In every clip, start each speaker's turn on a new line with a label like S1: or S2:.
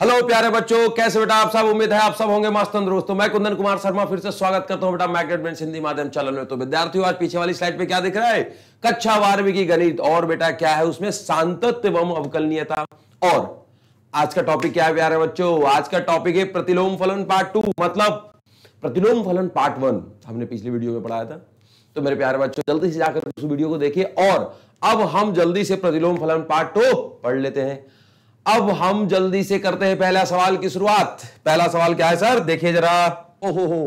S1: Hello प्यारे बच्चों कैसे बेटा आप सब उम्मीद है आप सब होंगे मस्त दोस्तों तो मैं कुंदन कुमार शर्मा फिर से स्वागत करता हूं बेटा मैग्नेट हिंदी माध्यम चैनल में तो विद्यार्थियों आज पीछे वाली स्लाइड पे क्या दिख रहा है कक्षा बारहवीं की गणित और बेटा क्या है उसमें सांतत्य एवं अवकलनीयता और आज का टॉपिक क्या है प्यारे बच्चों आज का टॉपिक है प्रतिलोम फलन पार्ट टू मतलब प्रतिलोम फलन पार्ट वन हमने पिछली वीडियो में पढ़ाया था तो मेरे प्यारे बच्चों जल्दी से जाकर उस वीडियो को देखिए और अब हम जल्दी से प्रतिलोम फलन पार्ट टू पढ़ लेते हैं अब हम जल्दी से करते हैं पहला सवाल की शुरुआत पहला सवाल क्या है सर देखिए जरा ओहो हो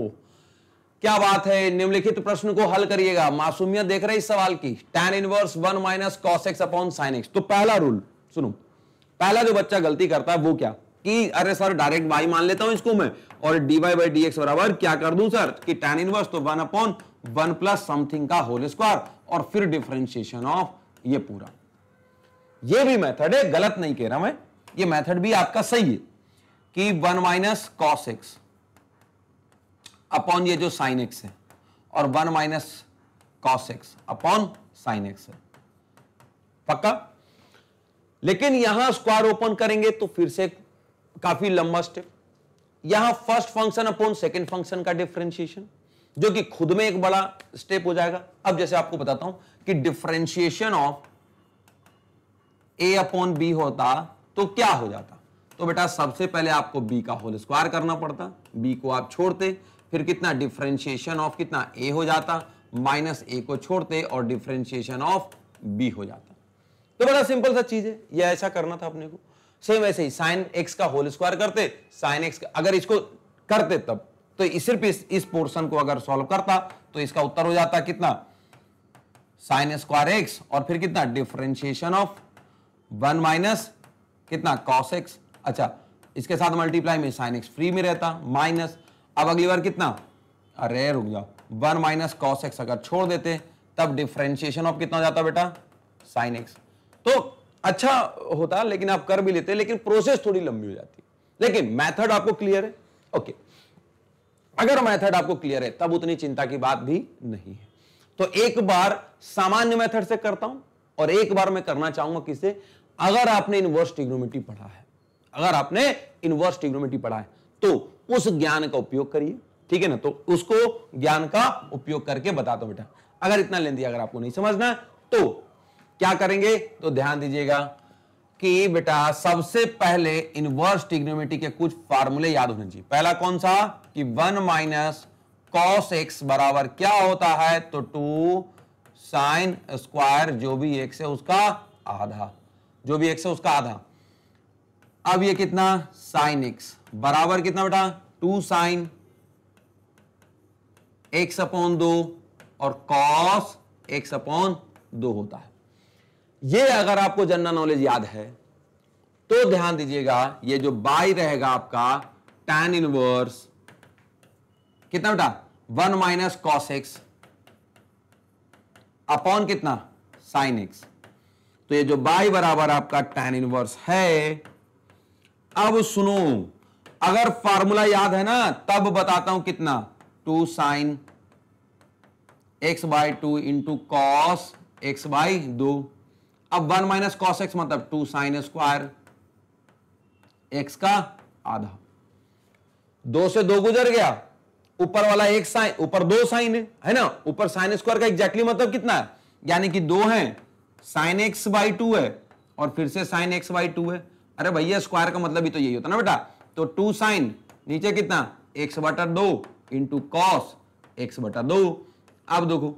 S1: क्या बात है निम्नलिखित प्रश्न को हल करिएगा मासूमियत देख रहे इस सवाल की tan inverse one minus x upon x तो पहला रूल सुनो पहला जो बच्चा गलती करता है वो क्या कि अरे सर डायरेक्ट वाई मान लेता हूं इसको मैं और d y by d x बराबर क्या कर दूं सर कि टेन इनवर्स तो one upon one plus something का होल स्क्वायर और फिर डिफ्रेंशिएशन ऑफ ये पूरा ये भी मेथड है गलत नहीं कह रहा मैं ये मेथड भी आपका सही है कि one minus cos x upon ये जो साइन एक्स है और one minus cos x upon sine x है पक्का लेकिन यहां स्क्वायर ओपन करेंगे तो फिर से काफी लंबा स्टेप यहां first function upon second function का डिफरेंशिएशन जो कि खुद में एक बड़ा स्टेप हो जाएगा अब जैसे आपको बताता हूं कि differentiation of a upon b होता तो क्या हो जाता तो बेटा सबसे पहले आपको बी का होल स्क्वायर करना पड़ता बी को आप छोड़ते फिर कितना डिफ्रेंशिएशन ऑफ कितना ए हो जाता माइनस ए को छोड़ते और डिफ्रेंशिएशन ऑफ बी हो जाता तो बड़ा सिंपल सा चीज है यह ऐसा करना था अपने को सेम ऐसे ही साइन एक्स का होल स्क्वायर करते साइन एक्स अगर इसको करते तब तो सिर्फ इस इस पोर्शन को अगर सॉल्व करता तो इसका उत्तर हो जाता कितना साइन स्क्वायर एक्स और फिर कितना डिफ्रेंशिएशन ऑफ वन माइनस कितना कॉस एक्स अच्छा इसके साथ मल्टीप्लाई में साइन एक्स फ्री में रहता माइनस अब अगली बार कितना अरे रुक जाओ वन माइनस कॉस एक्स अगर छोड़ देते तब डिफ्रेंशिएशन ऑफ कितना जाता बेटा साइन एक्स तो अच्छा होता लेकिन आप कर भी लेते लेकिन प्रोसेस थोड़ी लंबी हो जाती लेकिन मैथड आपको क्लियर है ओके अगर मैथड आपको क्लियर है तब उतनी चिंता की बात भी नहीं है तो एक बार सामान्य मेथड से करता हूं और एक बार मैं करना चाहूंगा किसे अगर आपने इनवर्स टिग्नोमेट्री पढ़ा है अगर आपने इनवर्स टिग्नोमेट्री पढ़ा है तो उस ज्ञान का उपयोग करिए ठीक है ना तो उसको ज्ञान का उपयोग करके बता दो बेटा अगर इतना लेंदी अगर आपको नहीं समझना तो क्या करेंगे तो ध्यान दीजिएगा कि बेटा सबसे पहले इनवर्स टिग्नोमेट्री के कुछ फार्मूले याद होने चाहिए पहला कौन सा कि वन माइनस कॉस एक्स बराबर क्या होता है तो टू साइन स्क्वायर जो भी एक्स है उसका आधा जो भी एक्स है उसका आधा अब ये कितना साइन एक्स बराबर कितना बेटा टू साइन एक्स अपॉन दो और कॉस एक्स अपॉन दो होता है ये अगर आपको जनरल नॉलेज याद है तो ध्यान दीजिएगा ये जो बाई रहेगा आपका टैन इनवर्स कितना बेटा one minus cos x upon कितना साइन एक्स तो ये जो बाई बराबर आपका टैन इनवर्स है अब सुनो अगर फार्मूला याद है ना तब बताता हूं कितना two sine x by two into cos x by दो अब वन माइनस कॉस एक्स मतलब टू साइन स्क्वायर एक्स का आधा दो से दो गुजर गया ऊपर वाला एक साइन ऊपर दो साइन है है ना ऊपर साइन स्क्वायर का एग्जैक्टली exactly मतलब कितना है यानी कि दो है साइन एक्स बाई टू है और फिर से साइन एक्स बाई टू है अरे भैया स्क्वायर का मतलब ही तो यही होता ना बेटा तो टू साइन नीचे कितना एक्स बटा दो इंटू कॉस एक्स बटा दो अब देखो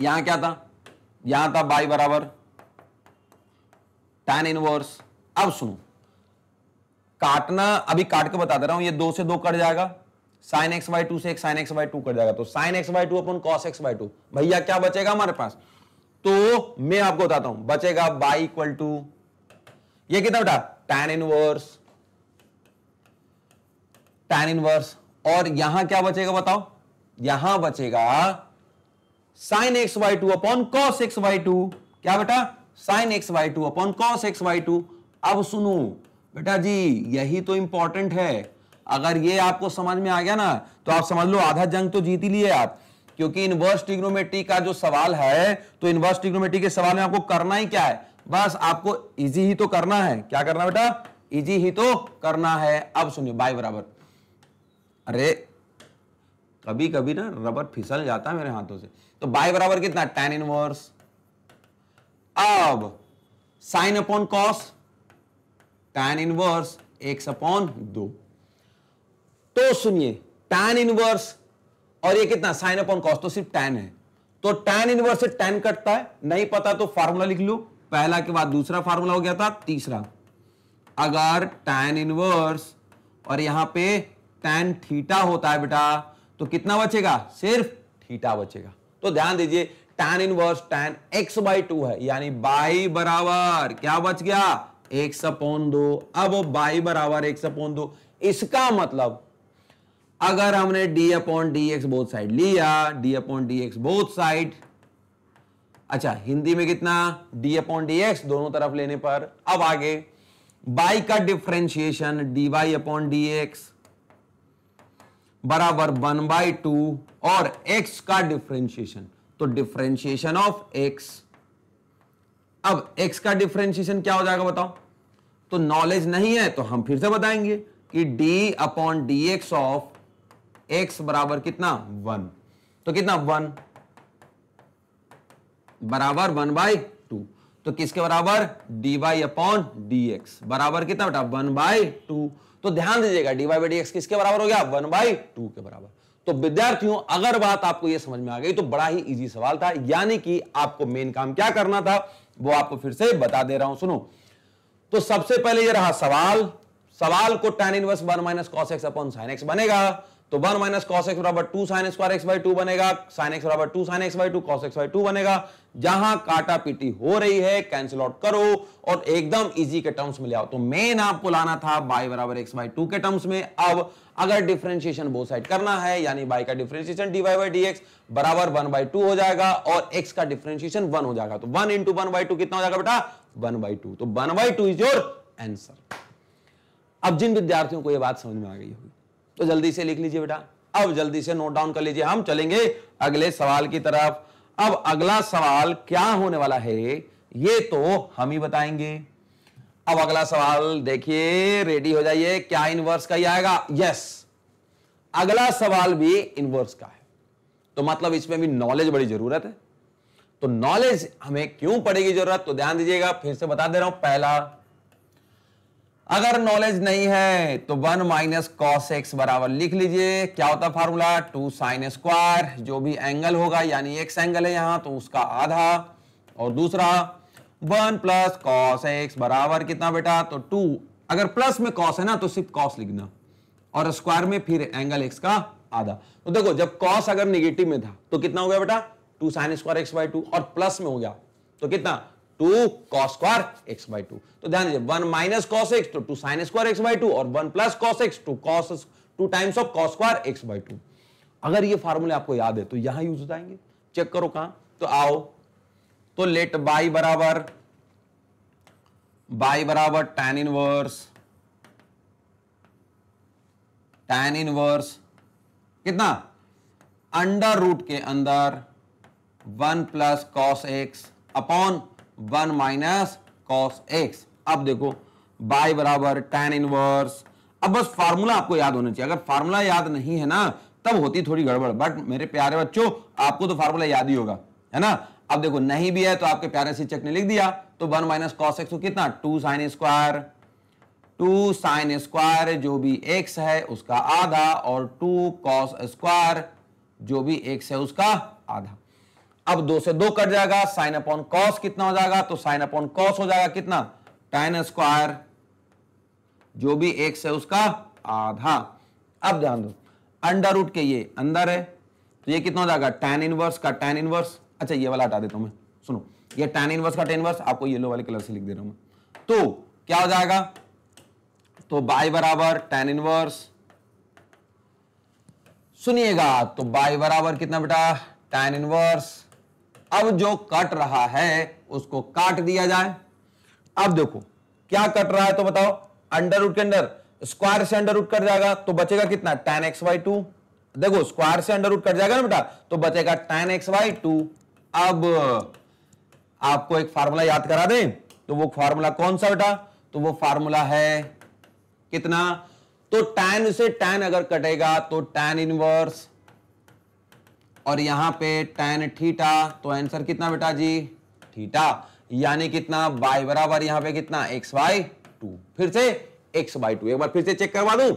S1: यहां क्या था यहां था बाई बराबर टैन इनवर्स अब सुनो काटना अभी काट के बता दे रहा हूं ये दो से दो कट जाएगा साइन एक्स बाई टू से एक sine x by two cut जाएगा तो sine x by two upon cos x by two भैया क्या बचेगा हमारे पास तो मैं आपको बताता हूं बचेगा बाई इक्वल टू यह कितना बेटा टैन इनवर्स टैन इनवर्स और यहां क्या बचेगा बताओ यहां बचेगा sine x Y two upon cos x Y two क्या बेटा sine x Y two upon cos x Y two अब सुनो बेटा जी यही तो इंपॉर्टेंट है अगर ये आपको समझ में आ गया ना तो आप समझ लो आधा जंग तो जीत ही लिए आप क्योंकि इनवर्स ट्रिग्नोमेट्री का जो सवाल है तो इनवर्स ट्रिग्नोमेट्री के सवाल में आपको करना ही क्या है बस आपको इजी ही तो करना है क्या करना बेटा इजी ही तो करना है अब सुनिए बाय बराबर अरे कभी कभी ना रबर फिसल जाता है मेरे हाथों से तो बाय बराबर कितना टेन इनवर्स अब sine upon cos tan inverse x upon दो तो सुनिए टेन इनवर्स और ये कितना साइन अपॉन कॉस तो सिर्फ टेन है तो टेन इनवर्स से टेन कटता है नहीं पता तो फार्मूला लिख लो पहला के बाद दूसरा फार्मूला हो गया था तीसरा अगर टेन इनवर्स और यहां पे टेन थीटा होता है बेटा तो कितना बचेगा सिर्फ थीटा बचेगा तो ध्यान दीजिए tan inverse tan x by two है यानी बाई बराबर क्या बच गया एक सपोन दो अब बाई बराबर एक सपोन दो इसका मतलब अगर हमने d upon d x both side लिया d upon d x both side अच्छा हिंदी में कितना डी अपॉन डी एक्स दोनों तरफ लेने पर अब आगे बाई का differentiation d y upon d x बराबर वन बाई टू और एक्स का डिफ्रेंशिएशन तो डिफ्रेंशिएशन ऑफ एक्स अब एक्स का डिफ्रेंशिएशन क्या हो जाएगा बताओ तो नॉलेज नहीं है तो हम फिर से बताएंगे कि d upon d x of x बराबर कितना वन तो कितना वन बराबर वन बाई टू तो किसके बराबर d y upon d x बराबर कितना बेटा वन बाई टू तो ध्यान दीजिएगा d y by d x किसके बराबर हो गया वन बाई टू के बराबर तो विद्यार्थियों अगर बात आपको यह समझ में आ गई तो बड़ा ही इजी सवाल था यानी कि आपको मेन काम क्या करना था वो आपको फिर से बता दे रहा हूं सुनो तो सबसे पहले यह रहा सवाल सवाल को tan inverse 1 minus cos x upon sine x बनेगा तो वन माइनस कॉस एक्स बराबर two sine square x by two बनेगा साइन एक्स बराबर two sine x by two cos x by two बनेगा जहां काटा पीटी हो रही है कैंसिल आउट करो और एकदम इजी के टर्म्स में ले आओ तो मेन आपको लाना था बाई बराबर एक्स बाई टू के टर्म्स में अब अगर डिफ्रेंशिएशन बोथ साइड करना है यानी बाई का differentiation d y by d x बराबर वन बाई टू हो जाएगा और एक्स का डिफ्रेंशिएशन वन हो जाएगा तो one into one by two कितना हो जाएगा बेटा वन बाई टू तो one by two is your answer अब जिन विद्यार्थियों को यह बात समझ में आ गई होगी तो जल्दी से लिख लीजिए बेटा अब जल्दी से नोट डाउन कर लीजिए हम चलेंगे अगले सवाल की तरफ अब अगला सवाल क्या होने वाला है ये तो हम ही बताएंगे अब अगला सवाल देखिए रेडी हो जाइए क्या इनवर्स का ही आएगा यस अगला सवाल भी इनवर्स का है तो मतलब इसमें भी नॉलेज बड़ी जरूरत है तो नॉलेज हमें क्यों पड़ेगी जरूरत तो ध्यान दीजिएगा फिर से बता दे रहा हूं पहला अगर नॉलेज नहीं है तो वन माइनस कॉस एक्स बराबर लिख लीजिए क्या होता फार्मूला टू साइन स्क्वायर जो भी एंगल होगा यानी एक्स एंगल है यहां तो उसका आधा और दूसरा वन प्लस कॉस एक्स बराबर कितना बेटा तो टू अगर प्लस में कॉस है ना तो सिर्फ कॉस लिखना और स्क्वायर में फिर एंगल एक्स का आधा तो देखो जब कॉस अगर निगेटिव में था तो कितना हो गया बेटा two sine square x by two और प्लस में हो गया तो कितना two cos square x by two तो ध्यान दीजिए वन माइनस कॉस एक्स तो two sine square x by two और one plus cos x two cos two times of cos square x by two अगर ये फॉर्मूले आपको याद है तो यहां यूज हो जाएंगे चेक करो कहां तो आओ तो लेट बाई बराबर बाई बराबर टैन इनवर्स टैन इनवर्स कितना अंडर रूट के अंदर one plus cos x upon one minus cos x अब देखो बाई बराबर टेन इनवर्स अब बस फार्मूला आपको याद होना चाहिए अगर फार्मूला याद नहीं है ना तब होती थोड़ी गड़बड़ बट मेरे प्यारे बच्चों आपको तो फार्मूला याद ही होगा है ना अब देखो नहीं भी है तो आपके प्यारे शिक्षक ने लिख दिया तो वन माइनस कॉस एक्स कितना two sine square two sine square जो भी एक्स है उसका आधा और टू कॉस स्क्वायर जो भी एक्स है उसका आधा अब दो से दो कट जाएगा साइन अपॉन कॉस कितना हो जाएगा तो साइन अपॉन कॉस हो जाएगा कितना टाइन स्क्वायर जो भी एक से उसका आधा अब ध्यान दो अंडर रूट के ये अंदर है तो ये कितना हो जाएगा टेन इनवर्स का टेन इनवर्स अच्छा ये वाला हटा देता हूं मैं सुनो ये टेन इनवर्स का टेन इनवर्स आपको येलो वाले कलर से लिख दे रहा हूं तो क्या हो जाएगा तो बाई बराबर टेन इनवर्स सुनिएगा तो बाई बराबर कितना बेटा टेन इनवर्स अब जो कट रहा है उसको काट दिया जाए अब देखो क्या कट रहा है तो बताओ अंडर रूट के अंदर स्क्वायर से अंडर रूट कट जाएगा तो बचेगा कितना टेन एक्स वाई टू देखो स्क्वायर से अंडर रूट कट जाएगा ना बेटा तो बचेगा टेन एक्स वाई टू अब आपको एक फार्मूला याद करा दें तो वो फार्मूला कौन सा बेटा तो वो फार्मूला है कितना तो टेन से टेन अगर कटेगा तो टेन इनवर्स और यहाँ पे टेन थीटा तो आंसर कितना बेटा जी थीटा यानी कितना बाई बराबर यहाँ पे कितना एक्स वाई टू फिर से एक्स वाई टू एक बार फिर से चेक करवा दू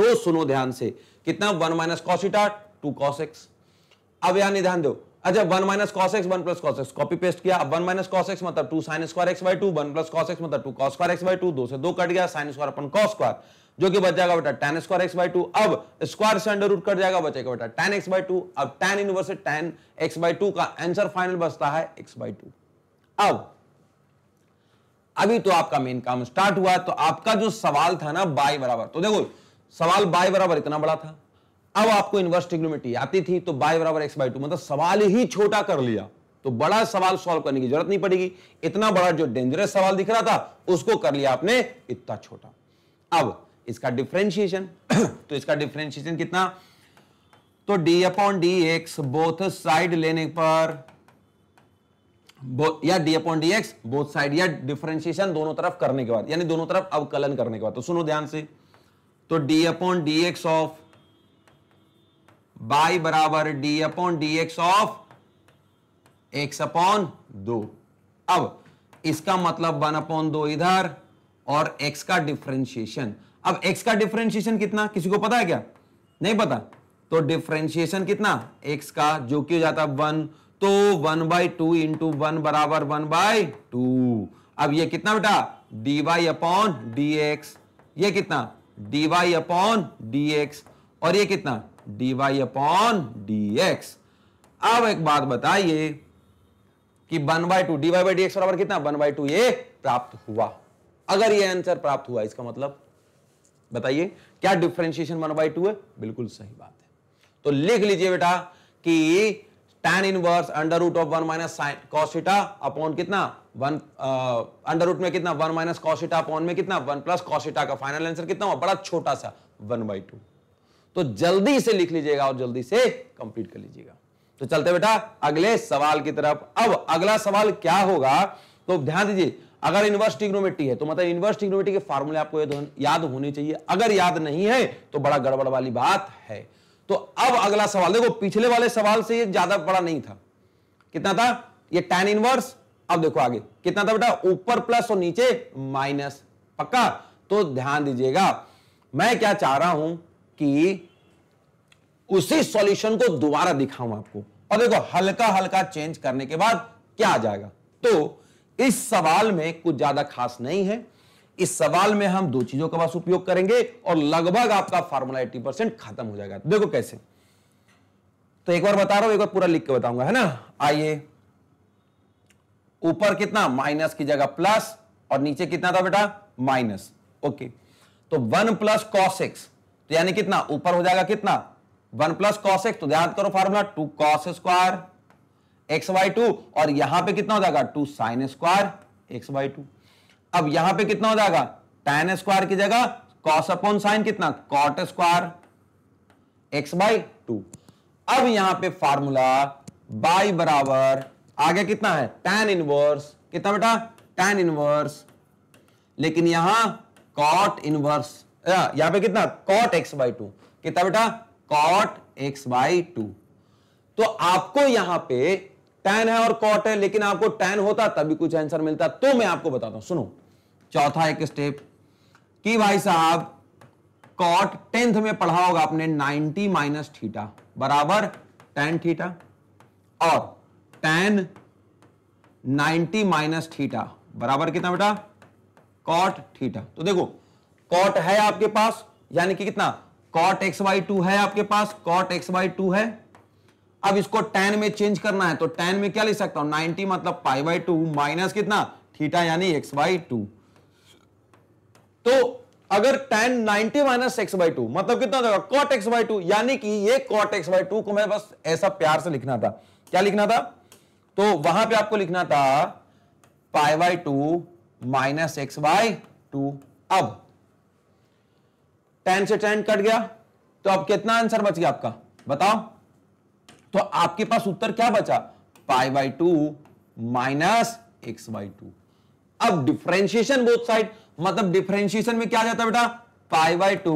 S1: तो सुनो ध्यान से कितना one minus cos theta two cos x अब यहां नहीं ध्यान दो अच्छा one minus cos x one plus cos x copy paste किया अब वन माइनस कॉस एक्स मतलब two sine square x by two one plus cos x मतलब two cos square x by two दो से दो कट गया sine square अपन cos square जो कि बच जाएगा बेटा tan square x by two अब स्क्वायर से अंडर रूट कट जाएगा बचेगा बेटा टेन एक्स बाई टू अब tan inverse tan x by two का आंसर फाइनल बचता है एक्स बाई टू अब अभी तो आपका मेन काम स्टार्ट हुआ तो आपका जो सवाल था ना बाई बराबर तो देखो सवाल बाई बराबर इतना बड़ा था अब आपको इनवर्स टिग्नोमेट्री आती थी तो बाई बराबर एक्स बाई टू मतलब सवाल ही छोटा कर लिया तो बड़ा सवाल सॉल्व करने की जरूरत नहीं पड़ेगी इतना बड़ा जो डेंजरस सवाल दिख रहा था उसको कर लिया आपने इतना छोटा अब इसका डिफ्रेंशिएशन तो इसका डिफरेंशिएशन कितना तो d upon d x both side लेने पर या d upon d x both side या डिफरेंशिएशन दोनों तरफ करने के बाद यानी दोनों तरफ अवकलन करने के बाद तो सुनो ध्यान से तो d upon d x of by बराबर d upon d x of x upon दो अब इसका मतलब वन अपॉन दो इधर और एक्स का डिफ्रेंशिएशन अब x का डिफरेंशिएशन कितना किसी को पता है क्या नहीं पता तो डिफरेंशिएशन कितना x का जो कि हो जाता वन तो one by two into one बराबर वन बाई टू अब ये कितना बेटा d y upon d x ये कितना d y upon d x और ये कितना d y upon d x अब एक बात बताइए कि one by two d y by d x बराबर कितना वन बाई टू ये प्राप्त हुआ अगर ये आंसर प्राप्त हुआ इसका मतलब बताइए क्या डिफ्रेंशिएशन वन बाई टू है बिल्कुल सही बात है तो लिख लीजिए बेटा कि tan inverse under root of one minus sine cos theta upon कितना वन अंडर रूट में कितना वन माइनस कॉसिटा अपॉन में कितना वन प्लस कॉसिटा का फाइनल आंसर कितना हुआ बड़ा छोटा सा वन बाई टू तो जल्दी से लिख लीजिएगा और जल्दी से कंप्लीट कर लीजिएगा तो चलते बेटा अगले सवाल की तरफ अब अगला सवाल क्या होगा तो ध्यान दीजिए अगर इनवर्स टिग्नोमेट्री है तो मतलब इनवर्स टिग्नोमेट्री के फार्मूले आपको याद होने चाहिए अगर याद नहीं है तो बड़ा गड़बड़ वाली बात है तो अब अगला सवाल देखो पिछले वाले सवाल से ये ज्यादा बड़ा नहीं था कितना था ये टेन इनवर्स अब देखो आगे कितना था बेटा ऊपर प्लस और नीचे माइनस पक्का तो ध्यान दीजिएगा मैं क्या चाह रहा हूं कि उसी सॉल्यूशन को दोबारा दिखाऊं आपको और देखो हल्का हल्का चेंज करने के बाद क्या आ जाएगा तो इस सवाल में कुछ ज्यादा खास नहीं है इस सवाल में हम दो चीजों का बस उपयोग करेंगे और लगभग आपका फॉर्मूला एट्टी परसेंट खत्म हो जाएगा देखो कैसे तो एक बार बता रहा हूं एक बार पूरा लिख के बताऊंगा है ना आइए ऊपर कितना माइनस की जगह प्लस और नीचे कितना था बेटा माइनस ओके तो वन प्लस कॉस एक्स तो यानी कितना ऊपर हो जाएगा कितना वन प्लस कॉस एक्स तो ध्यान करो formula two cos square x Y two और यहां पे कितना हो जाएगा two sine square x Y two अब यहां पे कितना हो जाएगा टेन स्क्वायर की जगह कॉस अपॉन साइन कितना cot square x by two अब यहां पे फार्मूला बाई बराबर आगे कितना है टेन इनवर्स कितना बेटा टेन इनवर्स लेकिन यहां कॉट इनवर्स यहां पे कितना कॉट एक्स बाई टू कितना बेटा कॉट एक्स बाई टू तो आपको यहां पे टैन है और कॉट है लेकिन आपको टैन होता तभी कुछ आंसर मिलता तो मैं आपको बताता हूं सुनो चौथा एक स्टेप कि भाई साहब कॉट टेंथ में पढ़ा होगा आपने 90 माइनस थीटा बराबर टेन थीटा और टेन 90 माइनस थीटा बराबर कितना बेटा कॉट थीटा तो देखो कॉट है आपके पास यानी कि कितना कॉट एक्स बाई टू है आपके पास कॉट एक्स बाई टू है अब इसको टेन में चेंज करना है तो टेन में क्या ले सकता हूं नाइनटी मतलब पाई बाई टू माइनस कितना थीटा यानी एक्स बाई टू तो अगर tan ninety minus x by two मतलब कितना होगा कॉट एक्स बाई टू यानी कि ये कॉट एक्स बाई टू को मैं बस ऐसा प्यार से लिखना था क्या लिखना था तो वहां पे आपको लिखना था pi by two minus x by two अब टेन से टेन कट गया तो अब कितना आंसर बच गया आपका बताओ तो आपके पास उत्तर क्या बचा pi by two minus x by two अब डिफ्रेंशिएशन बोथ साइड मतलब डिफ्रेंशिएशन में क्या जाता बेटा pi by two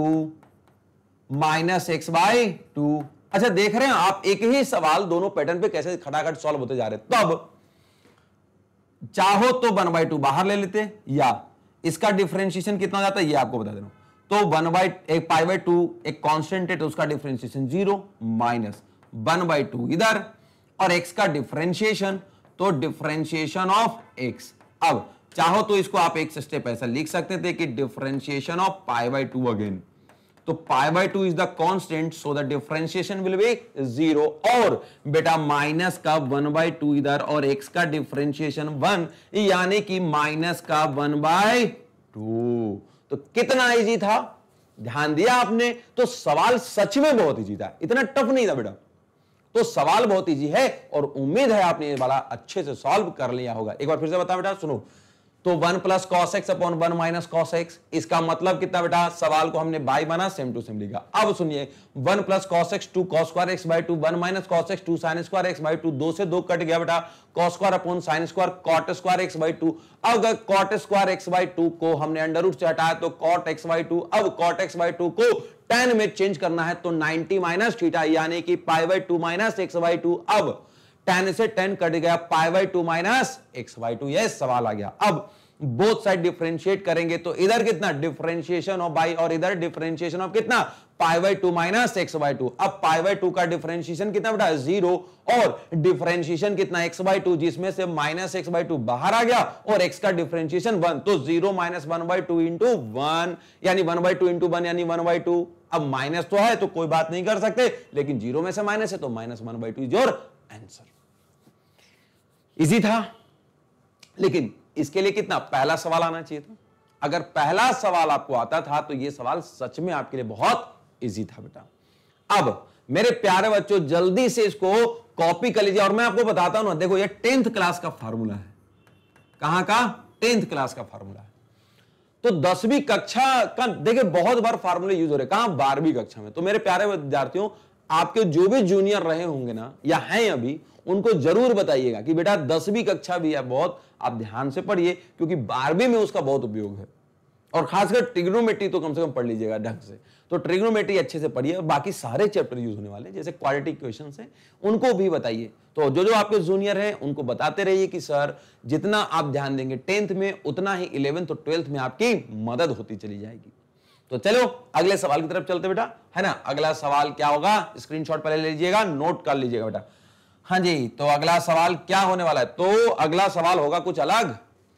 S1: minus x by two अच्छा देख रहे हैं आप एक ही सवाल दोनों पैटर्न पे कैसे खटाखट सॉल्व होते जा रहे तब चाहो तो वन बाई टू बाहर ले लेते या इसका डिफ्रेंशिएशन कितना जाता है ये आपको बता दे रहा हूं तो वन बाई एक पाई बाई टू एक कॉन्स्टेंट है तो उसका differentiation zero minus one by two इधर और x का डिफरेंशिएशन तो डिफ्रेंशिएशन ऑफ x अब चाहो तो इसको आप एक स्टेप ऐसा लिख सकते थे कि differentiation of pi by two again तो pi by two is the constant so the differentiation will be zero और बेटा माइनस का वन बाई टू इधर और एक्स का डिफरेंशिएशन वन यानी कि माइनस का वन बाय टू तो कितना इजी था ध्यान दिया आपने तो सवाल सच में बहुत इजी था इतना टफ नहीं था बेटा तो सवाल बहुत ईजी है और उम्मीद है आपने ये वाला अच्छे से सॉल्व कर लिया होगा एक बार फिर से बता बेटा सुनो तो one plus cos x upon one minus cos x इसका मतलब कितना बेटा सवाल को हमने बाई बना सेम टू सेम लिखा अब सुनिए one plus cos x two cos square x by two one minus cos x two sine square x by two दो से दो कट गया बेटा cos square upon sine square cot square x by two अब अगर cot square x by two को हमने under root से हटाया तो कॉट एक्स बाई टू अब कॉट एक्स बाई टू को टेन में चेंज करना है तो नाइनटी माइनस थीटा यानी कि pi by two minus x by two अब टेन से टेन कट गया pi by two minus x by two यह सवाल आ गया अब बोथ साइड डिफरेंशिएट करेंगे तो इधर कितना डिफरेंशिएशन ऑफ बाई और इधर डिफरेंशिएशन ऑफ कितना pi by two minus x by two अब पाई बाई टू का डिफरेंशिएशन कितना बेटा जीरो और डिफरेंशिएशन कितना एक्स बाई टू जिसमें से माइनस एक्स बाई टू बाहर आ गया और एक्स का डिफरेंशिएशन वन तो zero minus one by two into one यानी one by two into one यानी वन बाई टू अब माइनस तो है तो कोई बात नहीं कर सकते लेकिन जीरो में से माइनस है तो minus one by two is your answer easy था लेकिन इसके लिए कितना पहला सवाल आना चाहिए था अगर पहला सवाल आपको आता था तो यह सवाल सच में आपके लिए बहुत इजी था बेटा अब मेरे प्यारे बच्चों जल्दी से इसको कॉपी कर लीजिए और मैं आपको बताता हूं ना देखो ये टेंथ क्लास का फॉर्मूला है कहां का टेंथ क्लास का फॉर्मूला है तो दसवीं कक्षा का देखिए बहुत बार फार्मूले यूज हो रहे कहा बारहवीं कक्षा में तो मेरे प्यारे विद्यार्थियों आपके जो भी जूनियर रहे होंगे ना या हैं अभी उनको जरूर बताइएगा कि बेटा दसवीं कक्षा भी है बहुत आप ध्यान से पढ़िए क्योंकि बारहवीं में उसका बहुत उपयोग है और खासकर ट्रिग्नोमेट्री तो कम से कम पढ़ लीजिएगा ढंग से तो ट्रिग्नोमेट्री अच्छे से पढ़िए और बाकी सारे चैप्टर यूज होने वाले जैसे क्वालिटी क्वेश्चन है उनको भी बताइए तो जो जो आपके जूनियर हैं उनको बताते रहिए कि सर जितना आप ध्यान देंगे टेंथ में उतना ही इलेवेंथ और ट्वेल्थ में आपकी मदद होती चली जाएगी तो चलो अगले सवाल की तरफ चलते बेटा है ना अगला सवाल क्या होगा स्क्रीनशॉट पहले ले लीजिएगा नोट कर लीजिएगा बेटा हाँ जी तो अगला सवाल क्या होने वाला है तो अगला सवाल होगा कुछ अलग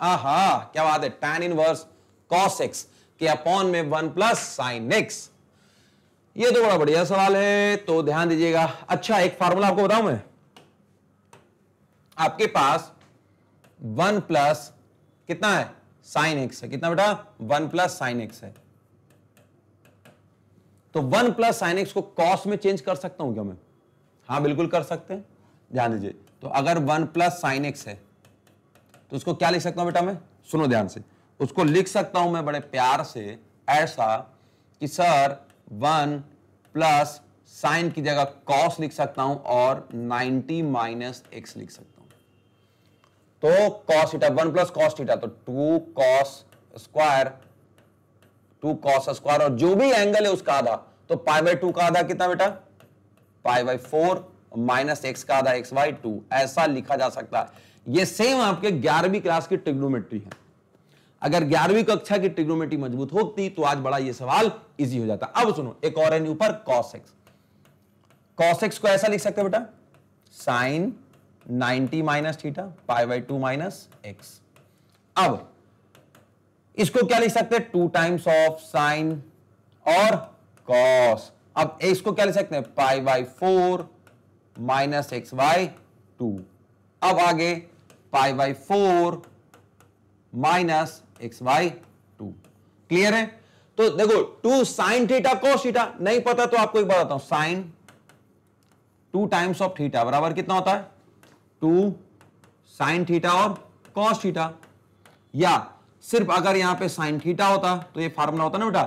S1: आहा क्या बात है टैन वर्स कॉस एक्स के अपॉन में वन प्लस साइन एक्स ये तो बड़ा बढ़िया सवाल है तो ध्यान दीजिएगा अच्छा एक फार्मूला आपको बताऊं मैं आपके पास वन प्लस कितना है साइन एक्स है कितना बेटा वन प्लस साइन एक्स है तो वन प्लस साइन एक्स को कॉस में चेंज कर सकता हूं क्या मैं हां बिल्कुल कर सकते हैं ध्यान दीजिए तो अगर वन प्लस साइन एक्स है तो उसको क्या लिख सकता हूं बेटा मैं सुनो ध्यान से उसको लिख सकता हूं मैं बड़े प्यार से ऐसा कि सर वन प्लस साइन की जगह कॉस लिख सकता हूं और नाइनटी माइनस एक्स लिख सकता हूं तो cos theta one plus cos theta तो two cos square two cos square और जो भी एंगल है उसका आधा तो पाई बाई टू का आधा कितना बेटा pi by four minus x का आधा एक्स बाई टू ऐसा लिखा जा सकता है ये सेम आपके ग्यारहवीं क्लास की ट्रिग्नोमेट्री है अगर ग्यारहवीं कक्षा की ट्रिग्नोमेट्री मजबूत होती तो आज बड़ा ये सवाल इजी हो जाता अब सुनो एक और एन ऊपर कॉस एक्स कॉस एक्स को ऐसा लिख सकते बेटा sine 90 minus theta pi by two minus x अब इसको क्या लिख सकते हैं टू टाइम्स ऑफ साइन और कॉस अब इसको क्या लिख सकते हैं pi by four minus x by two अब आगे pi by four minus x by two clear है तो देखो two sine theta cos theta नहीं पता तो आपको एक बताता हूं sine two times of theta बराबर कितना होता है टू साइन थीटा और कॉस थीटा या सिर्फ अगर यहां पे साइन थीटा होता तो ये फार्मूला होता ना बेटा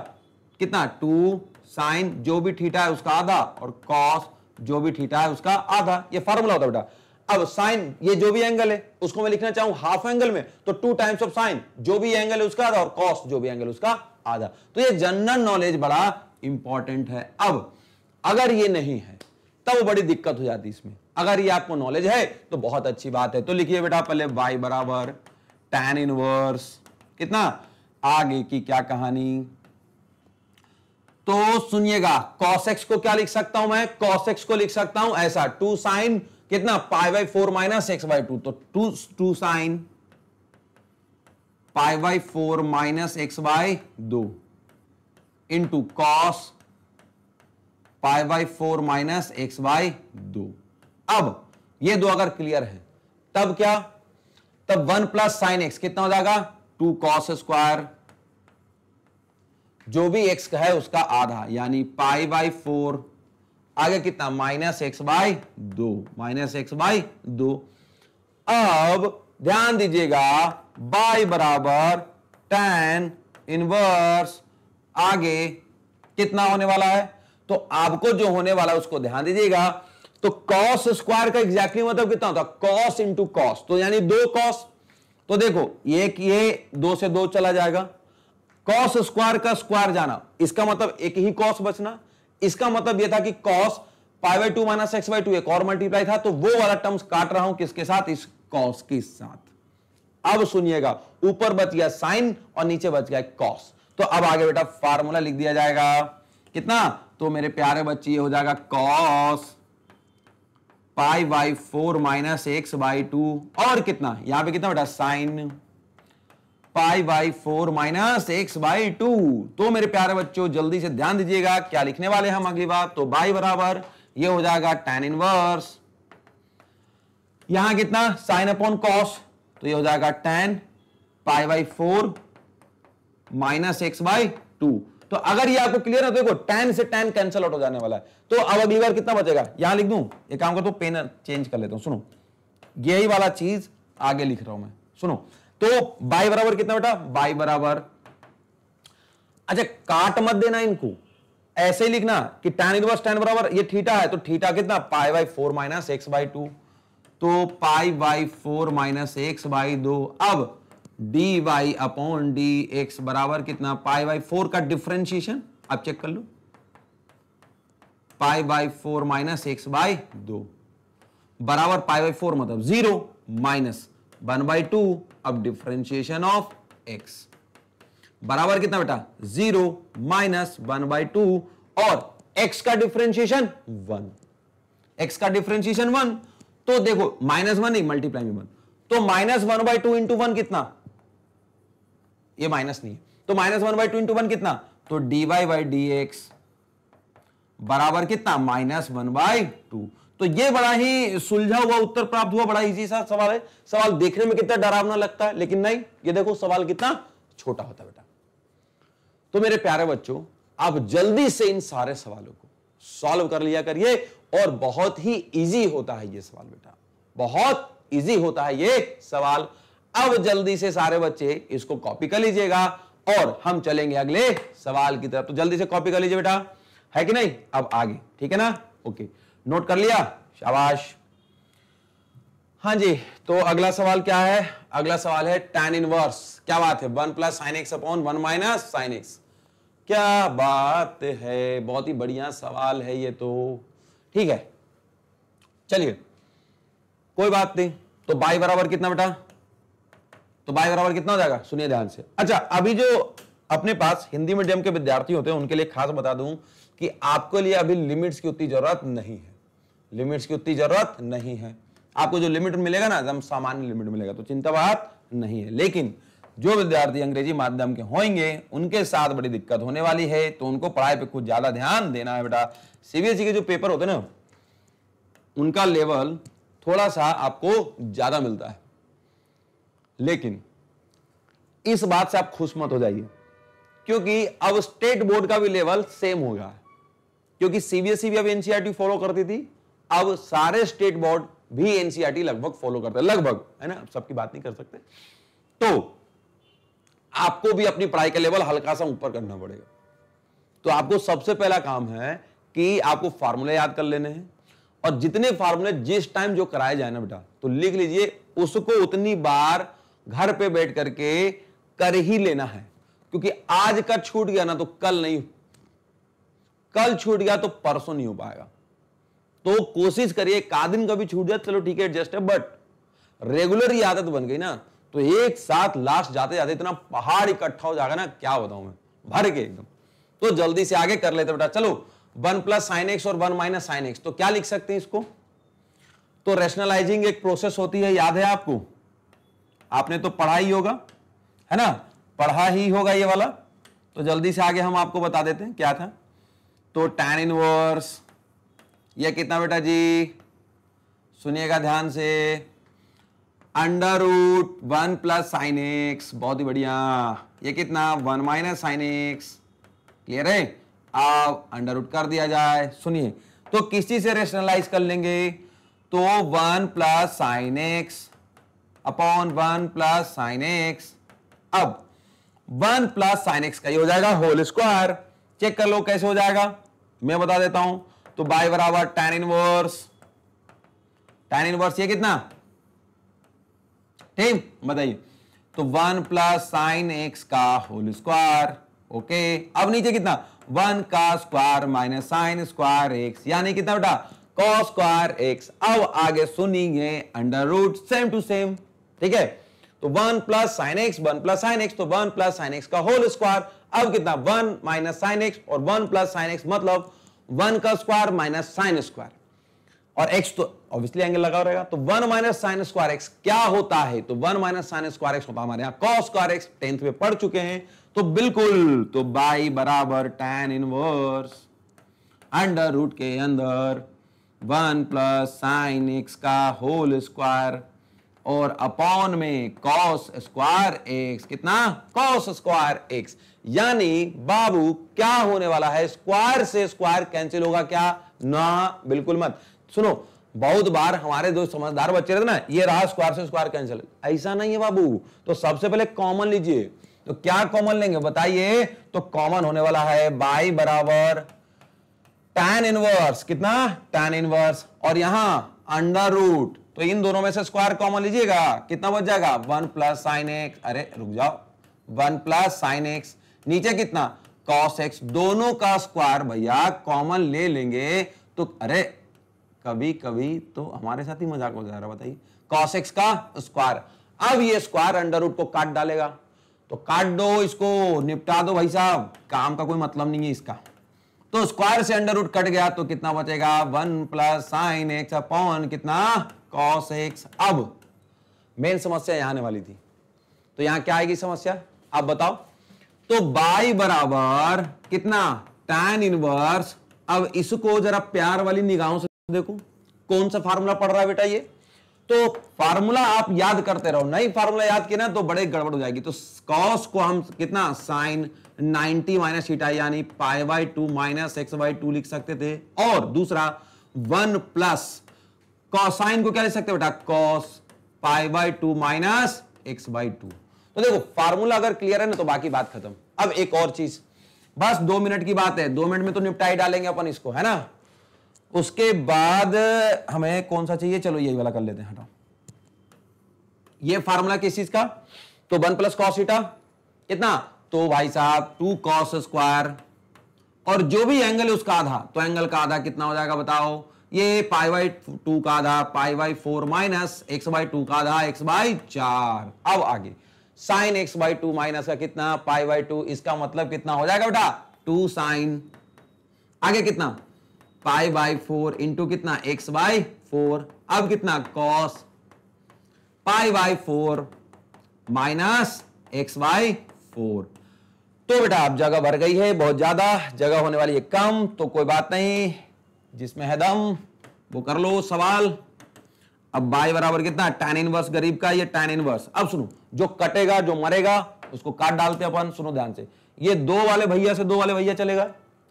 S1: कितना टू साइन जो भी थीटा है उसका आधा और कॉस जो भी थीटा है उसका आधा ये फार्मूला होता बेटा अब साइन ये जो भी एंगल है उसको मैं लिखना चाहूं हाफ एंगल में तो टू टाइम्स ऑफ साइन जो भी एंगल है उसका आधा और कॉस जो भी एंगल उसका आधा तो ये जनरल नॉलेज बड़ा इंपॉर्टेंट है अब अगर ये नहीं है तब तो बड़ी दिक्कत हो जाती इसमें अगर ये आपको नॉलेज है तो बहुत अच्छी बात है तो लिखिए बेटा पहले वाई बराबर टैन इनवर्स कितना आगे की क्या कहानी तो सुनिएगा x को क्या लिख सकता हूं मैं x को लिख सकता हूं ऐसा टू साइन कितना pi by four minus x by two तो two two sine pi by four minus x by दो into cos pi by four minus x by दो अब ये दो अगर क्लियर है तब क्या तब वन प्लस साइन एक्स कितना हो जाएगा टू कॉस स्क्वायर जो भी एक्स का है उसका आधा यानी पाई बाई फोर आगे कितना माइनस एक्स बाई दो माइनस एक्स बाई दो अब ध्यान दीजिएगा बाई बराबर टेन इनवर्स आगे कितना होने वाला है तो आपको जो होने वाला है उसको ध्यान दीजिएगा तो कॉस स्क्वायर का एग्जैक्टली मतलब कितना होता कॉस इंटू कॉस तो यानी दो कॉस तो देखो ये ये दो से दो चला जाएगा कॉस स्क्वायर का स्क्वायर जाना इसका मतलब एक ही कॉस बचना इसका मतलब ये था कि cos pi by two minus x by two एक और मल्टीप्लाई था तो वो वाला टर्म्स काट रहा हूं किसके साथ इस कॉस के साथ अब सुनिएगा ऊपर बच गया साइन और नीचे बच गया कॉस तो अब आगे बेटा फार्मूला लिख दिया जाएगा कितना तो मेरे प्यारे बच्चे ये हो जाएगा cos pi by four minus x by two और कितना यहां पे कितना बेटा sine pi by four minus x by two तो मेरे प्यारे बच्चों जल्दी से ध्यान दीजिएगा क्या लिखने वाले हम अगली बार तो बाई बराबर ये हो जाएगा टेन इनवर्स यहां कितना साइन अपॉन कॉस तो ये हो जाएगा tan pi by four minus x by two तो अगर ये आपको क्लियर है तो देखो टेन से टेन कैंसिल आउट हो जाने वाला है तो अब अगली बार कितना बचेगा यहां लिख दू एक काम कर दो तो पेन चेंज कर लेता हूं सुनो यही वाला चीज आगे लिख रहा हूं मैं सुनो तो बाई बराबर कितना बेटा बाई बराबर अच्छा काट मत देना इनको ऐसे ही लिखना कि tan इनवर्स tan बराबर ये थीटा है तो थीटा कितना pi by four minus x by two तो pi by four minus x by दो अब d y upon d x बराबर कितना पाई बाई फोर का डिफ्रेंशिएशन आप चेक कर लो pi by four minus x by दो बराबर पाई बाई फोर मतलब zero minus one by two अब डिफ्रेंशिएशन ऑफ एक्स बराबर कितना बेटा zero minus one by two और एक्स का डिफ्रेंशिएशन वन एक्स का डिफ्रेंशिएशन वन तो देखो माइनस वन नहीं मल्टीप्लाई में वन तो minus one by two into one कितना ये माइनस नहीं है तो minus one by two into one कितना तो d y by d x बराबर कितना माइनस वन बाई टू तो ये बड़ा ही सुलझा हुआ उत्तर प्राप्त हुआ बड़ा इजी सा सवाल है सवाल देखने में कितना डरावना लगता है लेकिन नहीं ये देखो सवाल कितना छोटा होता है बेटा तो मेरे प्यारे बच्चों आप जल्दी से इन सारे सवालों को सॉल्व कर लिया करिए और बहुत ही इजी होता है ये सवाल बेटा बहुत इजी होता है ये सवाल अब जल्दी से सारे बच्चे इसको कॉपी कर लीजिएगा और हम चलेंगे अगले सवाल की तरफ तो जल्दी से कॉपी कर लीजिए बेटा है कि नहीं अब आगे ठीक है ना ओके नोट कर लिया शाबाश हाँ जी तो अगला सवाल क्या है अगला सवाल है टेन इनवर्स क्या बात है one plus sine x upon one minus sine x क्या बात है बहुत ही बढ़िया सवाल है ये तो ठीक है चलिए कोई बात नहीं तो बाई बराबर कितना बेटा तो बाय बराबर कितना हो जाएगा सुनिए ध्यान से अच्छा अभी जो अपने पास हिंदी मीडियम के विद्यार्थी होते हैं उनके लिए खास बता दूं कि आपके लिए अभी लिमिट्स की उतनी जरूरत नहीं है लिमिट्स की उतनी जरूरत नहीं है आपको जो लिमिट मिलेगा ना एकदम सामान्य लिमिट मिलेगा तो चिंता बात नहीं है लेकिन जो विद्यार्थी अंग्रेजी माध्यम के होंगे उनके साथ बड़ी दिक्कत होने वाली है तो उनको पढ़ाई पे कुछ ज्यादा ध्यान देना है बेटा सीबीएसई e के जो पेपर होते हैं ना उनका लेवल थोड़ा सा आपको ज्यादा मिलता है लेकिन इस बात से आप खुश मत हो जाइए क्योंकि अब स्टेट बोर्ड का भी लेवल सेम होगा क्योंकि सीबीएसई e भी अब एनसीआरटी फॉलो e करती थी अब सारे स्टेट बोर्ड भी एनसीआरटी e लगभग फॉलो करते लगभग है ना सबकी बात नहीं कर सकते तो आपको भी अपनी पढ़ाई का लेवल हल्का सा ऊपर करना पड़ेगा तो आपको सबसे पहला काम है कि आपको फार्मूले याद कर लेने हैं और जितने फार्मूले जिस टाइम जो कराए जाए ना बेटा तो लिख लीजिए उसको उतनी बार घर पे बैठ करके कर ही लेना है क्योंकि आज का छूट गया ना तो कल नहीं कल छूट गया तो परसों नहीं हो पाएगा तो कोशिश करिए एक दिन कभी छूट जाए चलो ठीक है एडजस्ट है बट रेगुलर ही आदत बन गई ना तो एक साथ लास्ट जाते जाते इतना पहाड़ इकट्ठा हो जाएगा ना क्या बताऊं मैं भर के एकदम तो जल्दी से आगे कर लेते बेटा चलो वन प्लस साइन एक्स और वन माइनस साइन एक्स तो क्या लिख सकते हैं इसको तो रेशनलाइजिंग एक प्रोसेस होती है याद है आपको आपने तो पढ़ा ही होगा है ना पढ़ा ही होगा ये वाला तो जल्दी से आगे हम आपको बता देते हैं क्या था तो टैन इनवर्स यह कितना बेटा जी सुनिएगा ध्यान से under root one plus sine x बहुत ही बढ़िया ये कितना one minus sine x clear है अब अंडर रूट कर दिया जाए सुनिए तो किसी से रेशनलाइज कर लेंगे तो one plus sine x upon one plus sine x अब वन प्लस साइन एक्स का ये हो जाएगा होल स्क्वायर चेक कर लो कैसे हो जाएगा मैं बता देता हूं तो बाय बराबर टेन इनवर्स टेन इनवर्स ये कितना ठीक बताइए तो वन प्लस साइन एक्स का होल स्क्वायर ओके अब नीचे कितना वन का square minus sine square x यानी कितना बेटा कॉस स्क्वायर एक्स अब आगे सुनिए under root same to same ठीक है तो one plus sine x one plus sine x तो वन प्लस साइन एक्स का होल स्क्वायर अब कितना वन माइनस साइन एक्स और वन प्लस साइन एक्स मतलब वन का स्क्वायर माइनस साइन स्क्वायर और एक्स तो ऑब्वियसली एंगल लगा रहेगा तो one minus sine square x क्या होता है तो one minus sine square x होता है हमारे यहाँ कॉस स्क्वायर एक्स टेंथ में पढ़ चुके हैं तो बिल्कुल तो बाई बराबर टेन इनवर्स अंडर रूट के अंदर वन प्लस साइन एक्स का होल स्क्वायर और अपॉन में कॉस स्क्वायर एक्स कितना कॉस स्क्वायर एक्स यानी बाबू क्या होने वाला है स्क्वायर से स्क्वायर कैंसिल होगा क्या ना बिल्कुल मत सुनो बहुत बार हमारे दो समझदार बच्चे रहते ना ये रहा स्क्वायर से स्क्वायर कैंसिल ऐसा नहीं है बाबू तो सबसे पहले कॉमन लीजिए तो क्या कॉमन लेंगे बताइए तो कॉमन होने वाला है बाई बराबर टैन इनवर्स कितना टैन इनवर्स और यहां अंडर रूट तो इन दोनों में से स्क्वायर कॉमन लीजिएगा कितना बच जाएगा वन प्लस साइन एक्स अरे रुक जाओ वन प्लस साइन एक्स नीचे कितना कॉस एक्स दोनों का स्क्वायर भैया कॉमन ले लेंगे तो अरे कभी कभी तो हमारे साथ ही मजाक हो जा रहा बताइए कॉस एक्स का स्क्वायर अब ये स्क्वायर अंडर रूट को काट डालेगा तो काट दो इसको निपटा दो भाई साहब काम का कोई मतलब नहीं है इसका तो स्क्वायर से अंडर रूट कट गया तो कितना बचेगा one plus sine x upon कितना कॉस एक्स अब मेन समस्या यहां आने वाली थी तो यहां क्या आएगी समस्या अब बताओ तो बाई बराबर कितना टैन इनवर्स अब इसको जरा प्यार वाली निगाहों से देखो कौन सा फार्मूला पढ़ रहा है बेटा ये तो फार्मूला आप याद करते रहो नई फार्मूला याद किया ना तो बड़े गड़बड़ हो जाएगी तो कॉस को हम कितना साइन 90 माइनस थीटा यानी pi by two minus x by two लिख सकते थे और दूसरा वन प्लस कॉसाइन को क्या ले सकते बेटा cos pi by two minus x by two तो देखो फार्मूला अगर क्लियर है ना तो बाकी बात खत्म अब एक और चीज बस दो मिनट की बात है दो मिनट में तो निपटाई डालेंगे अपन इसको है ना उसके बाद हमें कौन सा चाहिए चलो यही वाला कर लेते हैं हटाओ ये फार्मूला किस चीज का तो वन प्लस कॉस इटा कितना तो भाई साहब टू कॉस स्क्वायर और जो भी एंगल है उसका आधा तो एंगल का आधा कितना हो जाएगा बताओ ये पाई बाई टू का आधा pi by four minus x by two का आधा एक्स बाई चार अब आगे sine x by two minus का कितना पाई बाई टू इसका मतलब कितना हो जाएगा बेटा टू साइन आगे कितना पाई बाई फोर इंटू कितना एक्स बाई फोर अब कितना cos pi by four minus x by four तो बेटा अब जगह भर गई है बहुत ज्यादा जगह होने वाली है कम तो कोई बात नहीं जिसमें है दम वो कर लो सवाल अब बाय बराबर कितना इन इनवर्स गरीब का ये इन इनवर्स अब सुनो जो कटेगा जो मरेगा उसको काट डालते अपन सुनो ध्यान से ये दो वाले भैया से दो वाले भैया चलेगा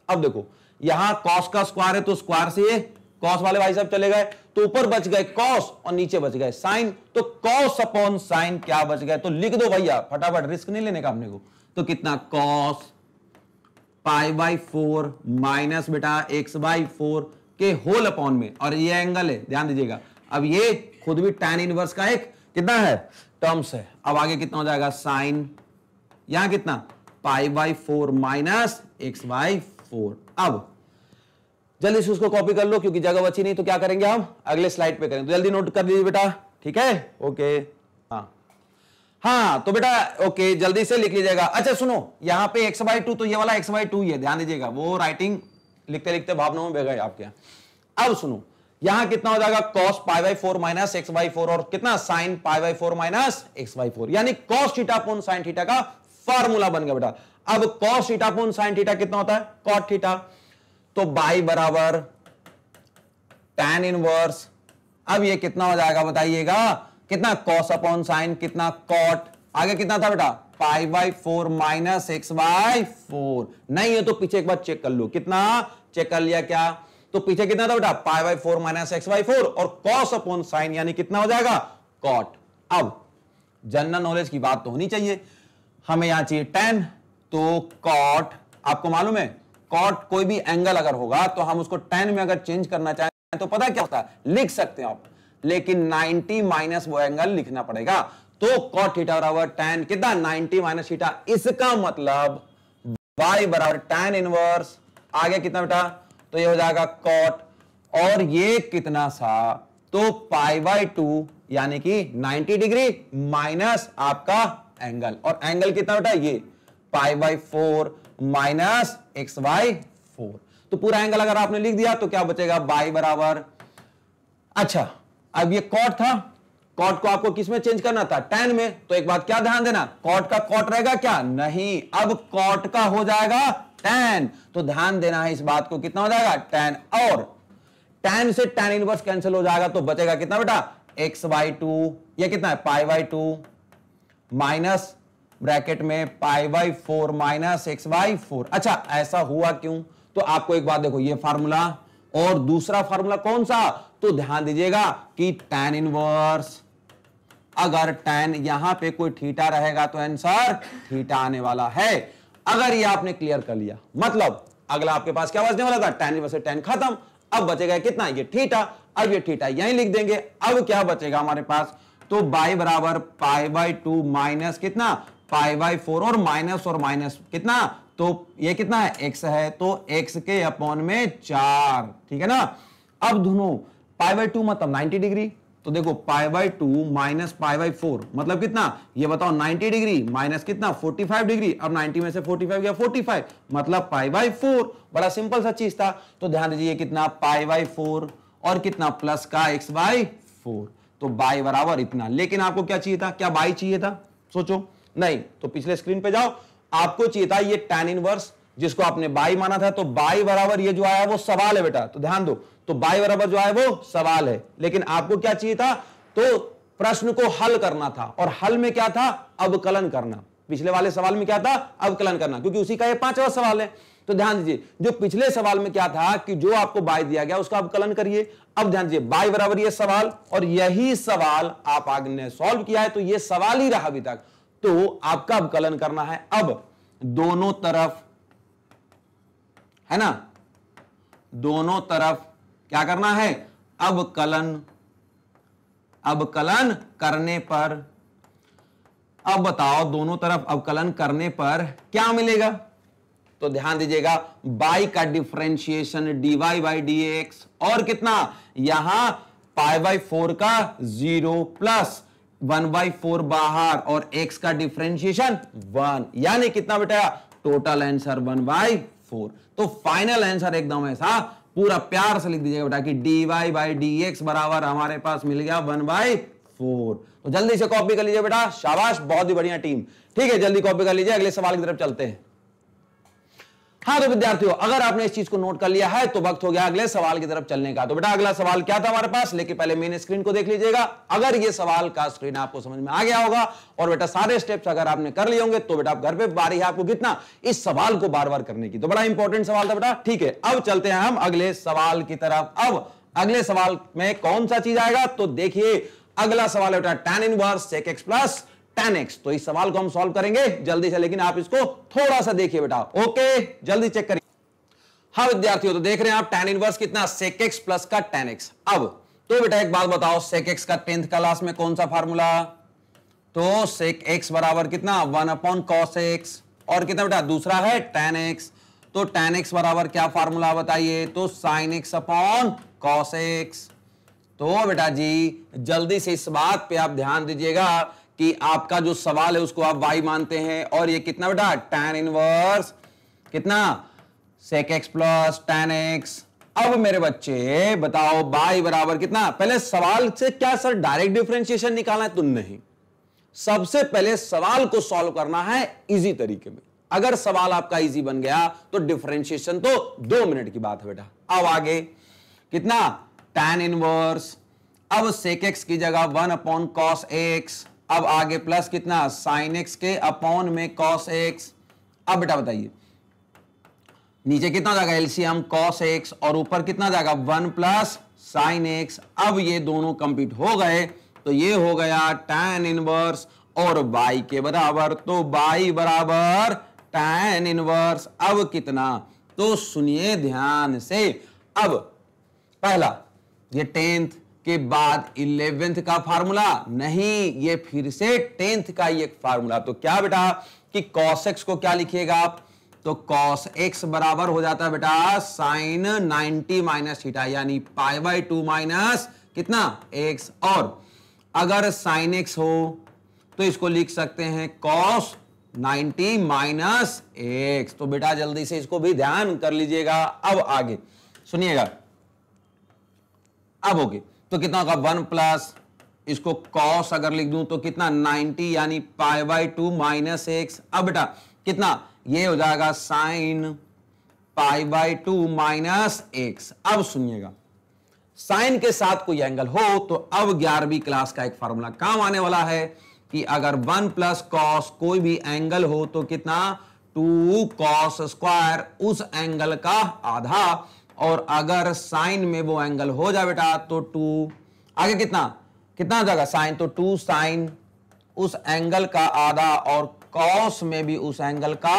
S1: अब देखो यहां कॉस का स्क्वायर है तो स्क्वायर से ये कॉस वाले भाई साहब चले गए तो ऊपर बच गए कॉस और नीचे बच गए साइन तो कॉस अपॉन साइन क्या बच गए तो लिख दो भैया फटाफट रिस्क नहीं लेने का अपने को तो कितना cos pi by four minus बेटा एक्स बाई फोर के होल अपॉन में और ये एंगल है ध्यान दीजिएगा अब ये खुद भी टेन इनवर्स का एक कितना है टर्म्स है अब आगे कितना हो जाएगा साइन यहां कितना pi by four minus x by four अब जल्दी से उसको कॉपी कर लो क्योंकि जगह बची नहीं तो क्या करेंगे हम अगले स्लाइड पे करेंगे तो जल्दी नोट कर लीजिए बेटा ठीक है ओके हाँ तो बेटा ओके जल्दी से लिख लीजिएगा अच्छा सुनो यहाँ पे एक्स बाई टू तो ये वाला एक्स बाई टू ही है ध्यान दीजिएगा वो राइटिंग लिखते लिखते भावना में बेगा आपके यहाँ अब सुनो यहां कितना हो जाएगा cos pi by four minus x by four और कितना sine pi by four minus x by four यानी cos theta upon sine theta का फॉर्मूला बन गया बेटा अब cos theta upon sine theta कितना होता है कॉट थीटा तो बाई बराबर टैन इनवर्स अब ये कितना हो जाएगा बताइएगा कितना कॉस अपॉन साइन कितना कॉट आगे कितना था बेटा pi by four minus x by four नहीं है तो पीछे एक बार चेक कर लो कितना चेक कर लिया क्या तो पीछे कितना था बेटा pi by four minus x by four और कॉस अपॉन साइन यानी कितना हो जाएगा कॉट अब जनरल नॉलेज की बात तो होनी चाहिए हमें यहां चाहिए टेन तो कॉट आपको मालूम है कॉट कोई भी एंगल अगर होगा तो हम उसको टेन में अगर चेंज करना चाहें तो पता क्या होता है लिख सकते हैं आप लेकिन 90 माइनस वो एंगल लिखना पड़ेगा तो कॉट थीटा बराबर टेन कितना 90 माइनस थीटा इसका मतलब y बराबर टेन इनवर्स आगे कितना बेटा तो ये हो जाएगा कॉट और ये कितना सा तो पाई बाई टू यानी कि 90 डिग्री माइनस आपका एंगल और एंगल कितना बेटा ये pi by four minus x by four तो पूरा एंगल अगर आपने लिख दिया तो क्या बचेगा बाई बराबर अच्छा अब ये कॉट था कॉट को आपको किसमें चेंज करना था टेन में तो एक बात क्या ध्यान देना कॉट का कॉट रहेगा क्या नहीं अब कॉट का हो जाएगा टेन तो ध्यान देना है इस बात को कितना हो जाएगा टेन और टेन से टेन इनवर्स कैंसिल हो जाएगा तो बचेगा कितना बेटा एक्स बाई टू यह कितना है pi by two minus bracket में pi by four minus x by four अच्छा ऐसा हुआ क्यों तो आपको एक बात देखो ये फार्मूला और दूसरा फार्मूला कौन सा तो ध्यान दीजिएगा कि tan इनवर्स अगर tan यहां पे कोई थीटा रहेगा तो आंसर थीटा आने वाला है अगर ये आपने क्लियर कर लिया मतलब अगला आपके पास क्या बचने वाला था tan इनवर्स tan खत्म अब बचेगा कितना ये थीटा अब ये थीटा यही लिख देंगे अब क्या बचेगा हमारे पास तो बाई बराबर पाई बाई टू माइनस कितना पाई बाई फोर और माइनस और माइनस कितना तो ये कितना है एक्स है तो एक्स के अपॉन में चार ठीक है ना अब दोनों पाई बाई टू मतलब 90 डिग्री तो देखो pi by two minus pi by four मतलब कितना ये बताओ 90 डिग्री माइनस कितना 45 डिग्री अब 90 में से 45 गया 45 मतलब पाई बाई फोर बड़ा सिंपल सा चीज था तो ध्यान दीजिए कितना पाई बाई फोर और कितना प्लस का एक्स बाई फोर तो बाई बराबर इतना लेकिन आपको क्या चाहिए था क्या बाई चाहिए था सोचो नहीं तो पिछले स्क्रीन पे जाओ आपको चाहिए था ये टैन इनवर्स जिसको आपने बाई माना था तो बाई बराबर ये जो आया वो सवाल है बेटा तो ध्यान दो तो बाई बराबर जो है वो सवाल है लेकिन आपको क्या चाहिए था तो प्रश्न को हल करना था और हल में क्या था अवकलन करना पिछले वाले सवाल में क्या था अवकलन करना क्योंकि उसी का ये पांचवा सवाल है तो ध्यान दीजिए जो पिछले सवाल में क्या था कि जो आपको बाय दिया गया उसका अवकलन करिए अब ध्यान दीजिए बाय बराबर ये सवाल और यही सवाल आप आगे ने सॉल्व किया है तो ये सवाल ही रहा अभी तक तो आपका अवकलन करना है अब दोनों तरफ है ना दोनों तरफ क्या करना है अवकलन अवकलन करने पर अब बताओ दोनों तरफ अवकलन करने पर क्या मिलेगा तो ध्यान दीजिएगा बाई का differentiation d y by d x और कितना यहां पाई बाई फोर का zero plus one by four बाहर और एक्स का डिफ्रेंशिएशन वन यानी कितना बेटा total answer one by four तो फाइनल आंसर एकदम ऐसा पूरा प्यार से लिख दीजिएगा बेटा कि d y by d x बराबर हमारे पास मिल गया वन बाई फोर तो जल्दी से कॉपी कर लीजिए बेटा शाबाश बहुत ही बढ़िया टीम ठीक है जल्दी कॉपी कर लीजिए अगले सवाल की तरफ चलते हैं हाँ तो विद्यार्थियों अगर आपने इस चीज को नोट कर लिया है तो वक्त हो गया अगले सवाल की तरफ चलने का तो बेटा अगला सवाल क्या था हमारे पास लेकिन पहले मेन स्क्रीन को देख लीजिएगा अगर ये सवाल का स्क्रीन आपको समझ में आ गया होगा और बेटा सारे स्टेप्स अगर आपने कर लिए होंगे तो बेटा आप घर पे बारी है आपको कितना इस सवाल को बार बार करने की तो बड़ा इंपॉर्टेंट सवाल था बेटा ठीक है अब चलते हैं हम अगले सवाल की तरफ अब अगले सवाल में कौन सा चीज आएगा तो देखिए अगला सवाल है बेटा tan inverse x plus tan x तो इस सवाल को हम सॉल्व करेंगे जल्दी से लेकिन आप इसको थोड़ा सा देखिए बेटा ओके जल्दी चेक करिए हाँ विद्यार्थियों तो देख रहे हैं आप टेन इनवर्स कितना सेक एक्स प्लस का टेन एक्स अब तो बेटा एक बात बताओ सेक एक्स का टेंथ क्लास में कौन सा फार्मूला तो सेक एक्स बराबर कितना वन अपॉन कॉस एक्स और कितना बेटा दूसरा है टेन एक्स तो टेन एक्स बराबर क्या फार्मूला बताइए तो sine x upon cos x तो बेटा जी जल्दी से इस बात पे आप ध्यान दीजिएगा कि आपका जो सवाल है उसको आप वाई मानते हैं और ये कितना बेटा टैन इनवर्स कितना sec x plus tan x अब मेरे बच्चे बताओ बाई बराबर कितना पहले सवाल से क्या सर डायरेक्ट डिफ्रेंशिएशन निकालना है तुम तो नहीं सबसे पहले सवाल को सॉल्व करना है इजी तरीके में अगर सवाल आपका इजी बन गया तो डिफ्रेंशिएशन तो दो मिनट की बात है बेटा अब आगे कितना टैन इनवर्स अब सेक एक्स की जगह वन अपॉन कॉस एक्स अब आगे प्लस कितना साइन एक्स के अपॉन में कॉस एक्स अब बेटा बताइए नीचे कितना जाएगा एलसीएम कॉस एक्स और ऊपर कितना जाएगा वन प्लस साइन एक्स अब ये दोनों कंप्लीट हो गए तो ये हो गया टैन इनवर्स और बाई के बराबर तो बाई बराबर टैन इनवर्स अब कितना तो सुनिए ध्यान से अब पहला ये टेंथ के बाद इलेवेंथ का फार्मूला नहीं ये फिर से टेंथ का ही एक फार्मूला तो क्या बेटा कि कॉस एक्स को क्या लिखिएगा आप तो कॉस एक्स बराबर हो जाता है बेटा साइन 90 माइनस थीटा यानी पाई बाई टू माइनस कितना एक्स और अगर साइन एक्स हो तो इसको लिख सकते हैं कॉस 90 माइनस एक्स तो बेटा जल्दी से इसको भी ध्यान कर लीजिएगा अब आगे सुनिएगा अब ओके okay. तो कितना होगा वन प्लस इसको कॉस अगर लिख दूं तो कितना 90 यानी pi by two minus x अब बेटा कितना ये हो जाएगा sine pi by two minus x अब सुनिएगा साइन के साथ कोई एंगल हो तो अब ग्यारहवीं क्लास का एक फॉर्मूला काम आने वाला है कि अगर वन प्लस कॉस कोई भी एंगल हो तो कितना टू कॉस स्क्वायर उस एंगल का आधा और अगर साइन में वो एंगल हो जाए बेटा तो टू आगे कितना कितना हो जाएगा साइन तो टू साइन उस एंगल का आधा और कॉस में भी उस एंगल का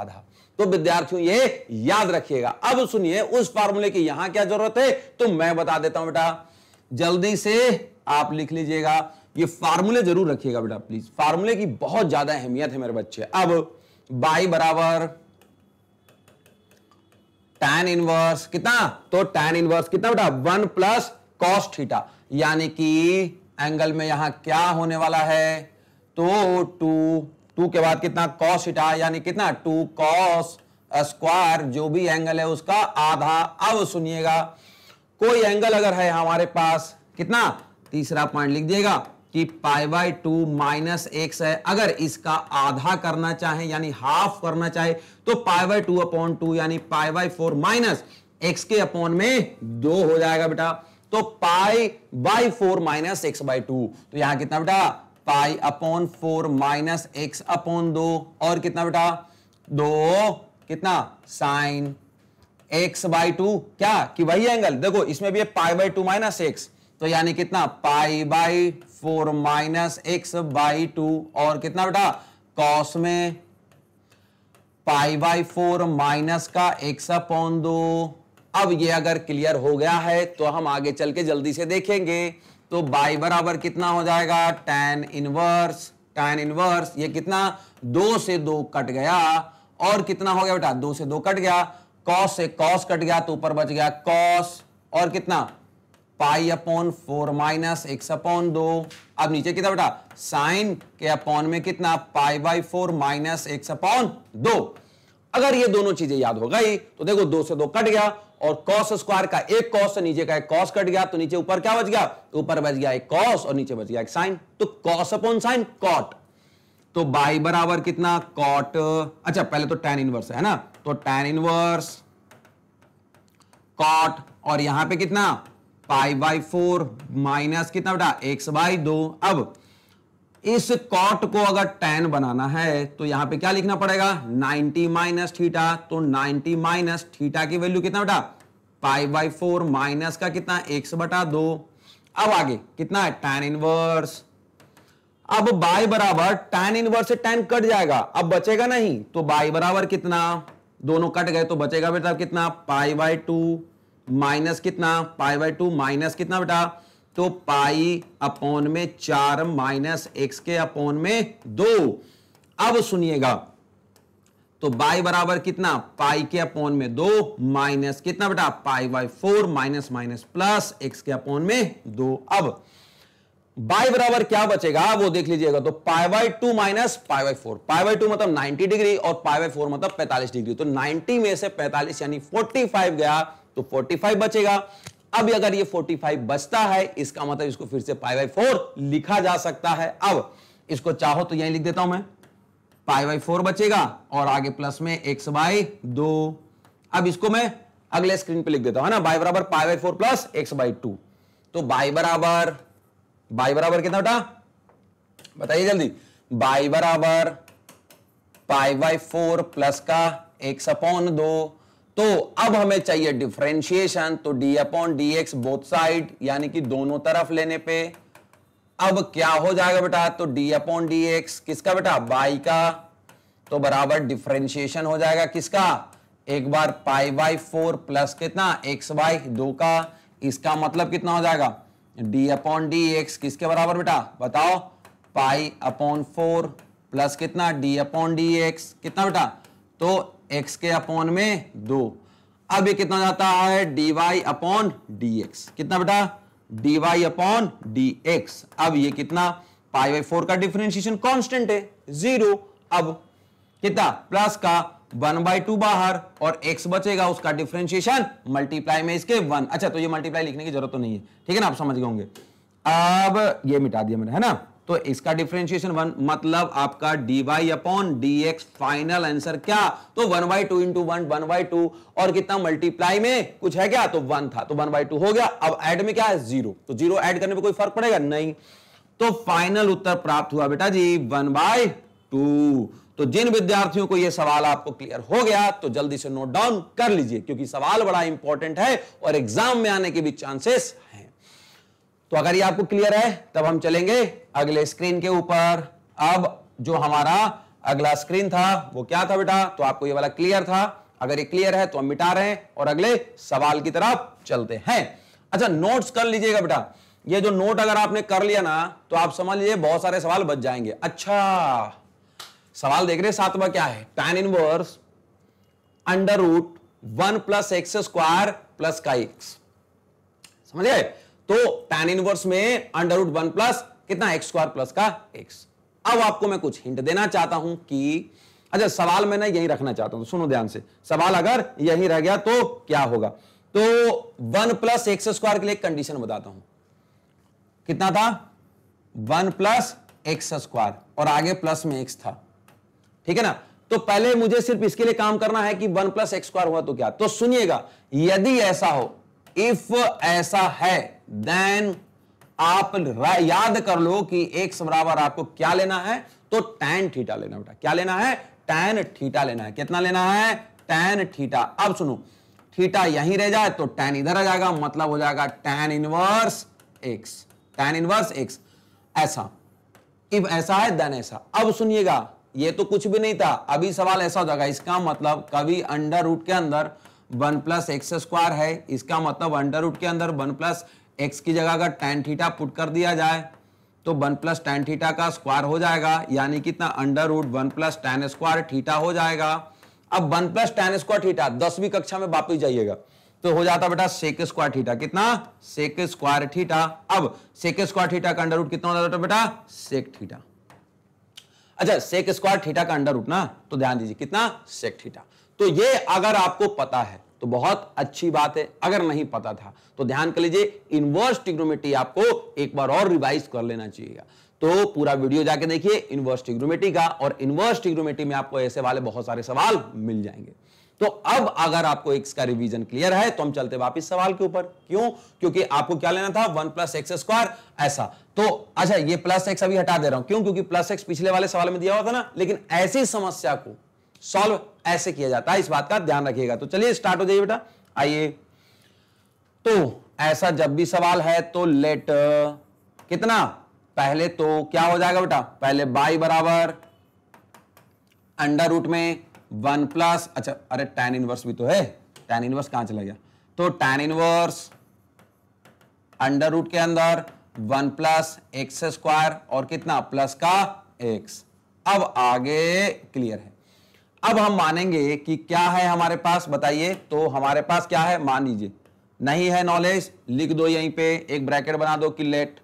S1: आधा तो विद्यार्थियों ये याद रखिएगा अब सुनिए उस फॉर्मूले की यहां क्या जरूरत है तो मैं बता देता हूं बेटा जल्दी से आप लिख लीजिएगा ये फार्मूले जरूर रखिएगा बेटा प्लीज फार्मूले की बहुत ज्यादा अहमियत है मेरे बच्चे अब बाई बराबर टैन इनवर्स कितना तो टैन इनवर्स कितना बेटा वन प्लस कॉस्ट थीटा यानी कि एंगल में यहां क्या होने वाला है तो टू टू के बाद कितना कॉस थीटा यानी कितना टू कॉस स्क्वायर जो भी एंगल है उसका आधा अब सुनिएगा कोई एंगल अगर है हमारे पास कितना तीसरा पॉइंट लिख दिएगा कि pi by two minus x है अगर इसका आधा करना चाहे यानी हाफ करना चाहे तो pi by two upon two यानी pi by four minus x के अपॉन में दो हो जाएगा बेटा तो pi by four minus x by two तो यहां कितना बेटा pi upon four minus x upon दो और कितना बेटा दो कितना साइन एक्स बाई टू क्या कि वही एंगल देखो इसमें भी pi by two minus x तो यानी कितना pi by four minus x by two और कितना बेटा कॉस में पाई बाई फोर माइनस का एक्स अपॉन दो अब ये अगर क्लियर हो गया है तो हम आगे चल के जल्दी से देखेंगे तो बाई बराबर कितना हो जाएगा टेन इनवर्स टेन इनवर्स ये कितना दो से दो कट गया और कितना हो गया बेटा दो से दो कट गया कॉस से कॉस कट गया तो ऊपर बच गया कॉस और कितना pi upon four minus x upon दो अब नीचे कितना बेटा साइन के अपॉन में कितना pi by four minus x upon दो अगर ये दोनों चीजें याद हो गई तो देखो दो से दो कट गया और कॉस स्क्वायर का एक कॉस से नीचे का एक कॉस कट गया तो नीचे ऊपर क्या बच गया ऊपर बच गया एक कॉस और नीचे बच गया एक साइन तो कॉस अपॉन साइन कॉट तो बाई बराबर कितना कॉट अच्छा पहले तो टेन इनवर्स है ना तो टेन इनवर्स कॉट और यहां पे कितना पाई बाई फोर माइनस कितना बेटा एक्स बाई दो अब इस कॉट को अगर टेन बनाना है तो यहां पे क्या लिखना पड़ेगा 90 माइनस थीटा तो 90 माइनस थीटा की वैल्यू कितना बेटा पाई बाई फोर माइनस का कितना एक्स बटा दो अब आगे कितना है टेन इनवर्स अब बाई बराबर टेन इनवर्स से टेन कट जाएगा अब बचेगा नहीं तो बाई बराबर कितना दोनों कट गए तो बचेगा बेटा कितना पाई बाई टू माइनस कितना पाई बाई टू माइनस कितना बेटा तो पाई अपोन में चार माइनस एक्स के अपोन में दो अब सुनिएगा तो बाई बराबर कितना पाई के अपोन में दो माइनस कितना बेटा pi by four minus minus plus x के अपोन में दो अब बाई बराबर क्या बचेगा वो देख लीजिएगा तो pi by two minus pi by four pi by two मतलब 90 डिग्री और पाई बाई फोर मतलब 45 डिग्री तो 90 में से 45 यानी 45 गया तो 45 बचेगा अब अगर ये 45 बचता है इसका मतलब इसको फिर से पाई बाई फोर लिखा जा सकता है अब इसको चाहो तो यही लिख देता हूं मैं पाई बाई फोर बचेगा और आगे प्लस में एक्स बाई दो अब इसको मैं अगले स्क्रीन पे लिख देता हूं ना बाई बराबर pi by four plus x by two तो बाई बराबर बाई बराबर कितना बेटा बताइए जल्दी बाई बराबर पाई बाई फोर प्लस का एक्स अपॉन दो तो अब हमें चाहिए डिफ्रेंशिएशन तो d upon d x both side यानी कि दोनों तरफ लेने पे अब क्या हो जाएगा बेटा तो डी अपॉन डी एक्स किसका बेटा बाई का तो बराबर डिफ्रेंशिएशन हो जाएगा किसका एक बार पाई बाई फोर प्लस कितना एक्स बाई दो का इसका मतलब कितना हो जाएगा डी अपॉन डी एक्स किसके बराबर बेटा बताओ पाई अपॉन फोर प्लस कितना डी अपॉन डी एक्स कितना बेटा तो एक्स के अपॉन में दो अब ये कितना जाता है d y upon d x कितना बेटा d y upon d x अब ये कितना पाई बाई फोर का डिफरेंशिएशन कांस्टेंट है जीरो अब कितना प्लस का वन बाई टू बाहर और एक्स बचेगा उसका डिफ्रेंशिएशन मल्टीप्लाई में इसके वन अच्छा तो ये मल्टीप्लाई लिखने की जरूरत तो नहीं है ठीक है ना आप समझ गए होंगे अब ये मिटा दिया मैंने है ना तो इसका डिफरेंशिएशन वन मतलब आपका d y upon d x final answer क्या तो one by two into one one by two और कितना मल्टीप्लाई में कुछ है क्या तो वन था तो वन बाई टू हो गया अब एड में क्या है जीरो तो जीरो एड करने में कोई फर्क पड़ेगा नहीं तो फाइनल उत्तर प्राप्त हुआ बेटा जी वन बाय टू तो जिन विद्यार्थियों को यह सवाल आपको क्लियर हो गया तो जल्दी से नोट डाउन कर लीजिए क्योंकि सवाल बड़ा इंपॉर्टेंट है और एग्जाम में आने के भी चांसेस तो अगर ये आपको क्लियर है तब हम चलेंगे अगले स्क्रीन के ऊपर अब जो हमारा अगला स्क्रीन था वो क्या था बेटा तो आपको ये वाला क्लियर था अगर ये क्लियर है तो हम मिटा रहे हैं और अगले सवाल की तरफ चलते हैं अच्छा नोट्स कर लीजिएगा बेटा ये जो नोट अगर आपने कर लिया ना तो आप समझ लीजिए बहुत सारे सवाल बच जाएंगे अच्छा सवाल देख रहे सातवा क्या है tan inverse under root one plus x square plus का एक्स समझिए तो tan इनवर्स में अंडर रूट वन प्लस कितना एक्स स्क्वायर प्लस का एक्स अब आपको मैं कुछ हिंट देना चाहता हूं कि अच्छा सवाल मैं ना यही रखना चाहता हूं सुनो ध्यान से सवाल अगर यही रह गया तो क्या होगा तो वन प्लस एक्स स्क्वायर के लिए कंडीशन बताता हूं कितना था वन प्लस एक्स स्क्वायर और आगे प्लस में एक्स था ठीक है ना तो पहले मुझे सिर्फ इसके लिए काम करना है कि वन प्लस एक्स स्क्वायर हुआ तो क्या तो सुनिएगा यदि ऐसा हो इफ ऐसा है देन आप याद कर लो कि एक बराबर आपको क्या लेना है तो टैन थीटा लेना बेटा क्या लेना है टैन थीटा लेना है कितना लेना है टैन थीटा अब सुनो थीटा यहीं रह जाए तो टैन इधर आ जाएगा मतलब हो जाएगा tan inverse x tan inverse x ऐसा इफ ऐसा है देन ऐसा अब सुनिएगा ये तो कुछ भी नहीं था अभी सवाल ऐसा हो जाएगा इसका मतलब कभी अंडर रूट के अंदर वन प्लस एक्स स्क्वायर है इसका मतलब अंडर रूट के अंदर वन प्लस एक्स की जगह अगर टेन थीटा पुट कर दिया जाए तो वन प्लस टेन थीटा का स्क्वायर हो जाएगा यानी कितना under root one plus tan square theta हो जाएगा अब one plus tan square theta दसवीं कक्षा में वापिस जाइएगा तो हो जाता बेटा सेक स्क्वायर थीटा कितना सेक स्क्वायर थीटा अब सेक स्क्वायर थीटा का अंडर रूट कितना हो जाता बेटा सेक थीटा अच्छा सेक स्क्वायर थीटा का अंडर रूट ना तो ध्यान दीजिए कितना सेक थीटा तो ये अगर आपको पता है तो बहुत अच्छी बात है अगर नहीं पता था तो ध्यान कर लीजिए इनवर्स टिग्नोमेट्री आपको एक बार और रिवाइज कर लेना चाहिएगा तो पूरा वीडियो जाके देखिए इनवर्स टिग्नोमेट्री का और इनवर्स टिग्नोमेट्री में आपको ऐसे वाले बहुत सारे सवाल मिल जाएंगे तो अब अगर आपको एक्स का रिवीजन क्लियर है तो हम चलते वापस सवाल के ऊपर क्यों क्योंकि आपको क्या लेना था वन प्लस एक्स स्क्वायर ऐसा तो अच्छा ये प्लस एक्स अभी हटा दे रहा हूं क्यों क्योंकि प्लस एक्स पिछले वाले सवाल में दिया हुआ था ना लेकिन ऐसी समस्या को सॉल्व ऐसे किया जाता है इस बात का ध्यान रखिएगा तो चलिए स्टार्ट हो जाइए बेटा आइए तो ऐसा जब भी सवाल है तो लेट कितना पहले तो क्या हो जाएगा बेटा पहले बाई बराबर अंडर रूट में वन प्लस अच्छा अरे टेन इनवर्स भी तो है टेन इनवर्स कहां चला गया तो टैन इनवर्स अंडर रूट के अंदर वन प्लस एक्स स्क्वायर और कितना प्लस का एक्स अब आगे क्लियर है अब हम मानेंगे कि क्या है हमारे पास बताइए तो हमारे पास क्या है मान लीजिए नहीं है नॉलेज लिख दो यहीं पे एक ब्रैकेट बना दो कि लेट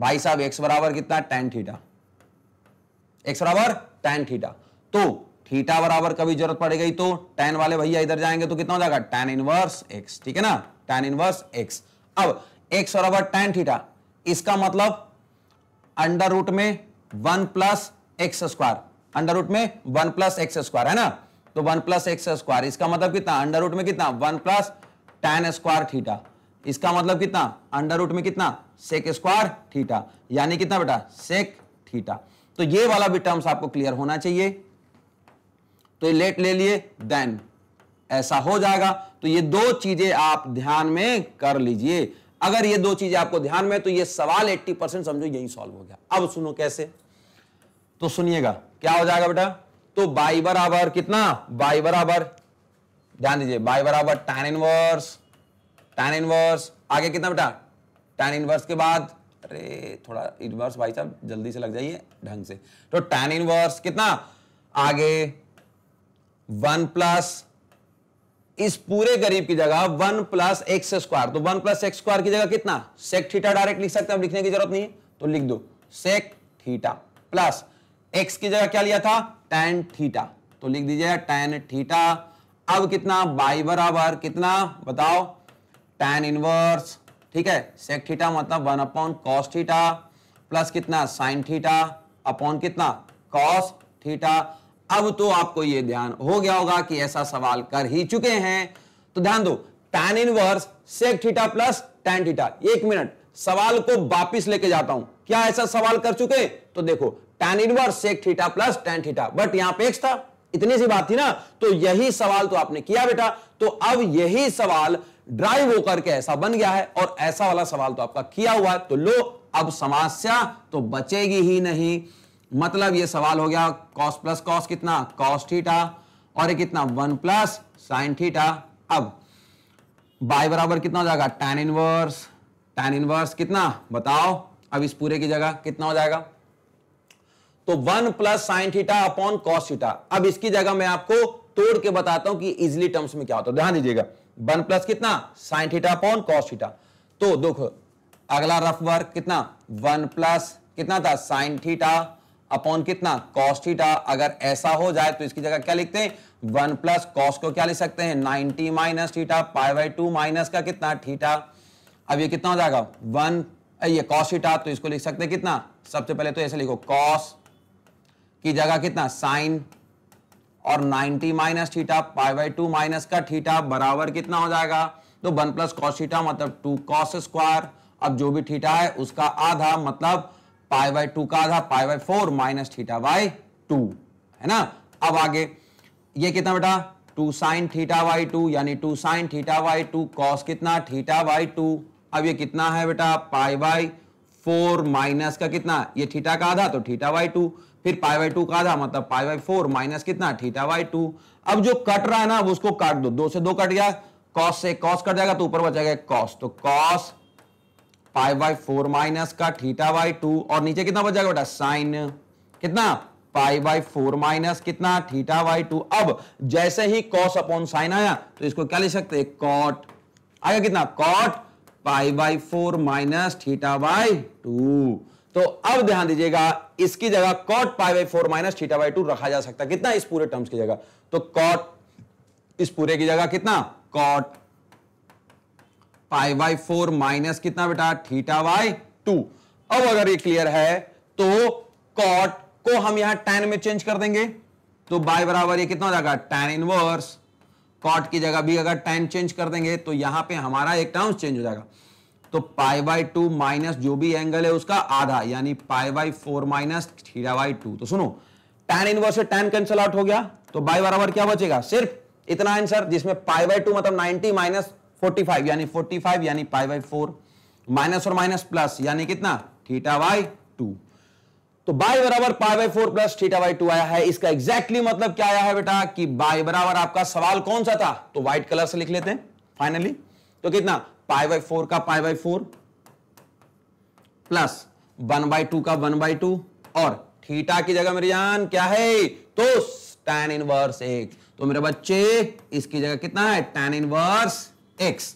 S1: भाई साहब एक्स बराबर कितना टेन थीटा एक्स बराबर टेन थीटा तो थीटा बराबर कभी जरूरत पड़ेगी तो टेन वाले भैया इधर जाएंगे तो कितना हो जाएगा टेन इनवर्स एक्स ठीक है ना टेन इनवर्स एक्स अब एक्स बराबर टेन थीटा इसका मतलब अंडर रूट में one plus x square under root में वन प्लस एक्स स्क्वायर है ना तो वन प्लस एक्स स्क्वायर इसका मतलब कितना अंडर रूट में कितना one plus tan square theta इसका मतलब कितना अंडर रूट में कितना सेक स्क्वायर थीटा यानी कितना बेटा सेक थीटा तो ये वाला भी टर्म्स आपको क्लियर होना चाहिए तो ये लेट ले लिए देन ऐसा हो जाएगा तो ये दो चीजें आप ध्यान में कर लीजिए अगर ये दो चीजें आपको ध्यान में तो ये सवाल 80 परसेंट समझो यही सॉल्व हो गया अब सुनो कैसे तो सुनिएगा क्या हो जाएगा बेटा तो बाई बराबर कितना बाई बराबर ध्यान दीजिए बाई बराबर टैन इनवर्स टैन इनवर्स आगे कितना बेटा टैन इनवर्स के बाद अरे थोड़ा इनवर्स भाई साहब जल्दी से लग जाइए ढंग से तो टैन इनवर्स कितना आगे वन प्लस इस पूरे गरीब की जगह वन प्लस एक्स स्क्वायर तो वन प्लस एक्स स्क्वायर की जगह कितना सेक थीटा डायरेक्ट लिख सकते हैं लिखने की जरूरत नहीं है तो लिख दो सेक थीटा प्लस एक्स की जगह क्या लिया था टेन थीटा तो लिख दीजिए टेन थीटा अब कितना बाई बराबर कितना बताओ टेन इनवर्स ठीक है सेक थीटा मतलब one upon cos theta plus कितना साइन थीटा अपॉन कितना कॉस थीटा अब तो आपको ये ध्यान हो गया होगा कि ऐसा सवाल कर ही चुके हैं तो ध्यान दो tan inverse sec theta plus tan theta एक मिनट सवाल को वापिस लेके जाता हूं क्या ऐसा सवाल कर चुके तो देखो tan inverse sec theta plus tan theta but यहां पे x था इतनी सी बात थी ना तो यही सवाल तो आपने किया बेटा तो अब यही सवाल ड्राइव होकर के ऐसा बन गया है और ऐसा वाला सवाल तो आपका किया हुआ है तो लो अब समस्या तो बचेगी ही नहीं मतलब ये सवाल हो गया कॉस प्लस कॉस कितना कॉस थीटा और ये कितना वन प्लस साइन थीटा अब बाय बराबर कितना हो जाएगा टेन इनवर्स टेन इनवर्स कितना बताओ अब इस पूरे की जगह कितना हो जाएगा तो one plus sine theta upon cos theta अब इसकी जगह मैं आपको तोड़ के बताता हूं कि इजिली टर्म्स में क्या होता है ध्यान दीजिएगा वन प्लस कितना sine theta upon cos theta तो देखो अगला रफ वर्क कितना वन प्लस कितना था साइन थीटा अपॉन कितना कॉस थीटा अगर ऐसा हो जाए तो इसकी जगह क्या लिखते हैं वन प्लस कॉस को क्या लिख सकते हैं ninety minus theta pi by two minus का कितना थीटा अब ये कितना हो जाएगा वन ये कॉस थीटा तो इसको लिख सकते हैं कितना सबसे पहले तो ऐसे लिखो कॉस की जगह कितना साइन और 90 minus theta pi by two minus का थीटा बराबर कितना हो जाएगा तो वन प्लस कॉस थीटा मतलब टू कॉस स्क्वायर अब जो भी थीटा है उसका आधा मतलब पाई बाई टू का आधा pi by four minus theta by two है ना अब आगे ये कितना बेटा two sine theta by two यानी two sine theta by two cos कितना थीटा बाई टू अब ये कितना है बेटा पाई बाई फोर माइनस का कितना ये थीटा का आधा तो थीटा बाई टू फिर पाई बाई टू का था मतलब पाई बाई फोर माइनस कितना थीटा बाई टू अब जो कट रहा है ना उसको काट दो दो से दो कट गया कॉस से कॉस कट जाएगा तो ऊपर बचेगा कॉस तो cos pi by four minus का थीटा बाई टू और नीचे कितना बच जाएगा बेटा साइन कितना पाई बाई फोर माइनस कितना थीटा बाई टू अब जैसे ही कॉस अपॉन साइन आया तो इसको क्या ले सकते कॉट आएगा कितना cot pi by four minus theta by two तो अब ध्यान दीजिएगा इसकी जगह cot pi by four minus theta by two रखा जा सकता है कितना इस पूरे टर्म्स की जगह तो कॉट इस पूरे की जगह कितना cot pi by four minus कितना बेटा थीटा बाई टू अब अगर ये क्लियर है तो कॉट को हम यहां टैन में चेंज कर देंगे तो बाय बराबर ये कितना हो जाएगा टेन इनवर्स कॉट की जगह भी अगर टेन चेंज कर देंगे तो यहां पे हमारा एक टर्म्स चेंज हो जाएगा तो पाई बाई टू माइनस जो भी एंगल है उसका आधा यानी pi by four minus theta by two तो सुनो टेन इनवर्स से टेन कैंसिल आउट हो गया तो बाई बराबर क्या बचेगा सिर्फ इतना आंसर जिसमें पाई बाई टू मतलब नाइनटी माइनस फोर्टी फाइव यानी फोर्टी फाइव यानी पाई बाई फोर माइनस और माइनस प्लस यानी कितना थीटा बाई टू तो बाई बराबर pi by four plus theta by two आया है इसका एग्जैक्टली exactly मतलब क्या आया है बेटा कि बाई बराबर आपका सवाल कौन सा था तो व्हाइट कलर से लिख लेते हैं फाइनली तो कितना पाई बाई फोर का pi by four plus one by two का वन बाई टू और थीटा की जगह मेरी जान क्या है तो टेन इनवर्स एक्स तो मेरे बच्चे इसकी जगह कितना है टेन इनवर्स एक्स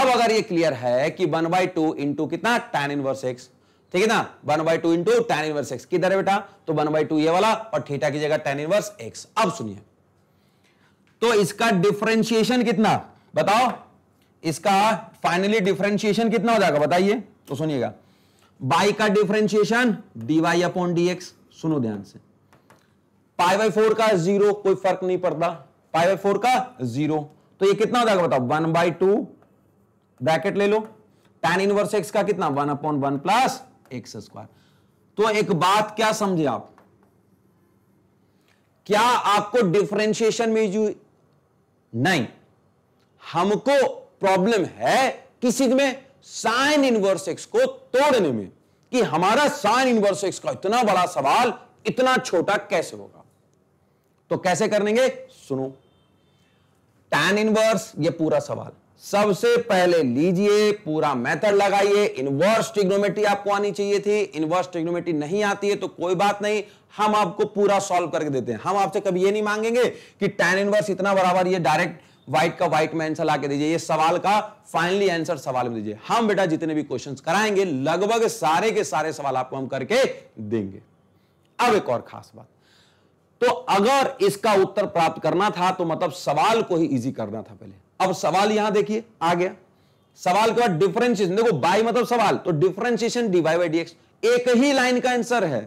S1: अब अगर ये क्लियर है कि वन बाई टू इंटू कितना टेन इनवर्स एक्स ठीक है ना one by two into tan inverse x किधर है बेटा तो वन बाई टू ये वाला और थीटा की जगह टेन इनवर्स एक्स अब सुनिए तो इसका डिफरेंशिएशन कितना बताओ इसका फाइनली डिफरेंशिएशन कितना हो जाएगा बताइए तो सुनिएगा बाई का डिफ्रेंशिएशन डीवाई अपॉन डीएक्स सुनो ध्यान से पाई बाई फोर का जीरो कोई फर्क नहीं पड़ता पाई बाई फोर का जीरो तो ये कितना हो जाएगा बताओ वन बाई टू ब्रैकेट ले लो टेन इनवर्स एक्स का कितना one upon one plus x square तो एक बात क्या समझे आप क्या आपको डिफरेंशिएशन में नहीं हमको प्रॉब्लम है किसी में साइन इनवर्स एक्स को तोड़ने में कि हमारा साइन इनवर्स एक्स का इतना बड़ा सवाल इतना छोटा कैसे होगा तो कैसे करेंगे सुनो टैन इनवर्स ये पूरा सवाल सबसे पहले लीजिए पूरा मेथड लगाइए इनवर्स ट्रिग्नोमेट्री आपको आनी चाहिए थी इनवर्स ट्रिग्नोमेट्री नहीं आती है तो कोई बात नहीं हम आपको पूरा सॉल्व करके देते हैं हम आपसे कभी ये नहीं मांगेंगे कि टैन इनवर्स इतना बराबर ये डायरेक्ट व्हाइट का व्हाइट में आंसर ला के दीजिए ये सवाल का फाइनली आंसर सवाल में दीजिए हम हाँ बेटा जितने भी क्वेश्चन कराएंगे लगभग सारे के सारे सवाल आपको हम करके देंगे अब एक और खास बात तो अगर इसका उत्तर प्राप्त करना था तो मतलब सवाल को ही इजी करना था पहले अब सवाल यहां देखिए आ गया सवाल के बाद डिफरेंशिएशन देखो बाई मतलब सवाल तो डिफरेंशिएशन डीवाई बाई एक्स एक ही लाइन का आंसर है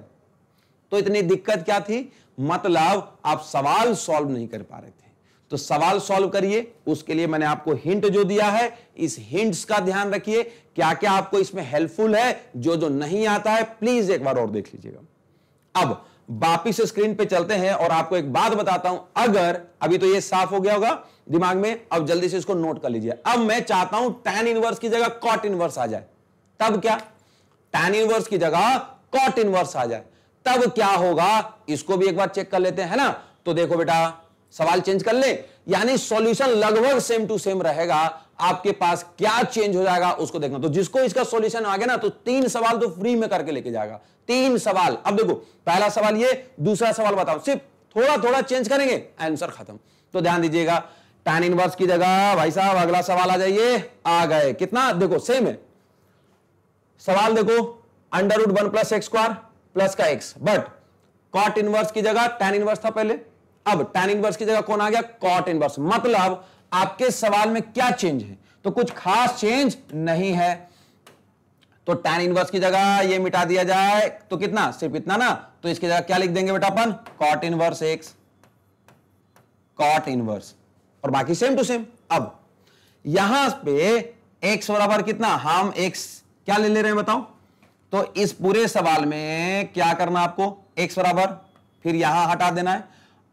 S1: तो इतनी दिक्कत क्या थी मतलब आप सवाल सॉल्व नहीं कर पा रहे थे तो सवाल सॉल्व करिए उसके लिए मैंने आपको हिंट जो दिया है इस हिंट्स का ध्यान रखिए क्या क्या आपको इसमें हेल्पफुल है जो जो नहीं आता है प्लीज एक बार और देख लीजिएगा अब वापिस स्क्रीन पे चलते हैं और आपको एक बात बताता हूं अगर अभी तो ये साफ हो गया होगा दिमाग में अब जल्दी से इसको नोट कर लीजिए अब मैं चाहता हूं टैन इनवर्स की जगह कॉट इनवर्स आ जाए तब क्या टैन इनवर्स की जगह कॉट इनवर्स आ जाए तब क्या होगा इसको भी एक बार चेक कर लेते हैं ना तो देखो बेटा सवाल चेंज कर ले यानी सॉल्यूशन लगभग सेम टू सेम रहेगा आपके पास क्या चेंज हो जाएगा उसको देखना तो जिसको इसका सॉल्यूशन आ गया ना तो तीन सवाल तो फ्री में करके लेके जाएगा तीन सवाल अब देखो पहला सवाल ये दूसरा सवाल बताओ सिर्फ थोड़ा थोड़ा चेंज करेंगे आंसर खत्म तो ध्यान दीजिएगा टैन इनवर्स की जगह भाई साहब अगला सवाल आ जाइए आ गए कितना देखो सेम है सवाल देखो under root one plus x square plus का एक्स बट कॉट इनवर्स की जगह टैन इनवर्स था पहले अब tan इनवर्स की जगह कौन आ गया कॉट इनवर्स मतलब आपके सवाल में क्या चेंज है तो कुछ खास चेंज नहीं है तो टैन इनवर्स की जगह ये मिटा दिया जाए तो कितना सिर्फ इतना ना तो इसकी जगह क्या लिख देंगे बेटा अपन कॉट इनवर्स एक्स इनवर्स और बाकी सेम टू सेम अब यहां पे एक्स बराबर कितना हम एक्स क्या ले ले रहे हैं बताओ तो इस पूरे सवाल में क्या करना आपको एक्स बराबर फिर यहां हटा देना है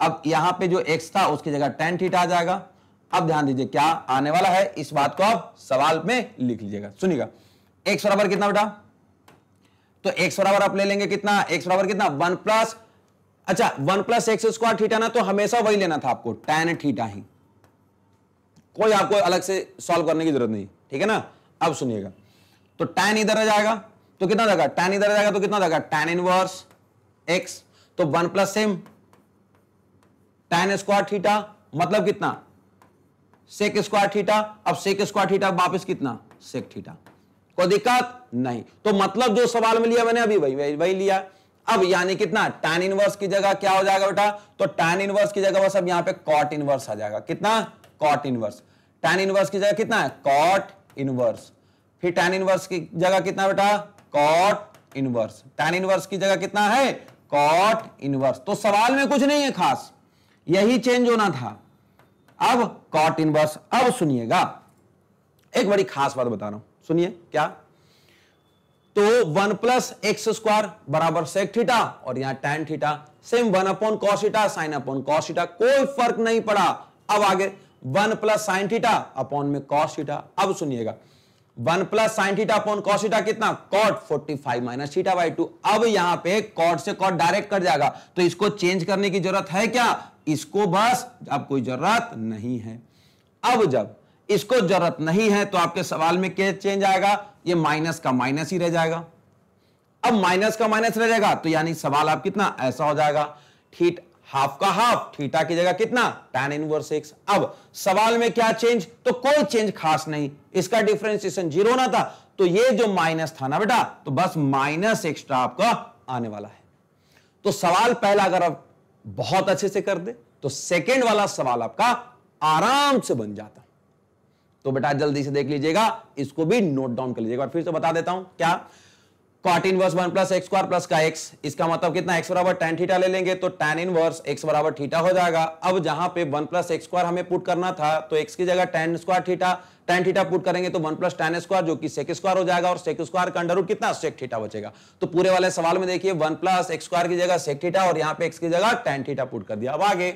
S1: अब यहां पे जो एक्स था उसकी जगह टेन थीटा आ जाएगा अब ध्यान दीजिए क्या आने वाला है इस बात को आप सवाल में लिख लीजिएगा सुनिएगा एक्स बराबर कितना बेटा तो एक्स बराबर आप ले लेंगे कितना एक्स बराबर कितना वन प्लस अच्छा one plus x square theta ना तो हमेशा वही लेना था आपको टेन थीटा ही कोई आपको अलग से सॉल्व करने की जरूरत नहीं ठीक है ना अब सुनिएगा तो टेन इधर आ जाएगा तो कितना जाएगा टेन इधर आ जाएगा तो कितना जाएगा टेन इनवर्स एक्स तो one plus same tan square theta मतलब कितना सेक स्क्वायर थीटा अब सेक स्क्वायर थीटा वापस कितना सेक थीटा कोई दिक्कत नहीं तो मतलब जो सवाल में लिया मैंने अभी वही वही, वही लिया अब यानी कितना टैन इनवर्स की जगह क्या हो जाएगा बेटा तो टैन इनवर्स की जगह बस अब यहां पे कॉट इनवर्स आ जाएगा कितना कॉट इनवर्स टैन इनवर्स की जगह कितना है कॉट इनवर्स फिर टैन इनवर्स की जगह कितना बेटा कॉट इनवर्स टैन इनवर्स की जगह कितना है कॉट इनवर्स तो सवाल में कुछ नहीं है खास यही चेंज होना था अब कॉट इनवर्स अब सुनिएगा एक बड़ी खास बात बता रहा हूं सुनिए क्या तो वन प्लस एक्स स्क्वायर बराबर सेक थीटा और यहां tan theta same one upon cos theta sine upon cos theta कोई फर्क नहीं पड़ा अब आगे one plus sine theta upon में कॉसिटा अब सुनिएगा one plus sine theta upon cos theta कितना cot five minus theta by two अब यहां पे कॉट से कॉट डायरेक्ट कर जाएगा तो इसको चेंज करने की जरूरत है क्या इसको बस अब कोई जरूरत नहीं है अब जब इसको जरूरत नहीं है तो आपके सवाल में क्या चेंज आएगा ये माइनस का माइनस ही रह जाएगा अब माइनस का माइनस रह जाएगा तो यानी सवाल आप कितना ऐसा हो जाएगा ठीक हाफ का हाफ थीटा की जगह कितना टेन इनवर्स एक्स अब सवाल में क्या चेंज तो कोई चेंज खास नहीं इसका डिफरेंशिएशन जीरो ना था तो ये जो माइनस था ना बेटा तो बस माइनस एक्स्ट्रा आपका आने वाला है तो सवाल पहला अगर आप बहुत अच्छे से कर दे तो सेकेंड वाला सवाल आपका आराम से बन जाता तो बेटा जल्दी से देख लीजिएगा इसको भी नोट डाउन कर लीजिएगा और फिर से बता देता हूं क्या का इसका मतलब कितना बराबर ले लेंगे तो बराबर हो जाएगा अब जहां पे हमें करना था तो की जगह करेंगे तो जो कि सेक हो जाएगा और सेक स्क्वायर का अंडर कितना बचेगा तो पूरे वाले सवाल में देखिए वन प्लस एक्सक्वायर की जगह सेक थीटा और यहाँ पे एक्स की जगह टेन थीटा पुट कर दिया अब आगे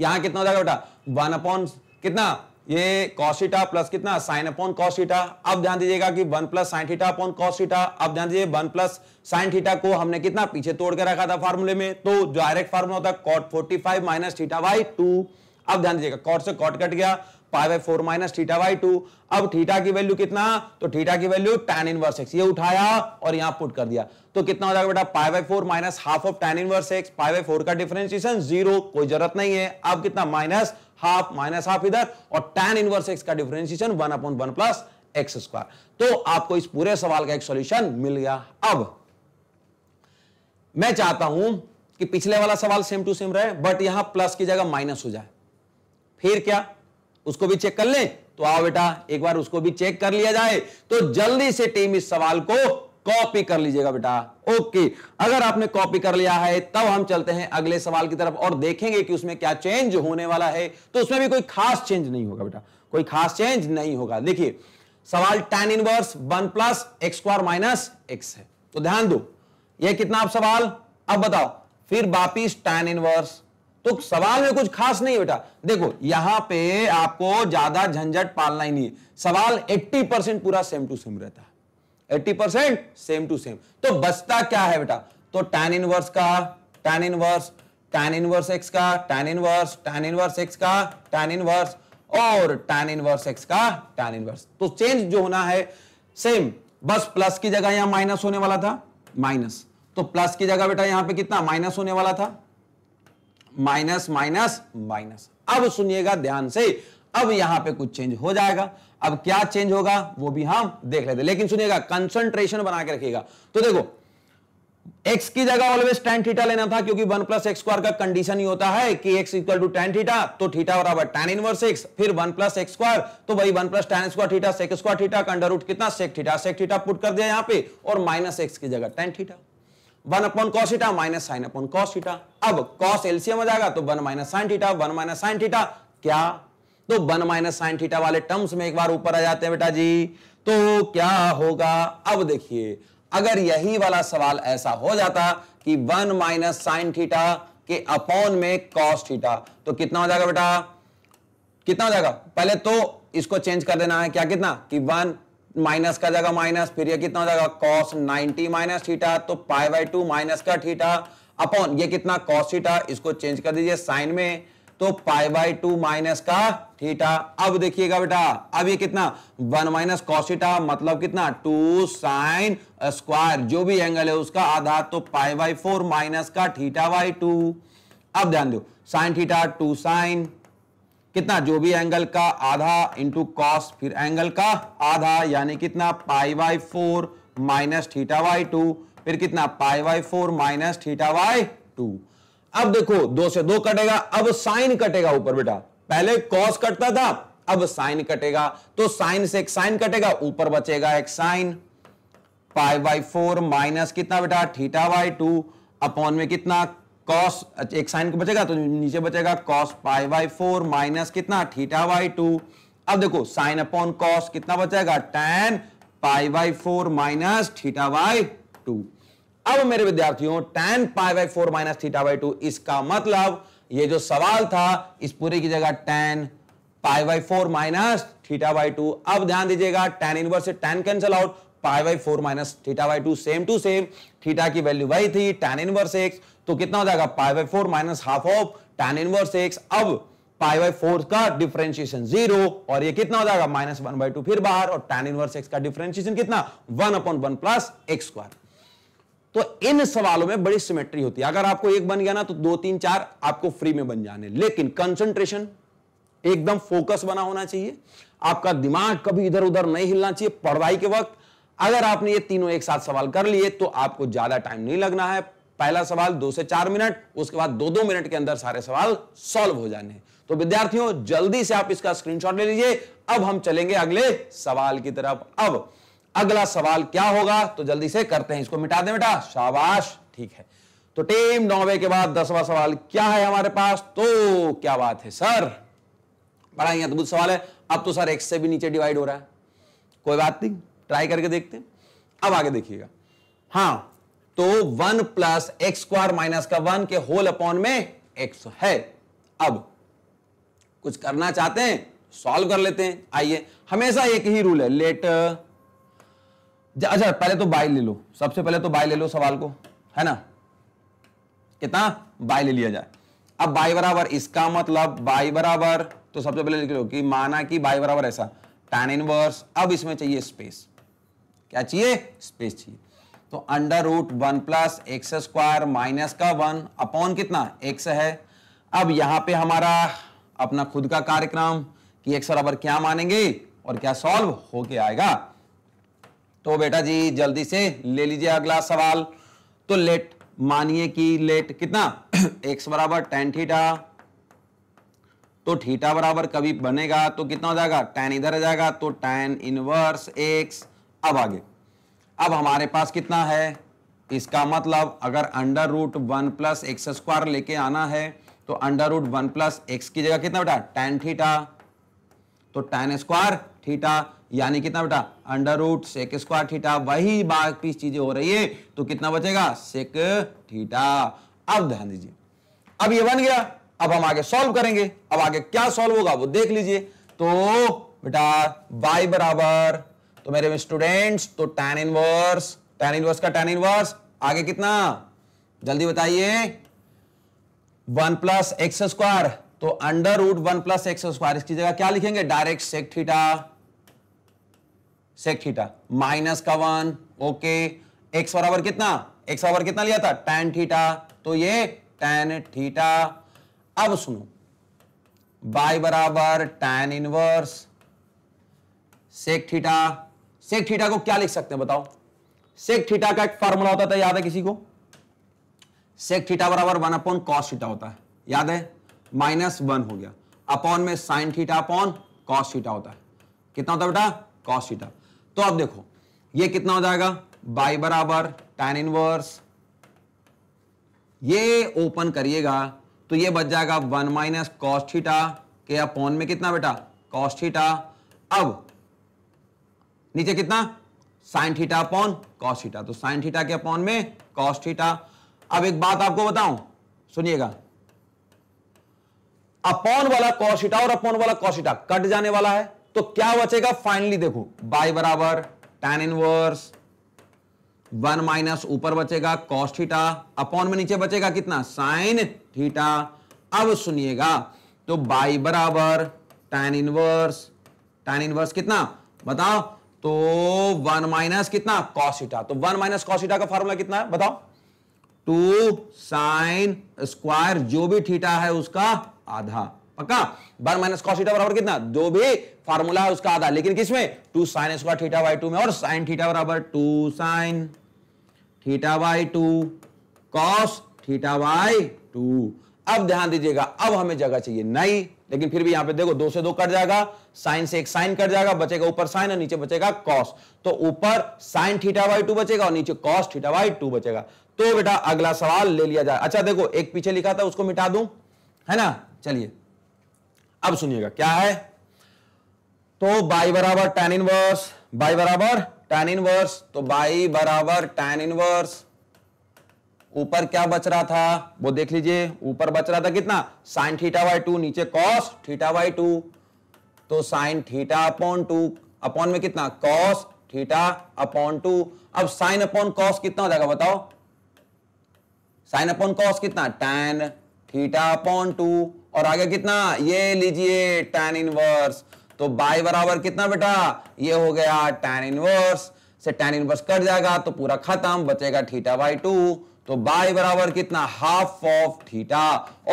S1: यहाँ कितना हो जाएगा बेटा वन अपॉन कितना ये कॉसिटा प्लस कितना साइन अपॉन कॉसिटा अब ध्यान दीजिएगा कि one plus sine theta upon cos theta अब ध्यान दीजिए वन प्लस साइन थीटा को हमने कितना पीछे तोड़ के रखा था फार्मूले में तो डायरेक्ट फार्मूला होता है cot forty five minus theta by two अब ध्यान दीजिएगा कॉट से कॉट कट गया pi by four minus theta by two अब थीटा की वैल्यू कितना तो थीटा की वैल्यू टैन इनवर्स एक्स ये उठाया और यहां पुट कर दिया तो कितना हो जाएगा बेटा pi by four minus half of tan inverse x pi by four का डिफरेंशिएशन जीरो कोई जरूरत नहीं है अब कितना माइनस हाफ माइनस हाफ इधर और टेन इनवर्स एक्स का differentiation one upon one plus x square तो आपको इस पूरे सवाल का एक सॉल्यूशन मिल गया अब मैं चाहता हूं कि पिछले वाला सवाल सेम टू सेम रहे बट यहां प्लस की जगह माइनस हो जाए फिर क्या उसको भी चेक कर ले तो आओ बेटा एक बार उसको भी चेक कर लिया जाए तो जल्दी से टीम इस सवाल को कॉपी कर लीजिएगा बेटा ओके अगर आपने कॉपी कर लिया है तब हम चलते हैं अगले सवाल की तरफ और देखेंगे कि उसमें क्या चेंज होने वाला है तो उसमें भी कोई खास चेंज नहीं होगा बेटा कोई खास चेंज नहीं होगा देखिए सवाल tan inverse one plus x square minus x है तो ध्यान दो यह कितना आप सवाल अब बताओ फिर वापिस टेन इनवर्स तो सवाल में कुछ खास नहीं बेटा देखो यहां पे आपको ज्यादा झंझट पालना ही नहीं है सवाल 80 परसेंट पूरा सेम टू सेम रहता है eighty percent same to same तो बचता क्या है बेटा तो टेन इनवर्स का tan inverse tan inverse x का tan inverse tan inverse x का टेन इनवर्स और टेन इनवर्स एक्स का टेन इनवर्स तो चेंज जो होना है सेम बस प्लस की जगह यहां माइनस होने वाला था माइनस तो प्लस की जगह बेटा यहां पे कितना माइनस होने वाला था माइनस माइनस माइनस अब सुनिएगा ध्यान से अब यहां पे कुछ चेंज हो जाएगा अब क्या चेंज होगा वो भी हम देख लेते लेकिन सुनिएगा कंसंट्रेशन बना के रखिएगा तो देखो x की जगह ऑलवेज tan थीटा लेना था क्योंकि 1 प्लस एक्स स्क्वायर का कंडीशन ही होता है कि x equal to tan theta तो थीटा बराबर tan इनवर्स x फिर 1 प्लस एक्स स्क्वायर तो भाई 1 plus tan square theta sec square theta का अंडर रूट कितना sec theta sec theta put कर दिया यहां पे और माइनस x की जगह tan theta 1 upon cos theta minus sin upon cos theta अब cos एलसीएम आ जाएगा तो 1 minus sin theta 1 minus sin theta क्या तो वन माइनस साइन थीटा वाले टर्म्स में एक बार ऊपर आ जाते हैं बेटा जी तो क्या होगा अब देखिए अगर यही वाला सवाल ऐसा हो जाता कि वन माइनस साइन थीटा के अपॉन में कॉस थीटा तो कितना हो जाएगा बेटा कितना हो जाएगा पहले तो इसको चेंज कर देना है क्या कितना कि वन माइनस का जगह माइनस फिर ये कितना हो जाएगा कॉस 90 माइनस थीटा तो पाई बाई टू माइनस का थीटा अपॉन ये कितना कॉस थीटा इसको चेंज कर दीजिए साइन में तो पाई बाई टू माइनस का थीटा अब देखिएगा बेटा अब ये कितना वन माइनस कॉसिटा मतलब कितना टू साइन स्क्वायर जो भी एंगल है उसका आधा तो पाई बाई फोर माइनस का थीटा बाई टू अब ध्यान दो साइन थीटा टू साइन कितना जो भी एंगल का आधा इंटू कॉस फिर एंगल का आधा यानी कितना pi by four minus theta by two फिर कितना pi by four minus theta by two अब देखो दो से दो कटेगा अब साइन कटेगा ऊपर बेटा पहले कॉस कटता था अब साइन कटेगा तो साइन से एक साइन कटेगा ऊपर बचेगा एक sine pi by four minus कितना बेटा थीटा बाई टू अपॉन में कितना कॉस एक साइन को बचेगा तो नीचे बचेगा cos pi by four minus कितना थीटा बाई टू अब देखो साइन अपॉन कॉस कितना बचेगा tan pi by four minus theta by two अब मेरे विद्यार्थियों tan pi by four minus theta by two इसका मतलब ये जो सवाल था इस पूरे की जगह tan pi by four minus theta by two अब ध्यान दीजिएगा tan inverse tan cancel out pi by four minus theta by two same to same theta की वैल्यू वही थी टेन इनवर्स एक्स तो कितना हो जाएगा pi by four minus half of tan inverse x अब पाई बाई फोर का differentiation zero और ये कितना हो जाएगा माइनस वन बाई टू फिर बाहर और टेन इनवर्स एक्स का डिफरेंशिएशन कितना one upon one plus x square तो इन सवालों में बड़ी सिमेट्री होती है अगर आपको एक बन गया ना तो दो तीन चार आपको फ्री में बन जाने लेकिन कंसंट्रेशन एकदम फोकस बना होना चाहिए आपका दिमाग कभी इधर उधर नहीं हिलना चाहिए पढ़ाई के वक्त अगर आपने ये तीनों एक साथ सवाल कर लिए तो आपको ज्यादा टाइम नहीं लगना है पहला सवाल दो से चार मिनट उसके बाद दो दो मिनट के अंदर सारे सवाल सॉल्व हो जाने तो विद्यार्थियों जल्दी से आप इसका स्क्रीनशॉट ले लीजिए अब हम चलेंगे अगले सवाल की तरफ अब अगला सवाल क्या होगा तो जल्दी से करते हैं इसको मिटा दें बेटा शाबाश ठीक है तो टीम नौवे के बाद दसवां सवाल क्या है हमारे पास तो क्या बात है सर बड़ा ही अद्भुत सवाल है अब तो सर एक्स से भी नीचे डिवाइड हो रहा है कोई बात नहीं ट्राई करके देखते हैं अब आगे देखिएगा हाँ तो one plus x square minus का वन के होल अपॉन में एक्स है अब कुछ करना चाहते हैं सॉल्व कर लेते हैं आइए हमेशा एक ही रूल है लेट अच्छा पहले तो बाय ले लो सबसे पहले तो बाय ले लो सवाल को है ना कितना बाय ले लिया जाए अब बाय बराबर इसका मतलब बाय बराबर तो सबसे पहले लिख लो कि माना कि बाय बराबर ऐसा टैन इनवर्स अब इसमें चाहिए स्पेस क्या चाहिए स्पेस चाहिए तो under root one plus x square minus का वन अपॉन कितना एक्स है अब यहां पे हमारा अपना खुद का कार्यक्रम कि एक्स बराबर क्या मानेंगे और क्या सॉल्व होके आएगा तो बेटा जी जल्दी से ले लीजिए अगला सवाल तो लेट मानिए कि लेट कितना एक्स बराबर टेन थीटा तो थीटा बराबर कभी बनेगा तो कितना हो जाएगा टेन इधर आ जाएगा तो टेन इनवर्स एक्स अब आगे अब हमारे पास कितना है इसका मतलब अगर under root one plus x square लेके आना है तो under root one plus x की जगह कितना बेटा टेन थीटा तो टेन स्क्वायर थीटा यानी कितना बेटा under root sec square theta वही बाकी चीजें हो रही है तो कितना बचेगा सेक थीटा अब ध्यान दीजिए अब ये बन गया अब हम आगे सॉल्व करेंगे अब आगे क्या सॉल्व होगा वो देख लीजिए तो बेटा y बराबर तो मेरे स्टूडेंट्स तो tan इनवर्स tan इनवर्स का tan इनवर्स आगे कितना जल्दी बताइए वन प्लस एक्स स्क्वायर तो under root one plus x square इसकी जगह क्या लिखेंगे direct sec theta sec theta minus का वन ओके एक्स बराबर कितना एक्स बराबर कितना लिया था tan theta तो ये tan theta अब सुनो बाई बराबर tan inverse sec theta sec theta को क्या लिख सकते हैं बताओ सेक theta का एक फॉर्मूला होता था याद है किसी को सेक थीटा बराबर वन अपॉन cos theta होता है याद है माइनस वन हो गया अपॉन में sine theta upon cos theta होता है कितना होता है बेटा कॉस थीटा तो अब देखो ये कितना हो जाएगा बाई बराबर टेन इनवर्स ये ओपन करिएगा तो ये बच जाएगा वन माइनस कॉस्टिटा के अपॉन में कितना बेटा कॉस्टिटा अब नीचे कितना साइन थीटा अपॉन कॉस्टिटा तो साइन थीटा के अपॉन में कॉस्टिटा अब एक बात आपको बताऊं सुनिएगा अपॉन वाला कॉस्टिटा और अपॉन वाला कॉस्टिटा कट जाने वाला है तो क्या बचेगा फाइनली देखो बाई बराबर टेन इनवर्स वन माइनस ऊपर बचेगा कॉस थीटा अपॉन में नीचे बचेगा कितना साइन थीटा अब सुनिएगा तो बाई बराबर टेन इनवर्स टेन इनवर्स कितना बताओ तो वन माइनस कितना कॉसिटा तो वन माइनस कॉसिटा का फॉर्मूला कितना है बताओ टू साइन स्क्वायर जो भी थीटा है उसका आधा पक्का बार माइनस कॉस थीटा बराबर कितना दो भी फार्मूला है उसका आधा लेकिन किसमें two sine square theta by two में और साइन थीटा बराबर two sine theta by two cos theta by two अब ध्यान दीजिएगा अब हमें जगह चाहिए नहीं लेकिन फिर भी यहां पे देखो दो से दो कट जाएगा साइन से एक साइन कट जाएगा बचेगा ऊपर साइन और नीचे बचेगा कॉस तो ऊपर साइन थीटा बाई टू बचेगा और नीचे कॉस थीटा बाई टू बचेगा तो बेटा अगला सवाल ले लिया जाए अच्छा देखो एक पीछे लिखा था उसको मिटा दू है ना चलिए अब सुनिएगा क्या है तो बाई बराबर टेन इनवर्स बाई बराबर टेन इनवर्स तो बाई बराबर टेन इनवर्स ऊपर क्या बच रहा था वो देख लीजिए ऊपर बच रहा था कितना साइन थीटा बाई टू नीचे कॉस थीटा बाई टू तो sine theta upon two upon में कितना कॉस थीटा अपॉन टू अब साइन अपॉन कॉस कितना हो जाएगा बताओ साइन अपॉन कॉस कितना टेन थीटा अपॉन टू और आगे कितना ये लीजिए टेन इनवर्स तो बाय बराबर कितना बेटा ये हो गया टेन इनवर्स से टेन इनवर्स कट जाएगा तो पूरा खत्म बचेगा थीटा बाई टू तो बाय बराबर कितना हाफ ऑफ थीटा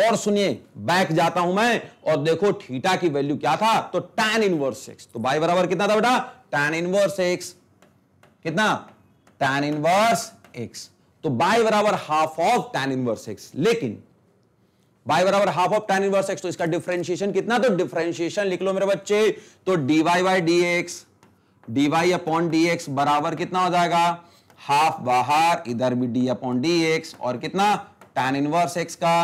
S1: और सुनिए बैक जाता हूं मैं और देखो थीटा की वैल्यू क्या था तो टेन इनवर्स एक्स तो बाय बराबर कितना था बेटा टेन इनवर्स एक्स कितना टेन इनवर्स एक्स तो बाय बराबर half of tan inverse x लेकिन वाई बराबर half of tan inverse x तो इसका डिफरेंशिएशन कितना तो डिफरेंशिएशन लिख लो मेरे बच्चे तो y by d x d y upon d x बराबर कितना हो जाएगा हाफ बाहर इधर भी डी अपॉन डी एक्स और कितना टेन इनवर्स एक्स का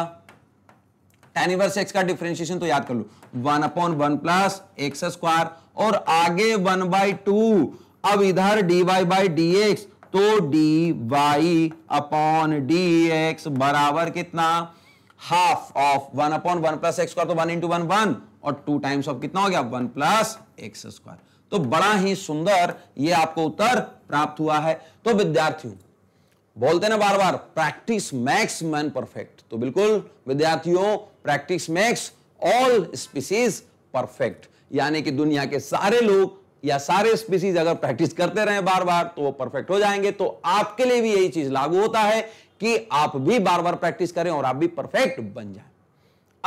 S1: टेन इनवर्स एक्स का डिफरेंशिएशन तो याद कर लो one upon one plus x square और आगे वन बाई टू अब इधर d y by d x तो d y upon d x बराबर कितना half of one upon one plus x square तो वन इंटू वन वन और two times of कितना हो गया वन प्लस एक्स स्क्वायर तो बड़ा ही सुंदर ये आपको उत्तर प्राप्त हुआ है तो विद्यार्थियों बोलते ना बार बार प्रैक्टिस मैक्स मैन परफेक्ट तो बिल्कुल विद्यार्थियों practice makes all species perfect यानी कि दुनिया के सारे लोग या सारे स्पीसीज अगर प्रैक्टिस करते रहे बार बार तो वो परफेक्ट हो जाएंगे तो आपके लिए भी यही चीज लागू होता है कि आप भी बार बार प्रैक्टिस करें और आप भी परफेक्ट बन जाए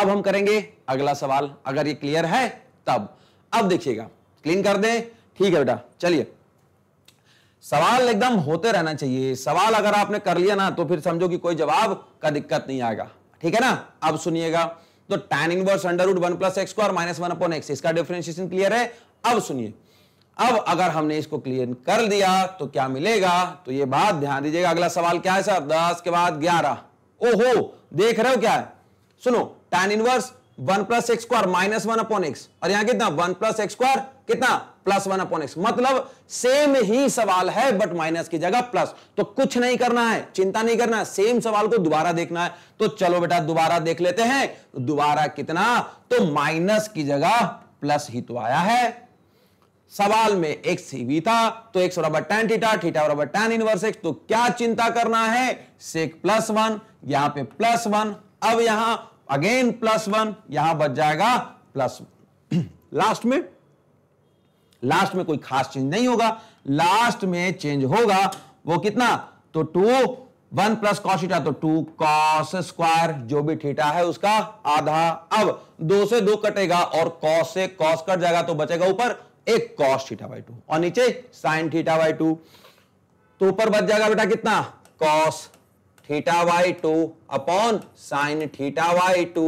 S1: अब हम करेंगे अगला सवाल अगर ये क्लियर है तब अब देखिएगा क्लीन कर दें ठीक है बेटा चलिए सवाल एकदम होते रहना चाहिए सवाल अगर आपने कर लिया ना तो फिर समझो कि कोई जवाब का दिक्कत नहीं आएगा ठीक है ना अब सुनिएगा तो tan inverse under root one plus x square minus one upon x इसका डिफ्रेंशिएशन क्लियर है अब सुनिए अब अगर हमने इसको क्लियर कर दिया तो क्या मिलेगा तो ये बात ध्यान दीजिएगा अगला सवाल क्या है सर दस के बाद ग्यारह ओहो देख रहे हो क्या है सुनो tan inverse one plus x square minus one upon x और यहां कितना वन प्लस एक्स स्क्वायर कितना प्लस वन अपॉन एक्स मतलब सेम ही सवाल है बट माइनस की जगह प्लस तो कुछ नहीं करना है चिंता नहीं करना है सेम सवाल को दोबारा देखना है तो चलो बेटा दोबारा देख लेते हैं दोबारा कितना तो माइनस की जगह प्लस ही तो आया है सवाल में एक्स सीवी था तो एक्स बराबर टेन थीटा थीटा बराबर टेन इनवर्स एक्स तो क्या चिंता करना है सेक प्लस वन यहां पे प्लस वन अब यहां अगेन प्लस वन यहां बच जाएगा प्लस लास्ट में लास्ट में कोई खास चेंज नहीं होगा लास्ट में चेंज होगा वो कितना तो टू वन प्लस कॉसिटा तो टू कॉस स्क्वायर जो भी थीटा है उसका आधा अब दो से दो कटेगा और कॉस से कॉस कट जाएगा तो बचेगा ऊपर एक कॉस थीटा बाई टू और नीचे साइन थीटा बाई टू तो ऊपर बच जाएगा बेटा कितना cos theta by two upon sine theta by two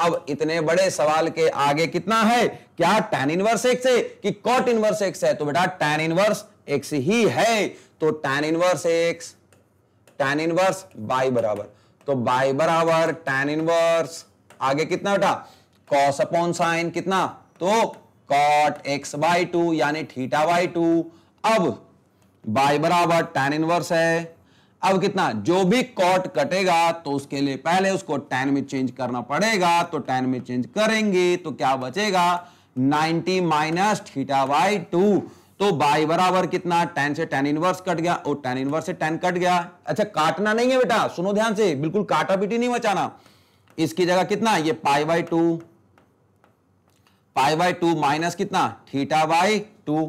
S1: अब इतने बड़े सवाल के आगे कितना है क्या टैन इनवर्स एक्स है कि कॉट इनवर्स एक्स है तो बेटा टैन इनवर्स एक्स ही है तो tan inverse x tan inverse by बराबर तो बाई बराबर टैन इनवर्स आगे कितना बेटा कॉस अपॉन साइन कितना तो कॉट एक्स बाई टू यानी थीटा बाई टू अब बाई बराबर टेन इनवर्स है अब कितना जो भी कॉट कटेगा तो उसके लिए पहले उसको टेन में चेंज करना पड़ेगा तो टेन में चेंज करेंगे तो क्या बचेगा 90 माइनस थीटा बाई टू तो बाई बराबर कितना टेन से टेन इनवर्स कट गया और टेन इनवर्स से टेन कट गया अच्छा काटना नहीं है बेटा सुनो ध्यान से बिल्कुल काटा पीटी नहीं मचाना इसकी जगह कितना ये pi by two pi by two minus कितना थीटा बाई टू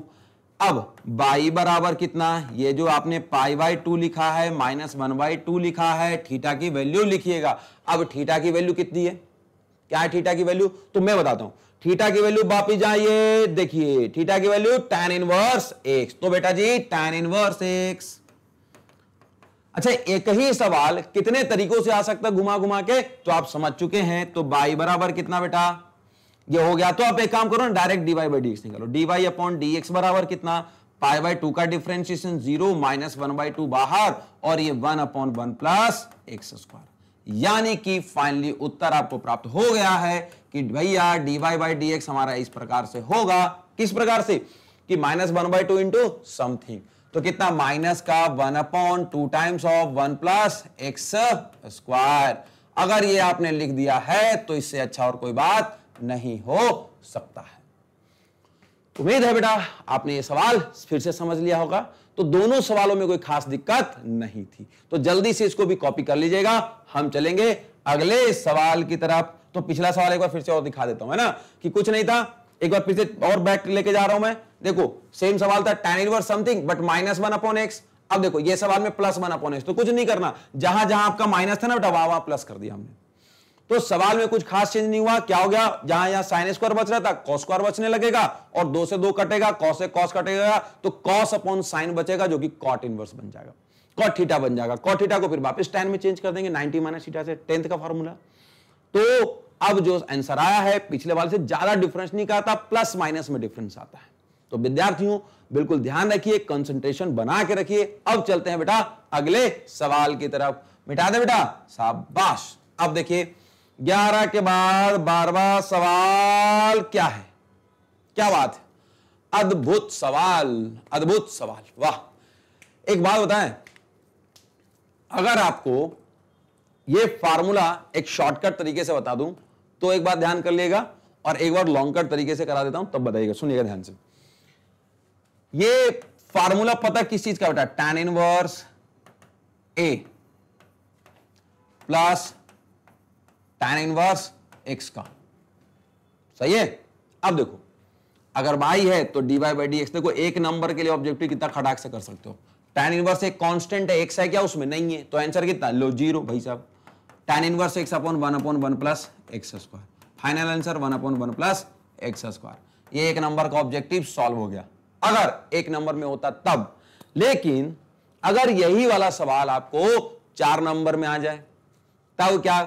S1: अब बाई बराबर कितना ये जो आपने पाई बाई टू लिखा है माइनस वन बाई टू लिखा है थीटा की वैल्यू लिखिएगा अब थीटा की वैल्यू कितनी है क्या है थीटा की वैल्यू तो मैं बताता हूं थीटा की वैल्यू वापिस जाइए देखिए थीटा की वैल्यू टेन इनवर्स एक्स तो बेटा जी टेन इनवर्स एक्स अच्छा एक ही सवाल कितने तरीकों से आ सकता घुमा घुमा के तो आप समझ चुके हैं तो बाई बराबर कितना बेटा ये हो गया तो आप एक काम करो ना डायरेक्ट डीवाई बाई डी निकालो डीवाई अपॉन डी बराबर कितना पाई बाई टू का differentiation zero minus one by two बाहर और ये one upon one plus x square यानी कि फाइनली उत्तर आपको प्राप्त हो गया है कि भैया डीवाई बाई डी एक्स हमारा इस प्रकार से होगा किस प्रकार से कि minus one by two into something तो कितना माइनस का one upon two times of one plus x square अगर ये आपने लिख दिया है तो इससे अच्छा और कोई बात नहीं हो सकता है उम्मीद है बेटा आपने ये सवाल फिर से समझ लिया होगा तो दोनों सवालों में कोई खास दिक्कत नहीं थी तो जल्दी से इसको भी कॉपी कर लीजिएगा हम चलेंगे अगले सवाल की तरफ तो पिछला सवाल एक बार फिर से और दिखा देता हूं है ना कि कुछ नहीं था एक बार फिर से और बैक लेके जा रहा हूं मैं देखो सेम सवाल था tan inverse something but minus one upon x अब देखो ये सवाल में प्लस वन अपॉन एक्स तो कुछ नहीं करना जहां जहां आपका माइनस था ना बेटा वहां वहां प्लस कर दिया हमने तो सवाल में कुछ खास चेंज नहीं हुआ क्या हो गया जहां यहां साइन स्क्वायर बच रहा था कॉस स्क्वायर बचने लगेगा और दो से दो कटेगा कॉस से कॉस कटेगा तो कॉस अपॉन साइन बचेगा जो कि कॉट इनवर्स बन जाएगा कॉट थीटा बन जाएगा कॉट थीटा को फिर वापस टेन में चेंज कर देंगे नाइनटी माइनस थीटा से टेंथ का फॉर्मूला तो अब जो आंसर आया है पिछले वाले से ज्यादा डिफरेंस नहीं आता प्लस माइनस में डिफरेंस आता है तो विद्यार्थियों बिल्कुल ध्यान रखिए कंसंट्रेशन बना के रखिए अब चलते हैं बेटा अगले सवाल की तरफ मिटा दे बेटा शाबाश अब देखिए ग्यारह के बाद बारवा सवाल क्या है क्या बात है अद्भुत सवाल अद्भुत सवाल वाह एक बात बताएं अगर आपको ये फार्मूला एक शॉर्टकट तरीके से बता दूं तो एक बार ध्यान कर लिएगा और एक बार लॉन्ग कट तरीके से करा देता हूं तब बताइएगा सुनिएगा ध्यान से ये फार्मूला पता किस चीज का बेटा tan inverse a plus tan inverse x का सही है अब देखो अगर वाई है तो d y by d x देखो एक नंबर के लिए ऑब्जेक्टिव कितना खटाक से कर सकते हो टैन इनवर्स एक कांस्टेंट है एक्स है क्या उसमें नहीं है तो आंसर कितना लो जीरो भाई साहब tan inverse x upon one upon one plus x square final answer one upon one plus x square ये एक नंबर का ऑब्जेक्टिव सॉल्व हो गया अगर एक नंबर में होता तब लेकिन अगर यही वाला सवाल आपको चार नंबर में आ जाए तब क्या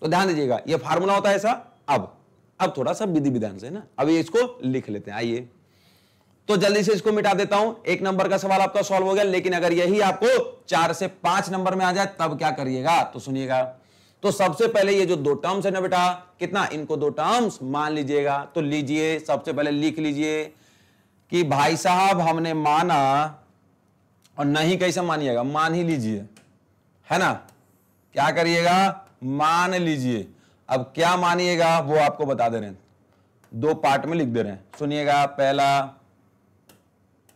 S1: तो ध्यान दीजिएगा ये फार्मूला होता है ऐसा अब अब थोड़ा सा विधि विधान से ना अब ये इसको लिख लेते हैं आइए तो जल्दी से इसको मिटा देता हूं एक नंबर का सवाल आपका सॉल्व हो गया लेकिन अगर यही आपको चार से पांच नंबर में आ जाए तब क्या करिएगा तो सुनिएगा तो सबसे पहले ये जो दो टर्म्स है ना बेटा कितना इनको दो टर्म्स मान लीजिएगा तो लीजिए सबसे पहले लिख लीजिए कि भाई साहब हमने माना और नहीं कैसे मानिएगा मान ही लीजिए है ना क्या करिएगा मान लीजिए अब क्या मानिएगा वो आपको बता दे रहे हैं दो पार्ट में लिख दे रहे हैं सुनिएगा पहला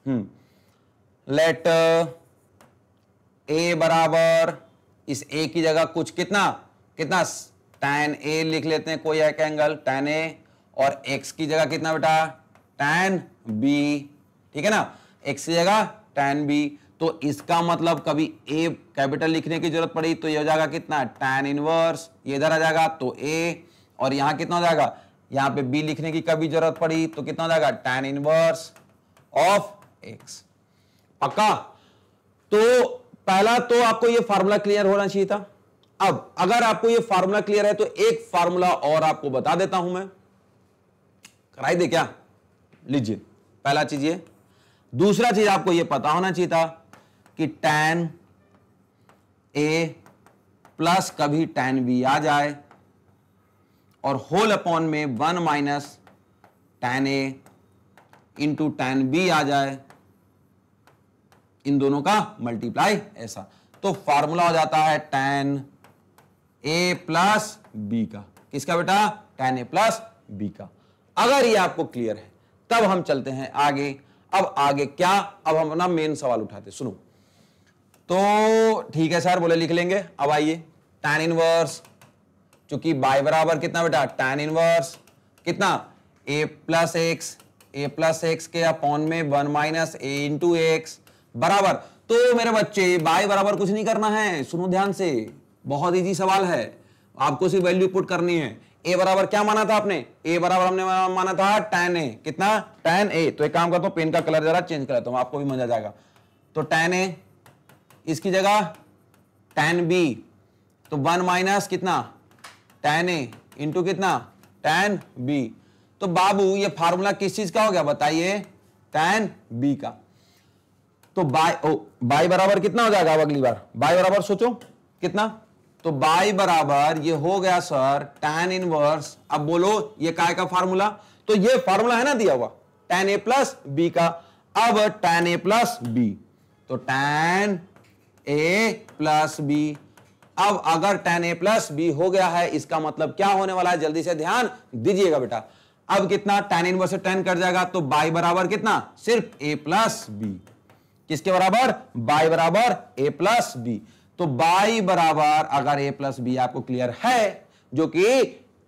S1: हम्म लेट ए बराबर इस ए की जगह कुछ कितना कितना टैन ए लिख लेते हैं कोई एक एंगल टैन ए और एक्स की जगह कितना बेटा टैन बी ठीक है ना एक्स की जगह टैन बी तो इसका मतलब कभी ए कैपिटल लिखने की जरूरत पड़ी तो ये हो जाएगा कितना टैन इनवर्स ये इधर आ जाएगा तो ए और यहां कितना हो जाएगा यहां पे बी लिखने की कभी जरूरत पड़ी तो कितना हो जाएगा टैन इनवर्स ऑफ एक्स पक्का तो पहला तो आपको ये फार्मूला क्लियर होना चाहिए था अब अगर आपको ये फार्मूला क्लियर है तो एक फार्मूला और आपको बता देता हूं मैं कराई दे क्या लीजिए पहला चीज ये दूसरा चीज आपको ये पता होना चाहिए था कि टैन ए प्लस कभी टैन बी आ जाए और होल अपॉन में one minus tan a into tan b आ जाए इन दोनों का मल्टीप्लाई ऐसा तो फार्मूला हो जाता है टैन ए प्लस बी का किसका बेटा टैन ए प्लस बी का अगर ये आपको क्लियर है तब हम चलते हैं आगे अब आगे क्या अब हम अपना मेन सवाल उठाते सुनो तो ठीक है सर बोले लिख लेंगे अब आइए टैन इनवर्स चूंकि बाय बराबर कितना बेटा टैन इनवर्स कितना a plus x a plus x के अपॉन में one minus a into x बराबर तो मेरे बच्चे बाय बराबर कुछ नहीं करना है सुनो ध्यान से बहुत इजी सवाल है आपको सिर्फ वैल्यू पुट करनी है ए बराबर क्या माना था आपने ए बराबर हमने माना था टेन ए कितना टेन ए तो एक काम करता हूँ पेन का कलर जरा चेंज कर देता हूँ आपको भी मजा जाएगा तो टेन ए इसकी जगह टेन बी तो वन माइनस कितना टेन ए इंटू कितना टेन बी तो बाबू ये फार्मूला किस चीज का हो गया बताइए टेन बी का तो बाय ओ बाई बराबर कितना हो जाएगा अगली बार बाई बराबर सोचो कितना तो बाई बराबर ये हो गया सर टेन इनवर्स अब बोलो ये काय का फार्मूला तो ये फार्मूला है ना दिया हुआ टेन ए प्लस बी का अब टेन ए प्लस बी तो टेन ए प्लस बी अब अगर टेन ए प्लस बी हो गया है इसका मतलब क्या होने वाला है जल्दी से ध्यान दीजिएगा बेटा अब कितना टेन इनवर्स टेन कर जाएगा तो बाई बराबर कितना सिर्फ ए प्लस बी किसके बराबर बाई बराबर ए प्लस बी तो बाई बराबर अगर ए प्लस बी आपको क्लियर है जो कि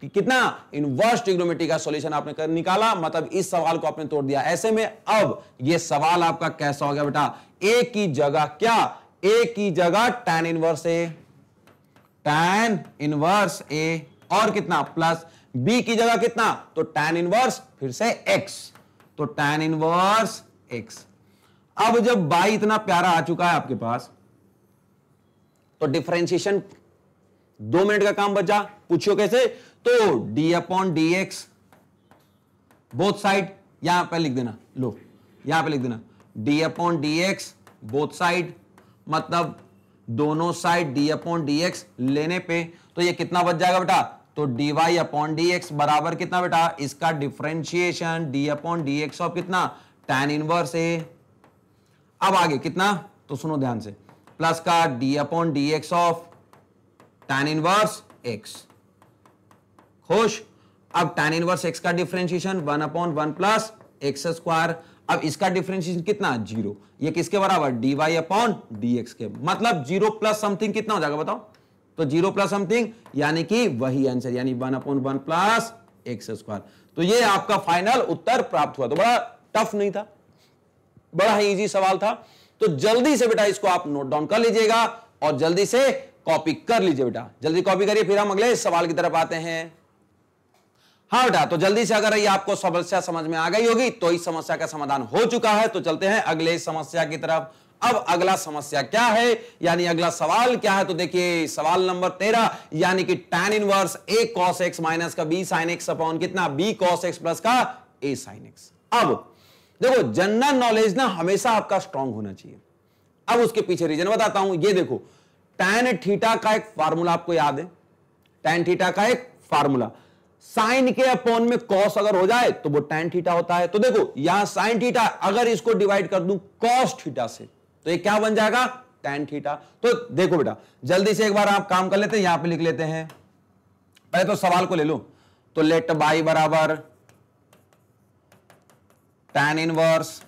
S1: कि कितना इनवर्स ट्रिग्नोमेट्री का सॉल्यूशन आपने कर निकाला मतलब इस सवाल को आपने तोड़ दिया ऐसे में अब यह सवाल आपका कैसा हो गया बेटा ए की जगह क्या ए की जगह tan inverse a tan inverse a और कितना प्लस बी की जगह कितना तो टैन इनवर्स फिर से एक्स तो टैन इनवर्स एक्स अब जब बाई इतना प्यारा आ चुका है आपके पास तो डिफरेंशिएशन दो मिनट का काम बचा पूछो कैसे तो d upon d x both side यहां पे लिख देना लो यहां पे लिख देना d upon d x both side मतलब दोनों side d upon d x लेने पे तो ये कितना बच जाएगा बेटा तो d y upon d x बराबर कितना बेटा इसका differentiation d upon d x of कितना टेन इनवर्स ए अब आगे कितना तो सुनो ध्यान से प्लस का D upon d x of tan inverse x खुश अब टेन इनवर्स एक्स का differentiation one upon one plus x square अब इसका डिफरेंशिएशन कितना जीरो ये किसके बराबर d y upon d x के मतलब जीरो प्लस समथिंग कितना हो जाएगा बताओ तो जीरो प्लस समथिंग यानी कि वही आंसर यानी one upon one plus x square तो ये आपका फाइनल उत्तर प्राप्त हुआ तो बड़ा टफ नहीं था बड़ा ही इजी सवाल था तो जल्दी से बेटा इसको आप नोट डाउन कर लीजिएगा और जल्दी से कॉपी कर लीजिए बेटा जल्दी कॉपी करिए फिर हम अगले सवाल की तरफ आते हैं हाँ बेटा तो जल्दी से अगर ये आपको समस्या समझ में आ गई होगी तो इस समस्या का समाधान हो चुका है तो चलते हैं अगले समस्या की तरफ अब अगला समस्या क्या है यानी अगला सवाल क्या है तो देखिए सवाल नंबर तेरह यानी कि इन inverse a cos x minus का बी साइन एक्स अपॉन कितना बी कॉस एक्स प्लस का ए साइन एक्स अब देखो जनरल नॉलेज ना हमेशा आपका स्ट्रांग होना चाहिए अब उसके पीछे रीजन बताता हूं ये देखो टेन थीटा का एक फार्मूला आपको याद है टेन थीटा का एक फार्मूला साइन के अपॉन में कॉस अगर हो जाए तो वो टेन थीटा होता है तो देखो यहां साइन थीटा अगर इसको डिवाइड कर दू कॉस थीटा से तो ये क्या बन जाएगा टेन थीटा तो देखो बेटा जल्दी से एक बार आप काम कर लेते हैं यहां पे लिख लेते हैं पहले तो सवाल को ले लो तो लेट बाई बराबर टेन इनवर्स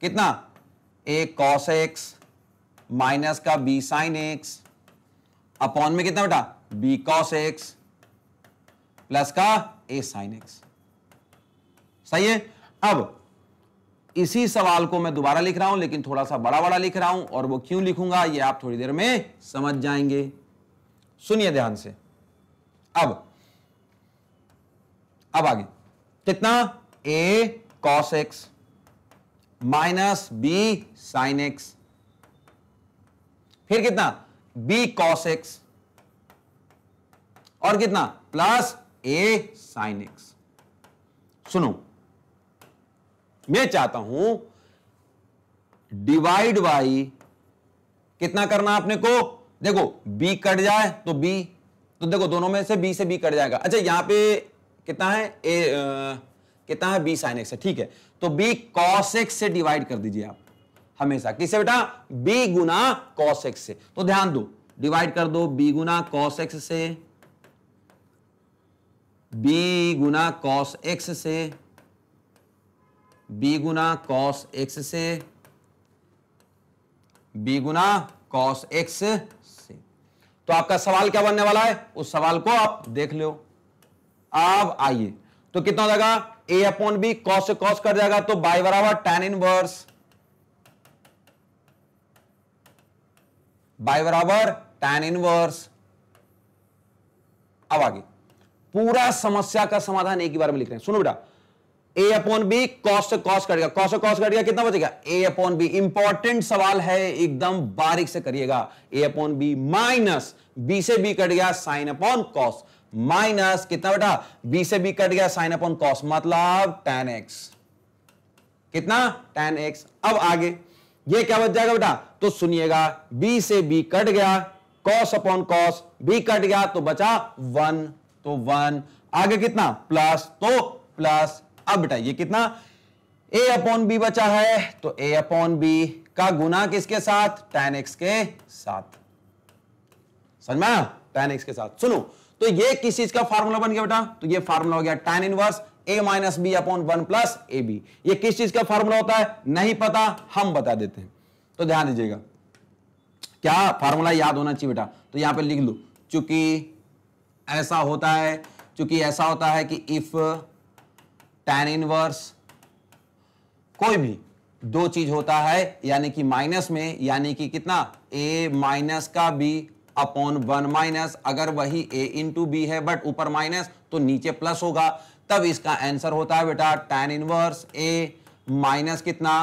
S1: कितना ए कॉस एक्स माइनस का बी साइन एक्स अपॉन में कितना बेटा बी कॉस एक्स प्लस का ए साइन एक्स सही है अब इसी सवाल को मैं दोबारा लिख रहा हूं लेकिन थोड़ा सा बड़ा बड़ा लिख रहा हूं और वो क्यों लिखूंगा ये आप थोड़ी देर में समझ जाएंगे सुनिए ध्यान से अब अब आगे कितना a cos x minus b sine x फिर कितना बी कॉस एक्स और कितना प्लस ए साइन एक्स सुनो मैं चाहता हूं डिवाइड बाई कितना करना आपने को देखो बी कट जाए तो बी तो देखो दोनों में से बी से बी कट जाएगा अच्छा यहां पे कितना है ए कितना है बी साइन एक्स है ठीक है तो बी कॉस एक्स से डिवाइड कर दीजिए आप हमेशा किससे बेटा बी गुना कॉस एक्स से तो ध्यान दो डिवाइड कर दो बी गुना कॉस एक्स से बी गुना कॉस एक्स से बी गुना कॉस एक्स से बी गुना कॉस एक्स से तो आपका सवाल क्या बनने वाला है उस सवाल को आप देख लो अब आइए तो कितना हो जाएगा ए अपॉन बी कॉस से कॉस कर जाएगा तो बाई बराबर टेन इनवर्स बाई बराबर टेन इनवर्स अब आगे पूरा समस्या का समाधान एक ही बार में लिख रहे हैं सुनो बेटा a upon b cos cos cos कटेगा कॉस्ट कॉस्ट कटेगा कितना बचेगा ए अपॉन बी इंपॉर्टेंट सवाल है एकदम बारीक से करिएगा a upon b minus b से बी कट गया साइन अपॉन कॉस माइनस कितना बेटा बी से बी कट गया साइन अपॉन कॉस मतलब टेन एक्स कितना टेन एक्स अब आगे ये क्या बच जाएगा बेटा तो सुनिएगा बी से बी कट गया कॉस अपॉन कॉस बी कट गया तो बचा वन तो वन आगे कितना प्लस तो प्लस अब बताइए कितना ए अपॉन बी बचा है तो ए अपॉन बी का गुना किसके साथ टेन एक्स के साथ समझ में टेन एक्स के साथ सुनो तो ये किस चीज का फार्मूला बन गया बेटा तो ये फार्मूला हो गया tan inverse a minus b upon one plus a b ये किस चीज का फार्मूला होता है नहीं पता हम बता देते हैं तो ध्यान दीजिएगा क्या फार्मूला याद होना चाहिए बेटा तो यहां पे लिख लो चूंकि ऐसा होता है क्योंकि ऐसा होता है कि इफ टैन इनवर्स कोई भी दो चीज होता है यानी कि माइनस में यानी कि कितना ए माइनस का बी अपॉन वन माइनस अगर वही ए इंटू बी है बट ऊपर माइनस तो नीचे प्लस होगा तब इसका आंसर होता है बेटा टैन इनवर्स ए माइनस कितना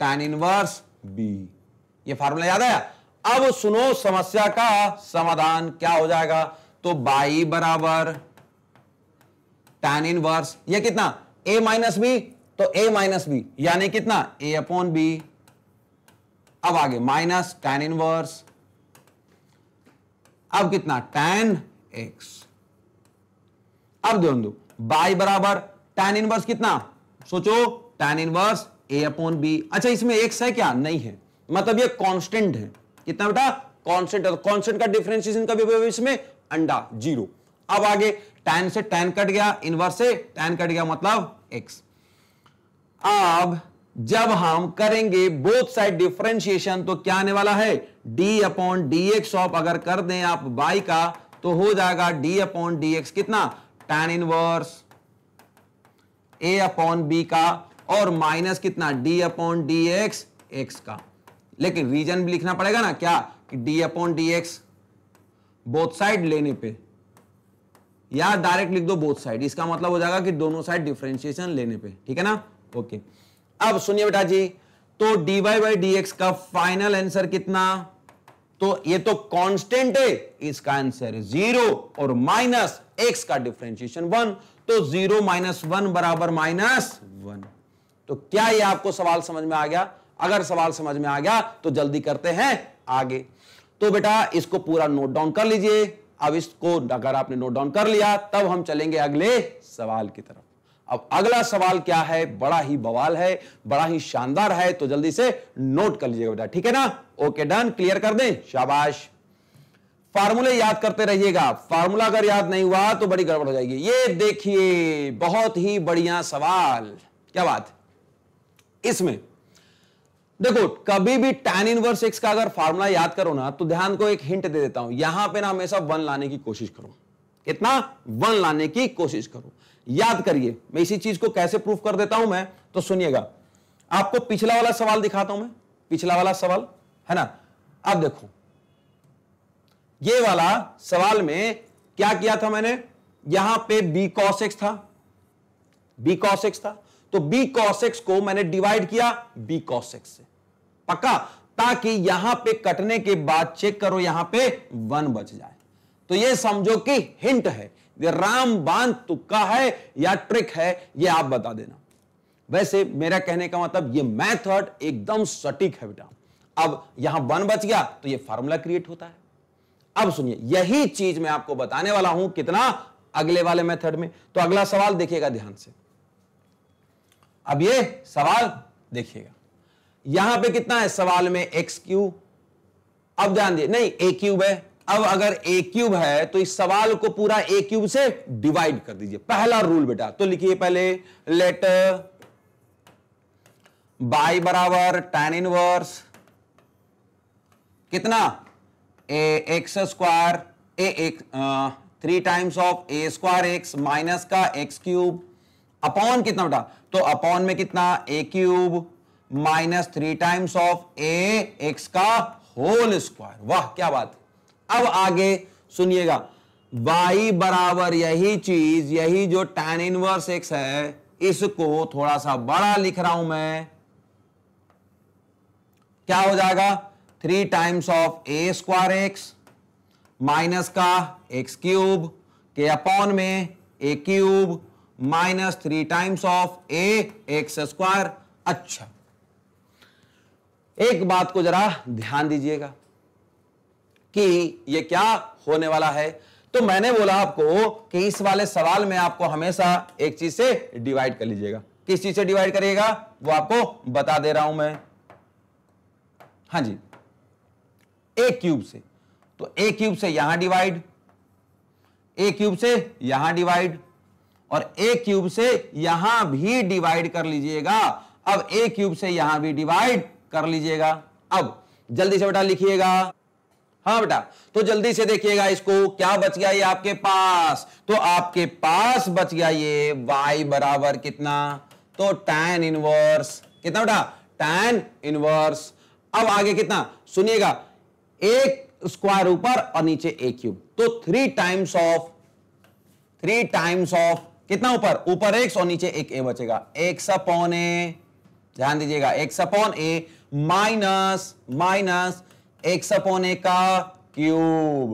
S1: टैन इनवर्स बी ये फार्मूला याद आया अब सुनो समस्या का समाधान क्या हो जाएगा तो बाई बराबर टैन वर्स यह कितना ए माइनस बी तो ए माइनस बी यानी कितना ए अपॉन बी अब आगे माइनस टैन वर्स अब कितना टैन एक्स अब ध्यान दो बाई बराबर टैन इनवर्स कितना सोचो tan verse a upon b अच्छा इसमें एक्स है क्या नहीं है मतलब ये कांस्टेंट है कितना बेटा कांस्टेंट है कांस्टेंट का डिफरेंशिएशन कभी इसमें अंडा जीरो अब आगे टैन से टैन कट गया इनवर्स से टैन कट गया मतलब एक्स अब जब हम करेंगे बोथ साइड डिफरेंशिएशन तो क्या आने वाला है d upon d x of अगर कर दें आप बाई का तो हो जाएगा डी अपॉन डी एक्स कितना tan inverse a upon b का और माइनस कितना d upon d x x का लेकिन रीजन भी लिखना पड़ेगा ना क्या कि upon d x both side लेने पे या डायरेक्ट लिख दो बोथ साइड इसका मतलब हो जाएगा कि दोनों साइड डिफ्रेंशिएशन लेने पे ठीक है ना ओके अब सुनिए बेटा जी तो dy बाई डी का फाइनल आंसर कितना तो ये तो कांस्टेंट है इसका आंसर जीरो और माइनस एक्स का डिफरेंशिएशन वन तो जीरो माइनस वन बराबर माइनस वन तो क्या ये आपको सवाल समझ में आ गया अगर सवाल समझ में आ गया तो जल्दी करते हैं आगे तो बेटा इसको पूरा नोट डाउन कर लीजिए अब इसको अगर आपने नोट डाउन कर लिया तब हम चलेंगे अगले सवाल की तरफ अब अगला सवाल क्या है बड़ा ही बवाल है बड़ा ही शानदार है तो जल्दी से नोट कर लीजिएगा बेटा ठीक है ना ओके डन क्लियर कर दें शाबाश फार्मूले याद करते रहिएगा फार्मूला अगर याद नहीं हुआ तो बड़ी गड़बड़ हो जाएगी ये देखिए बहुत ही बढ़िया सवाल क्या बात इसमें देखो कभी भी टेन इनवर्स एक्स का अगर फार्मूला याद करो ना तो ध्यान को एक हिंट दे देता हूं यहां पे ना हमेशा वन लाने की कोशिश करो कितना वन लाने की कोशिश करो याद करिए मैं इसी चीज को कैसे प्रूफ कर देता हूं मैं तो सुनिएगा आपको पिछला वाला सवाल दिखाता हूं मैं पिछला वाला सवाल है ना अब देखो ये वाला सवाल में क्या किया था मैंने यहां पे बी कॉस एक्स था बी कॉस एक्स था तो बी कॉसेक्स को मैंने डिवाइड किया बी एक्स से पक्का ताकि यहां पे कटने के बाद चेक करो यहां पे वन बच जाए तो ये समझो कि हिंट है ये रामबान तुक्का है या ट्रिक है ये आप बता देना वैसे मेरा कहने का मतलब ये मैथड एकदम सटीक है बेटा अब यहां वन बच गया तो ये फॉर्मूला क्रिएट होता है अब सुनिए यही चीज मैं आपको बताने वाला हूं कितना अगले वाले मेथड में तो अगला सवाल देखिएगा ध्यान से अब ये सवाल देखिएगा यहां पे कितना है सवाल में एक्स क्यूब अब ध्यान दिए नहीं ए क्यूब है अब अगर ए क्यूब है तो इस सवाल को पूरा ए क्यूब से डिवाइड कर दीजिए पहला रूल बेटा तो लिखिए पहले लेट बाई बराबर टैन इनवर्स कितना ए एक्स स्क्वायर ए एक three times of a square x minus का एक्स क्यूब अपॉन कितना बेटा तो अपॉन में कितना a cube minus three times of a x का होल स्क्वायर वाह क्या बात अब आगे सुनिएगा वाई बराबर यही चीज यही जो टैन इनवर्स एक्स है इसको थोड़ा सा बड़ा लिख रहा हूं मैं क्या हो जाएगा three times of a square x minus का एक्स क्यूब के अपॉन में a cube minus three times of a x square अच्छा एक बात को जरा ध्यान दीजिएगा कि ये क्या होने वाला है तो मैंने बोला आपको कि इस वाले सवाल में आपको हमेशा एक चीज से डिवाइड कर लीजिएगा किस चीज से डिवाइड करिएगा वो आपको बता दे रहा हूं मैं हाँ जी ए क्यूब से तो ए क्यूब से यहां डिवाइड ए क्यूब से यहां डिवाइड और ए क्यूब से यहां भी डिवाइड कर लीजिएगा अब ए क्यूब से यहां भी डिवाइड कर लीजिएगा अब जल्दी से बेटा लिखिएगा हाँ बेटा तो जल्दी से देखिएगा इसको क्या बच गया ये आपके पास तो आपके पास बच गया ये y बराबर कितना तो tan इनवर्स कितना बेटा tan इनवर्स अब आगे कितना सुनिएगा एक स्क्वायर ऊपर और नीचे ए क्यूब तो three times of three times of कितना ऊपर ऊपर एक्स और नीचे एक ए बचेगा एक्स अपॉन ए ध्यान दीजिएगा x upon a minus minus x upon a का क्यूब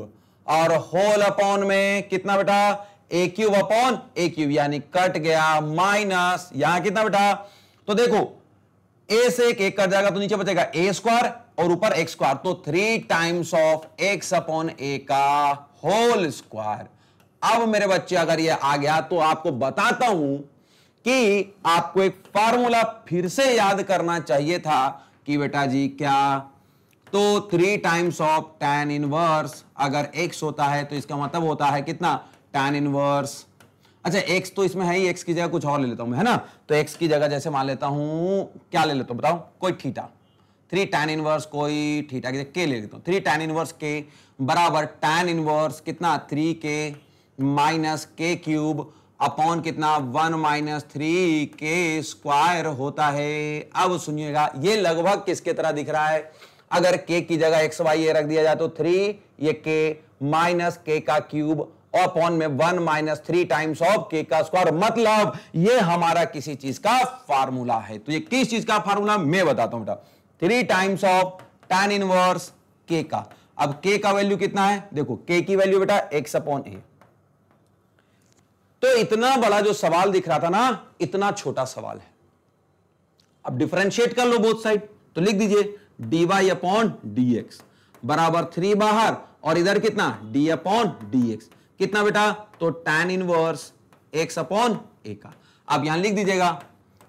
S1: और होल अपॉन में कितना बेटा a cube upon a cube यानी कट गया माइनस यहां कितना बेटा तो देखो ए से एक एक कट जाएगा तो नीचे बचेगा ए स्क्वायर और ऊपर एक्स स्क्वायर तो three times of x upon a का होल स्क्वायर अब मेरे बच्चे अगर ये आ गया तो आपको बताता हूं कि आपको एक फार्मूला फिर से याद करना चाहिए था कि बेटा जी क्या तो three times of tan inverse अगर एक्स होता है तो इसका मतलब होता है कितना टैन इनवर्स अच्छा एक्स तो इसमें है ही एक्स की जगह कुछ और ले लेता हूं है ना तो एक्स की जगह जैसे मान लेता हूं क्या ले लेता हूं बताओ कोई थीटा थ्री टैन इनवर्स कोई थीटा की जगह के ले लेता हूं थ्री टैन इनवर्स के बराबर टैन इनवर्स कितना three k minus k cube upon कितना one minus three k square होता है अब सुनिएगा ये लगभग किसके तरह दिख रहा है अगर के की जगह एक्स वाई रख दिया जाए तो थ्री ये के माइनस के का क्यूब अपॉन में one minus three times of k का स्क्वायर मतलब ये हमारा किसी चीज का फार्मूला है तो ये किस चीज का फार्मूला मैं बताता हूं बेटा three times of tan inverse k का अब के का वैल्यू कितना है देखो के की वैल्यू बेटा एक्स अपॉन ए तो इतना बड़ा जो सवाल दिख रहा था ना इतना छोटा सवाल है अब डिफ्रेंशिएट कर लो बोथ साइड तो लिख दीजिए d y upon d x बराबर थ्री बाहर और इधर कितना डी अपॉन डी एक्स कितना बेटा तो tan inverse x upon a का आप यहां लिख दीजिएगा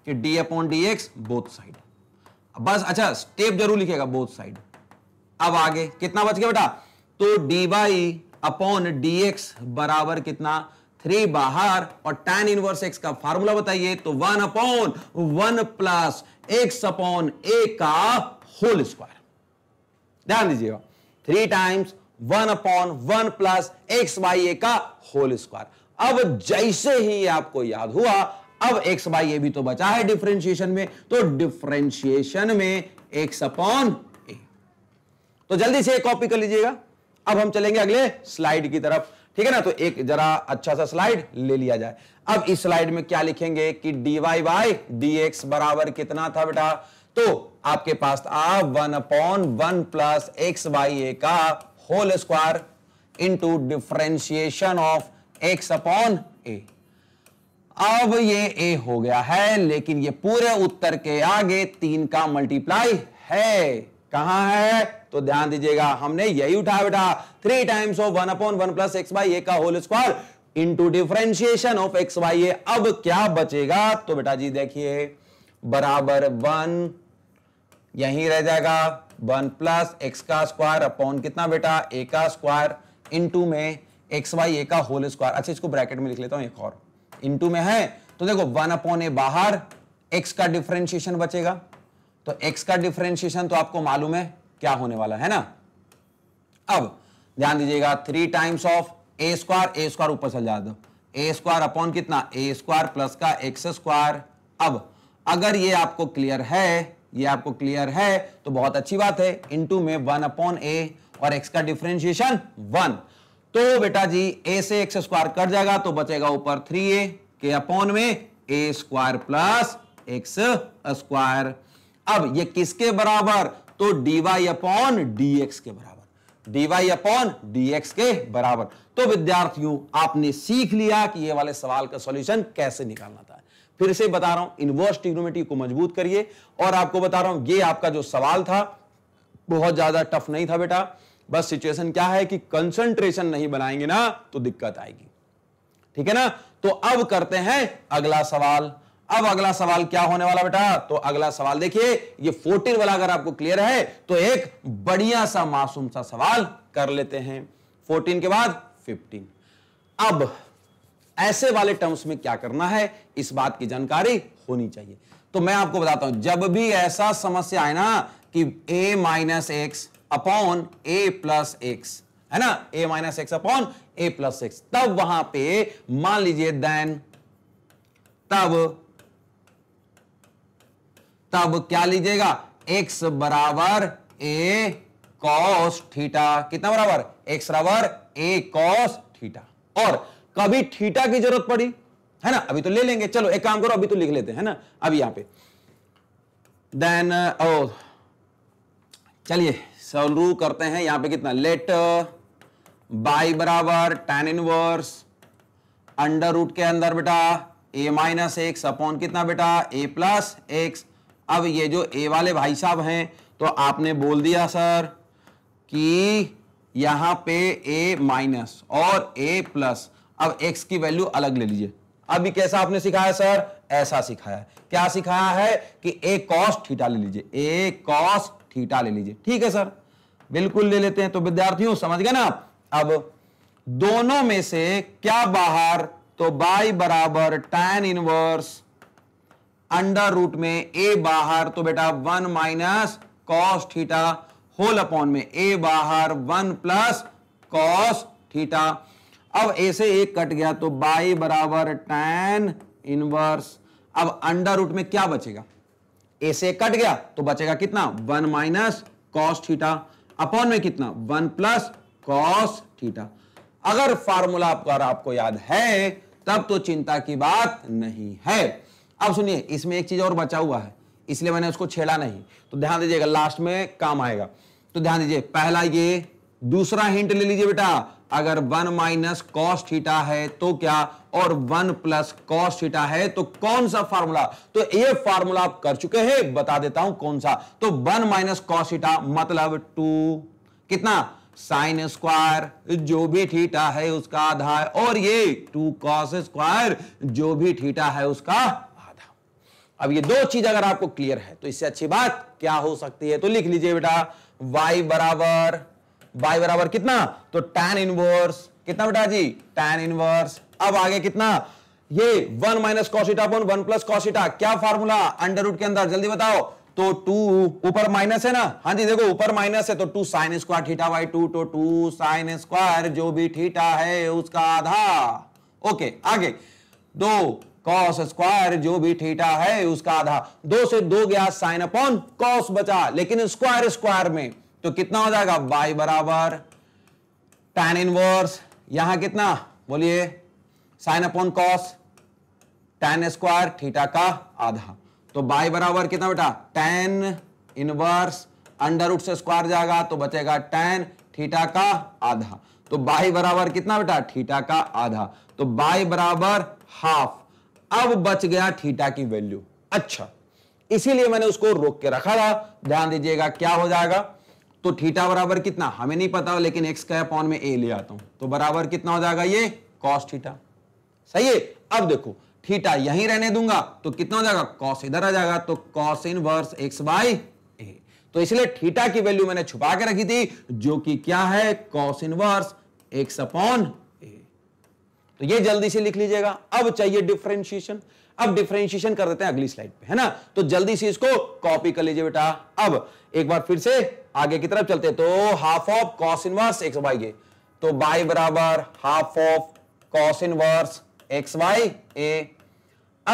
S1: कि d upon d x both side बस अच्छा स्टेप जरूर लिखेगा बोथ साइड अब आगे कितना बच गया बेटा तो d y upon d x बराबर कितना थ्री बाहर और टेन इनवर्स एक्स का फॉर्मूला बताइए तो one upon one plus x upon a का होल स्क्वायर ध्यान दीजिएगा three times one upon one plus x by a का होल स्क्वायर अब जैसे ही आपको याद हुआ अब एक्स बाई ए भी तो बचा है डिफ्रेंशिएशन में तो डिफ्रेंशिएशन में एक्स अपॉन ए तो जल्दी से कॉपी कर लीजिएगा अब हम चलेंगे अगले स्लाइड की तरफ ठीक है ना तो एक जरा अच्छा सा स्लाइड ले लिया जाए अब इस स्लाइड में क्या लिखेंगे कि d y by d x बराबर कितना था बेटा तो आपके पास था one upon one plus x by a का whole square into differentiation of x upon a अब ये ए हो गया है लेकिन ये पूरे उत्तर के आगे तीन का मल्टीप्लाई है कहा है तो ध्यान दीजिएगा हमने यही उठाया बेटा three times of one upon one plus x by a का whole square into differentiation of x by a अब क्या बचेगा तो बेटा जी देखिए बराबर वन यही रह जाएगा वन प्लस एक्स का स्क्वायर अपॉन कितना बेटा ए का स्क्वायर इंटू में एक्स वाई ए का होल स्क्वायर अच्छा इसको ब्रैकेट में लिख लेता हूं एक और इंटू में है तो देखो वन अपॉन ए बाहर एक्स का डिफ्रेंशिएशन बचेगा तो एक्स का डिफ्रेंशिएशन तो आपको मालूम है क्या होने वाला है ना अब ध्यान दीजिएगा three times of a square a square ऊपर चल जाए ए स्क्वायर अपॉन कितना ए स्क्वायर प्लस का एक्स स्क्वायर अब अगर ये आपको क्लियर है ये आपको क्लियर है तो बहुत अच्छी बात है इनटू में वन अपॉन ए और एक्स का डिफरेंशिएशन वन तो बेटा जी ए से एक्स स्क्वायर कट जाएगा तो बचेगा ऊपर थ्री ए के अपॉन में a square plus x square अब ये किसके बराबर तो डीवाई अपॉन डीएक्स के बराबर डीवाई अपॉन डीएक्स के बराबर तो विद्यार्थियों आपने सीख लिया कि ये वाले सवाल का सॉल्यूशन कैसे निकालना था फिर से बता रहा हूं इनवर्स टिग्नोमेट्री को मजबूत करिए और आपको बता रहा हूं ये आपका जो सवाल था बहुत ज्यादा टफ नहीं था बेटा बस सिचुएशन क्या है कि कंसंट्रेशन नहीं बनाएंगे ना तो दिक्कत आएगी ठीक है ना तो अब करते हैं अगला सवाल अब अगला सवाल क्या होने वाला बेटा तो अगला सवाल देखिए ये फोर्टीन वाला अगर आपको क्लियर है तो एक बढ़िया सा मासूम सा सवाल कर लेते हैं फोर्टीन के बाद फिफ्टीन अब ऐसे वाले टर्म्स में क्या करना है इस बात की जानकारी होनी चाहिए तो मैं आपको बताता हूं जब भी ऐसा समस्या आए ना कि a minus x upon a plus x है ना a minus x upon a plus x तब वहां पे मान लीजिए देन तब तब क्या लीजिएगा x बराबर a cos थीटा कितना बराबर x बराबर a cos थीटा और कभी थीटा की जरूरत पड़ी है ना अभी तो ले लेंगे चलो एक काम करो अभी तो लिख लेते हैं ना अभी यहां पे देन ओ चलिए सलू करते हैं यहां पे कितना लेट बाई बराबर टेन इनवर्स अंडर रूट के अंदर बेटा ए माइनस एक्स अपॉन कितना बेटा ए प्लस एक्स अब ये जो ए वाले भाई साहब हैं तो आपने बोल दिया सर कि यहाँ पे ए माइनस और ए प्लस अब एक्स की वैल्यू अलग ले लीजिए अभी कैसा आपने सिखाया सर ऐसा सिखाया क्या सिखाया है कि ए कॉस थीटा ले लीजिए ए कॉस थीटा ले लीजिए ठीक है सर बिल्कुल ले लेते हैं तो विद्यार्थियों समझ गए ना आप अब दोनों में से क्या बाहर तो बाई बराबर टैन इनवर्स अंडर रूट में ए बाहर तो बेटा one minus cos theta whole upon में ए बाहर वन प्लस कॉस थीटा अब ए से एक कट गया तो बाई बराबर टेन इनवर्स अब अंडर रूट में क्या बचेगा ए से कट गया तो बचेगा कितना one minus cos theta upon में कितना वन प्लस कॉस थीटा अगर फार्मूला आपको याद है तब तो चिंता की बात नहीं है अब सुनिए इसमें एक चीज और बचा हुआ है इसलिए मैंने उसको छेड़ा नहीं तो ध्यान दीजिएगा लास्ट में काम आएगा तो ध्यान दीजिए पहला ये दूसरा हिंट ले लीजिए बेटा अगर वन माइनस कॉस है तो क्या और वन प्लस कॉस है तो कौन सा फार्मूला तो ये फार्मूला आप कर चुके हैं बता देता हूं कौन सा तो वन माइनस कॉस मतलब टू कितना साइन स्क्वायर जो भी थीटा है उसका आधा और ये टू कॉस स्क्वायर जो भी थीटा है उसका अब ये दो चीज अगर आपको क्लियर है तो इससे अच्छी बात क्या हो सकती है तो लिख लीजिए बेटा y बराबर y बराबर कितना तो tan इनवर्स कितना बेटा जी tan इनवर्स अब आगे कितना ये one minus cos theta upon one plus cos theta क्या फॉर्मूला अंडर रूट के अंदर जल्दी बताओ तो टू ऊपर माइनस है ना हाँ जी देखो ऊपर माइनस है तो two sine square theta by two तो टू साइन स्क्वायर जो भी थीटा है उसका आधा ओके आगे दो कॉस स्क्वायर जो भी थीटा है उसका आधा दो से दो गया साइन अपॉन कॉस बचा लेकिन स्क्वायर स्क्वायर में तो कितना हो जाएगा बाई बराबर टैन इनवर्स यहां कितना बोलिए sine upon cos tan square theta का आधा तो बाई बराबर कितना बेटा टैन इनवर्स अंडर रूट से स्क्वायर जाएगा तो बचेगा टैन थीटा का आधा तो बाई बराबर कितना बेटा थीटा का आधा तो बाई बराबर हाफ अब बच गया थीटा की वैल्यू अच्छा इसीलिए मैंने उसको रोक के रखा था ध्यान दीजिएगा क्या हो जाएगा तो थीटा बराबर कितना हमें नहीं पता लेकिन एक्स का पॉन में ए ले आता हूं तो बराबर कितना हो जाएगा ये कॉस थीटा सही है अब देखो थीटा यहीं रहने दूंगा तो कितना हो जाएगा कॉस इधर आ जाएगा तो cos inverse x by a तो इसलिए थीटा की वैल्यू मैंने छुपा के रखी थी जो कि क्या है कॉस वर्स एक्स अपॉन तो ये जल्दी से लिख लीजिएगा अब चाहिए डिफ्रेंशिएशन अब डिफ्रेंशिएशन कर देते हैं अगली स्लाइड पे है ना तो जल्दी से इसको कॉपी कर लीजिए बेटा अब एक बार फिर से आगे की तरफ चलते तो half of cos inverse x by तो बाई बराबर half of cos inverse x by a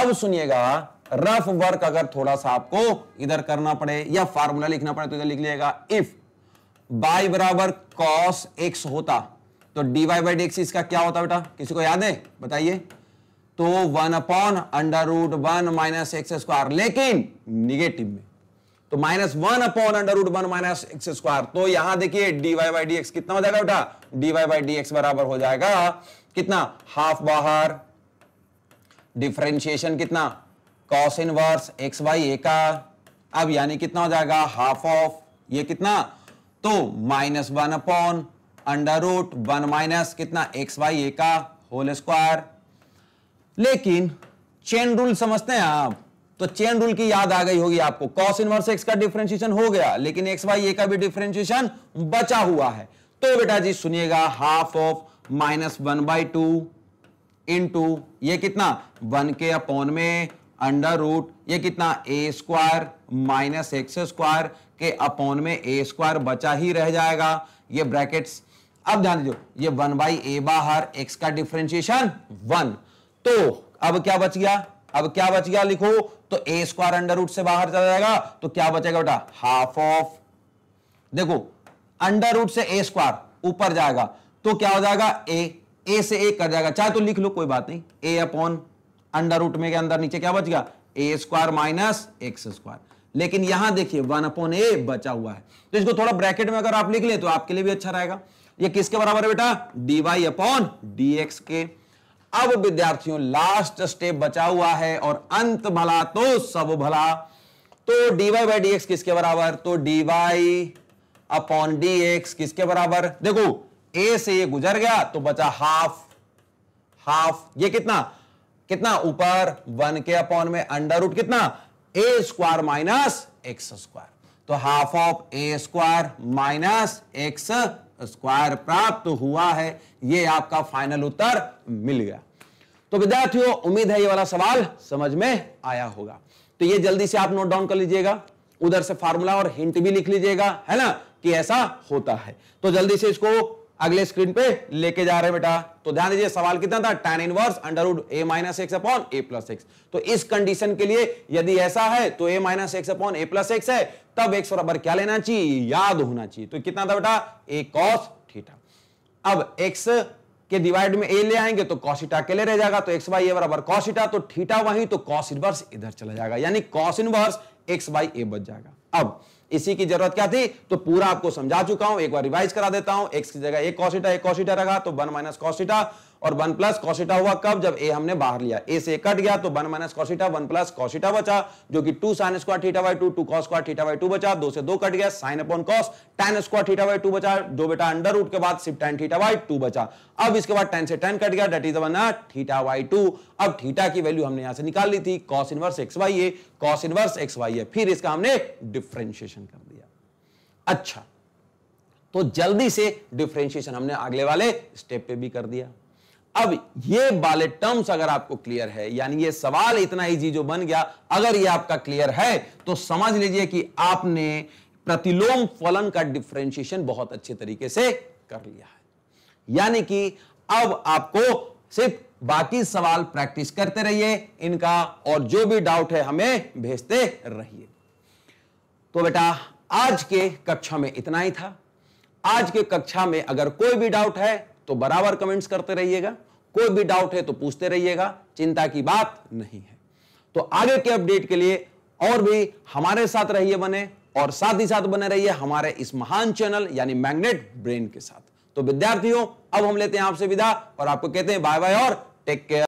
S1: अब सुनिएगा रफ वर्क अगर थोड़ा सा आपको इधर करना पड़े या फार्मूला लिखना पड़े तो इधर लिख लिएगा इफ बाई बराबर कॉस एक्स होता तो d y by d x इसका क्या होता बेटा किसी को याद है बताइए तो one upon under root one minus x square लेकिन निगेटिव में तो minus one upon under root one minus x square तो यहां देखिए d y by d x कितना हो जाएगा बेटा d y by d x बराबर हो जाएगा कितना हाफ बाहर डिफ्रेंशिएशन कितना cos inverse x by a का अब यानी कितना हो जाएगा हाफ ऑफ ये कितना तो minus one upon under root one minus कितना एक्स वाई ए का होल स्क्वायर लेकिन चेन रूल समझते हैं आप तो चेन रूल की याद आ गई होगी आपको कॉस इनवर्स एक्स का डिफ्रेंशिएशन हो गया लेकिन एक्स वाई ए का भी डिफ्रेंशिएशन बचा हुआ है तो बेटा जी सुनिएगा half of minus one by two into ये कितना वन के अपॉन में अंडर रूट ये कितना a square minus x square के अपॉन में ए स्क्वायर बचा ही रह जाएगा ये ब्रैकेट्स अब ध्यान दीजिए ये वन बाई ए बाहर एक्स का डिफ्रेंशिएशन वन तो अब क्या बच गया अब क्या बच गया लिखो तो ए स्क्वायर अंडर रूट से बाहर चला जाएगा तो क्या बचेगा बेटा हाफ ऑफ देखो अंडर रूट से ए स्क्वायर ऊपर जाएगा तो क्या हो जाएगा ए ए से ए कर जाएगा चाहे तो लिख लो कोई बात नहीं ए अपॉन अंडर रूट में के अंदर नीचे क्या बच गया a square minus x square लेकिन यहां देखिए वन अपॉन ए बचा हुआ है तो इसको थोड़ा ब्रैकेट में अगर आप लिख लें तो आपके लिए भी अच्छा रहेगा ये किसके बराबर है बेटा d y upon d x के अब विद्यार्थियों लास्ट स्टेप बचा हुआ है और अंत भला तो सब भला तो डीवाई वाई बाई डी किसके बराबर तो डीवाई अपॉन एक्स किसके बराबर देखो ए से ये गुजर गया तो बचा हाफ हाफ ये कितना कितना ऊपर वन के अपॉन में अंडर रूट कितना a square minus x square तो half of a square minus x square प्राप्त हुआ है ये आपका फाइनल उत्तर मिल गया तो विद्यार्थियों उम्मीद है ये वाला सवाल समझ में आया होगा तो ये जल्दी से आप नोट डाउन कर लीजिएगा उधर से फार्मूला और हिंट भी लिख लीजिएगा है ना कि ऐसा होता है तो जल्दी से इसको अगले स्क्रीन पे लेके जा रहे बेटा तो ध्यान दीजिए सवाल कितना था tan inverse under root a minus x upon a plus x तो इस कंडीशन के लिए यदि ऐसा है तो a minus x upon a plus x है तब एक्स बराबर क्या लेना चाहिए याद होना चाहिए तो कितना था बेटा ए कॉस थीटा अब एक्स के डिवाइड में ए ले आएंगे तो कॉसिटा अकेले रह जाएगा तो एक्स बाई ए बराबर कॉसिटा तो थीटा वहीं तो कॉस इनवर्स इधर चला जाएगा यानी cos inverse x by a बच जाएगा अब इसी की जरूरत क्या थी तो पूरा आपको समझा चुका हूं एक बार रिवाइज करा देता हूं एक्स की जगह एक कॉसिटा एक कॉसिटा रखा तो वन माइनस कॉसिटा और वन प्लस कॉशिटा हुआ कब जब ए हमने बाहर लिया ए से कट गया तो one minus cos theta one plus cos theta बचा जो कि two sine square theta by two two cos square theta by two बचा दो से दो कट गया sine upon cos tan square theta by two बचा जो बेटा अंडर रूट के बाद सिर्फ टेन थीटा बाई टू बचा अब इसके बाद टेन से टेन कट गया that is one theta by two अब थीटा की वैल्यू हमने यहां से निकाल ली थी cos inverse x by a cos inverse x by a फिर इसका हमने डिफ्रेंशिएशन कर दिया अच्छा तो जल्दी से डिफ्रेंशिएशन हमने अगले वाले स्टेप पे भी कर दिया अब ये वाले टर्म्स अगर आपको क्लियर है यानी ये सवाल इतना ईजी जो बन गया अगर ये आपका क्लियर है तो समझ लीजिए कि आपने प्रतिलोम फलन का डिफ्रेंशिएशन बहुत अच्छे तरीके से कर लिया है यानी कि अब आपको सिर्फ बाकी सवाल प्रैक्टिस करते रहिए इनका और जो भी डाउट है हमें भेजते रहिए तो बेटा आज के कक्षा में इतना ही था आज के कक्षा में अगर कोई भी डाउट है तो बराबर कमेंट्स करते रहिएगा कोई भी डाउट है तो पूछते रहिएगा चिंता की बात नहीं है तो आगे के अपडेट के लिए और भी हमारे साथ रहिए बने और साथ ही साथ बने रहिए हमारे इस महान चैनल यानी मैग्नेट ब्रेन के साथ तो विद्यार्थियों अब हम लेते हैं आपसे विदा और आपको कहते हैं बाय बाय और टेक केयर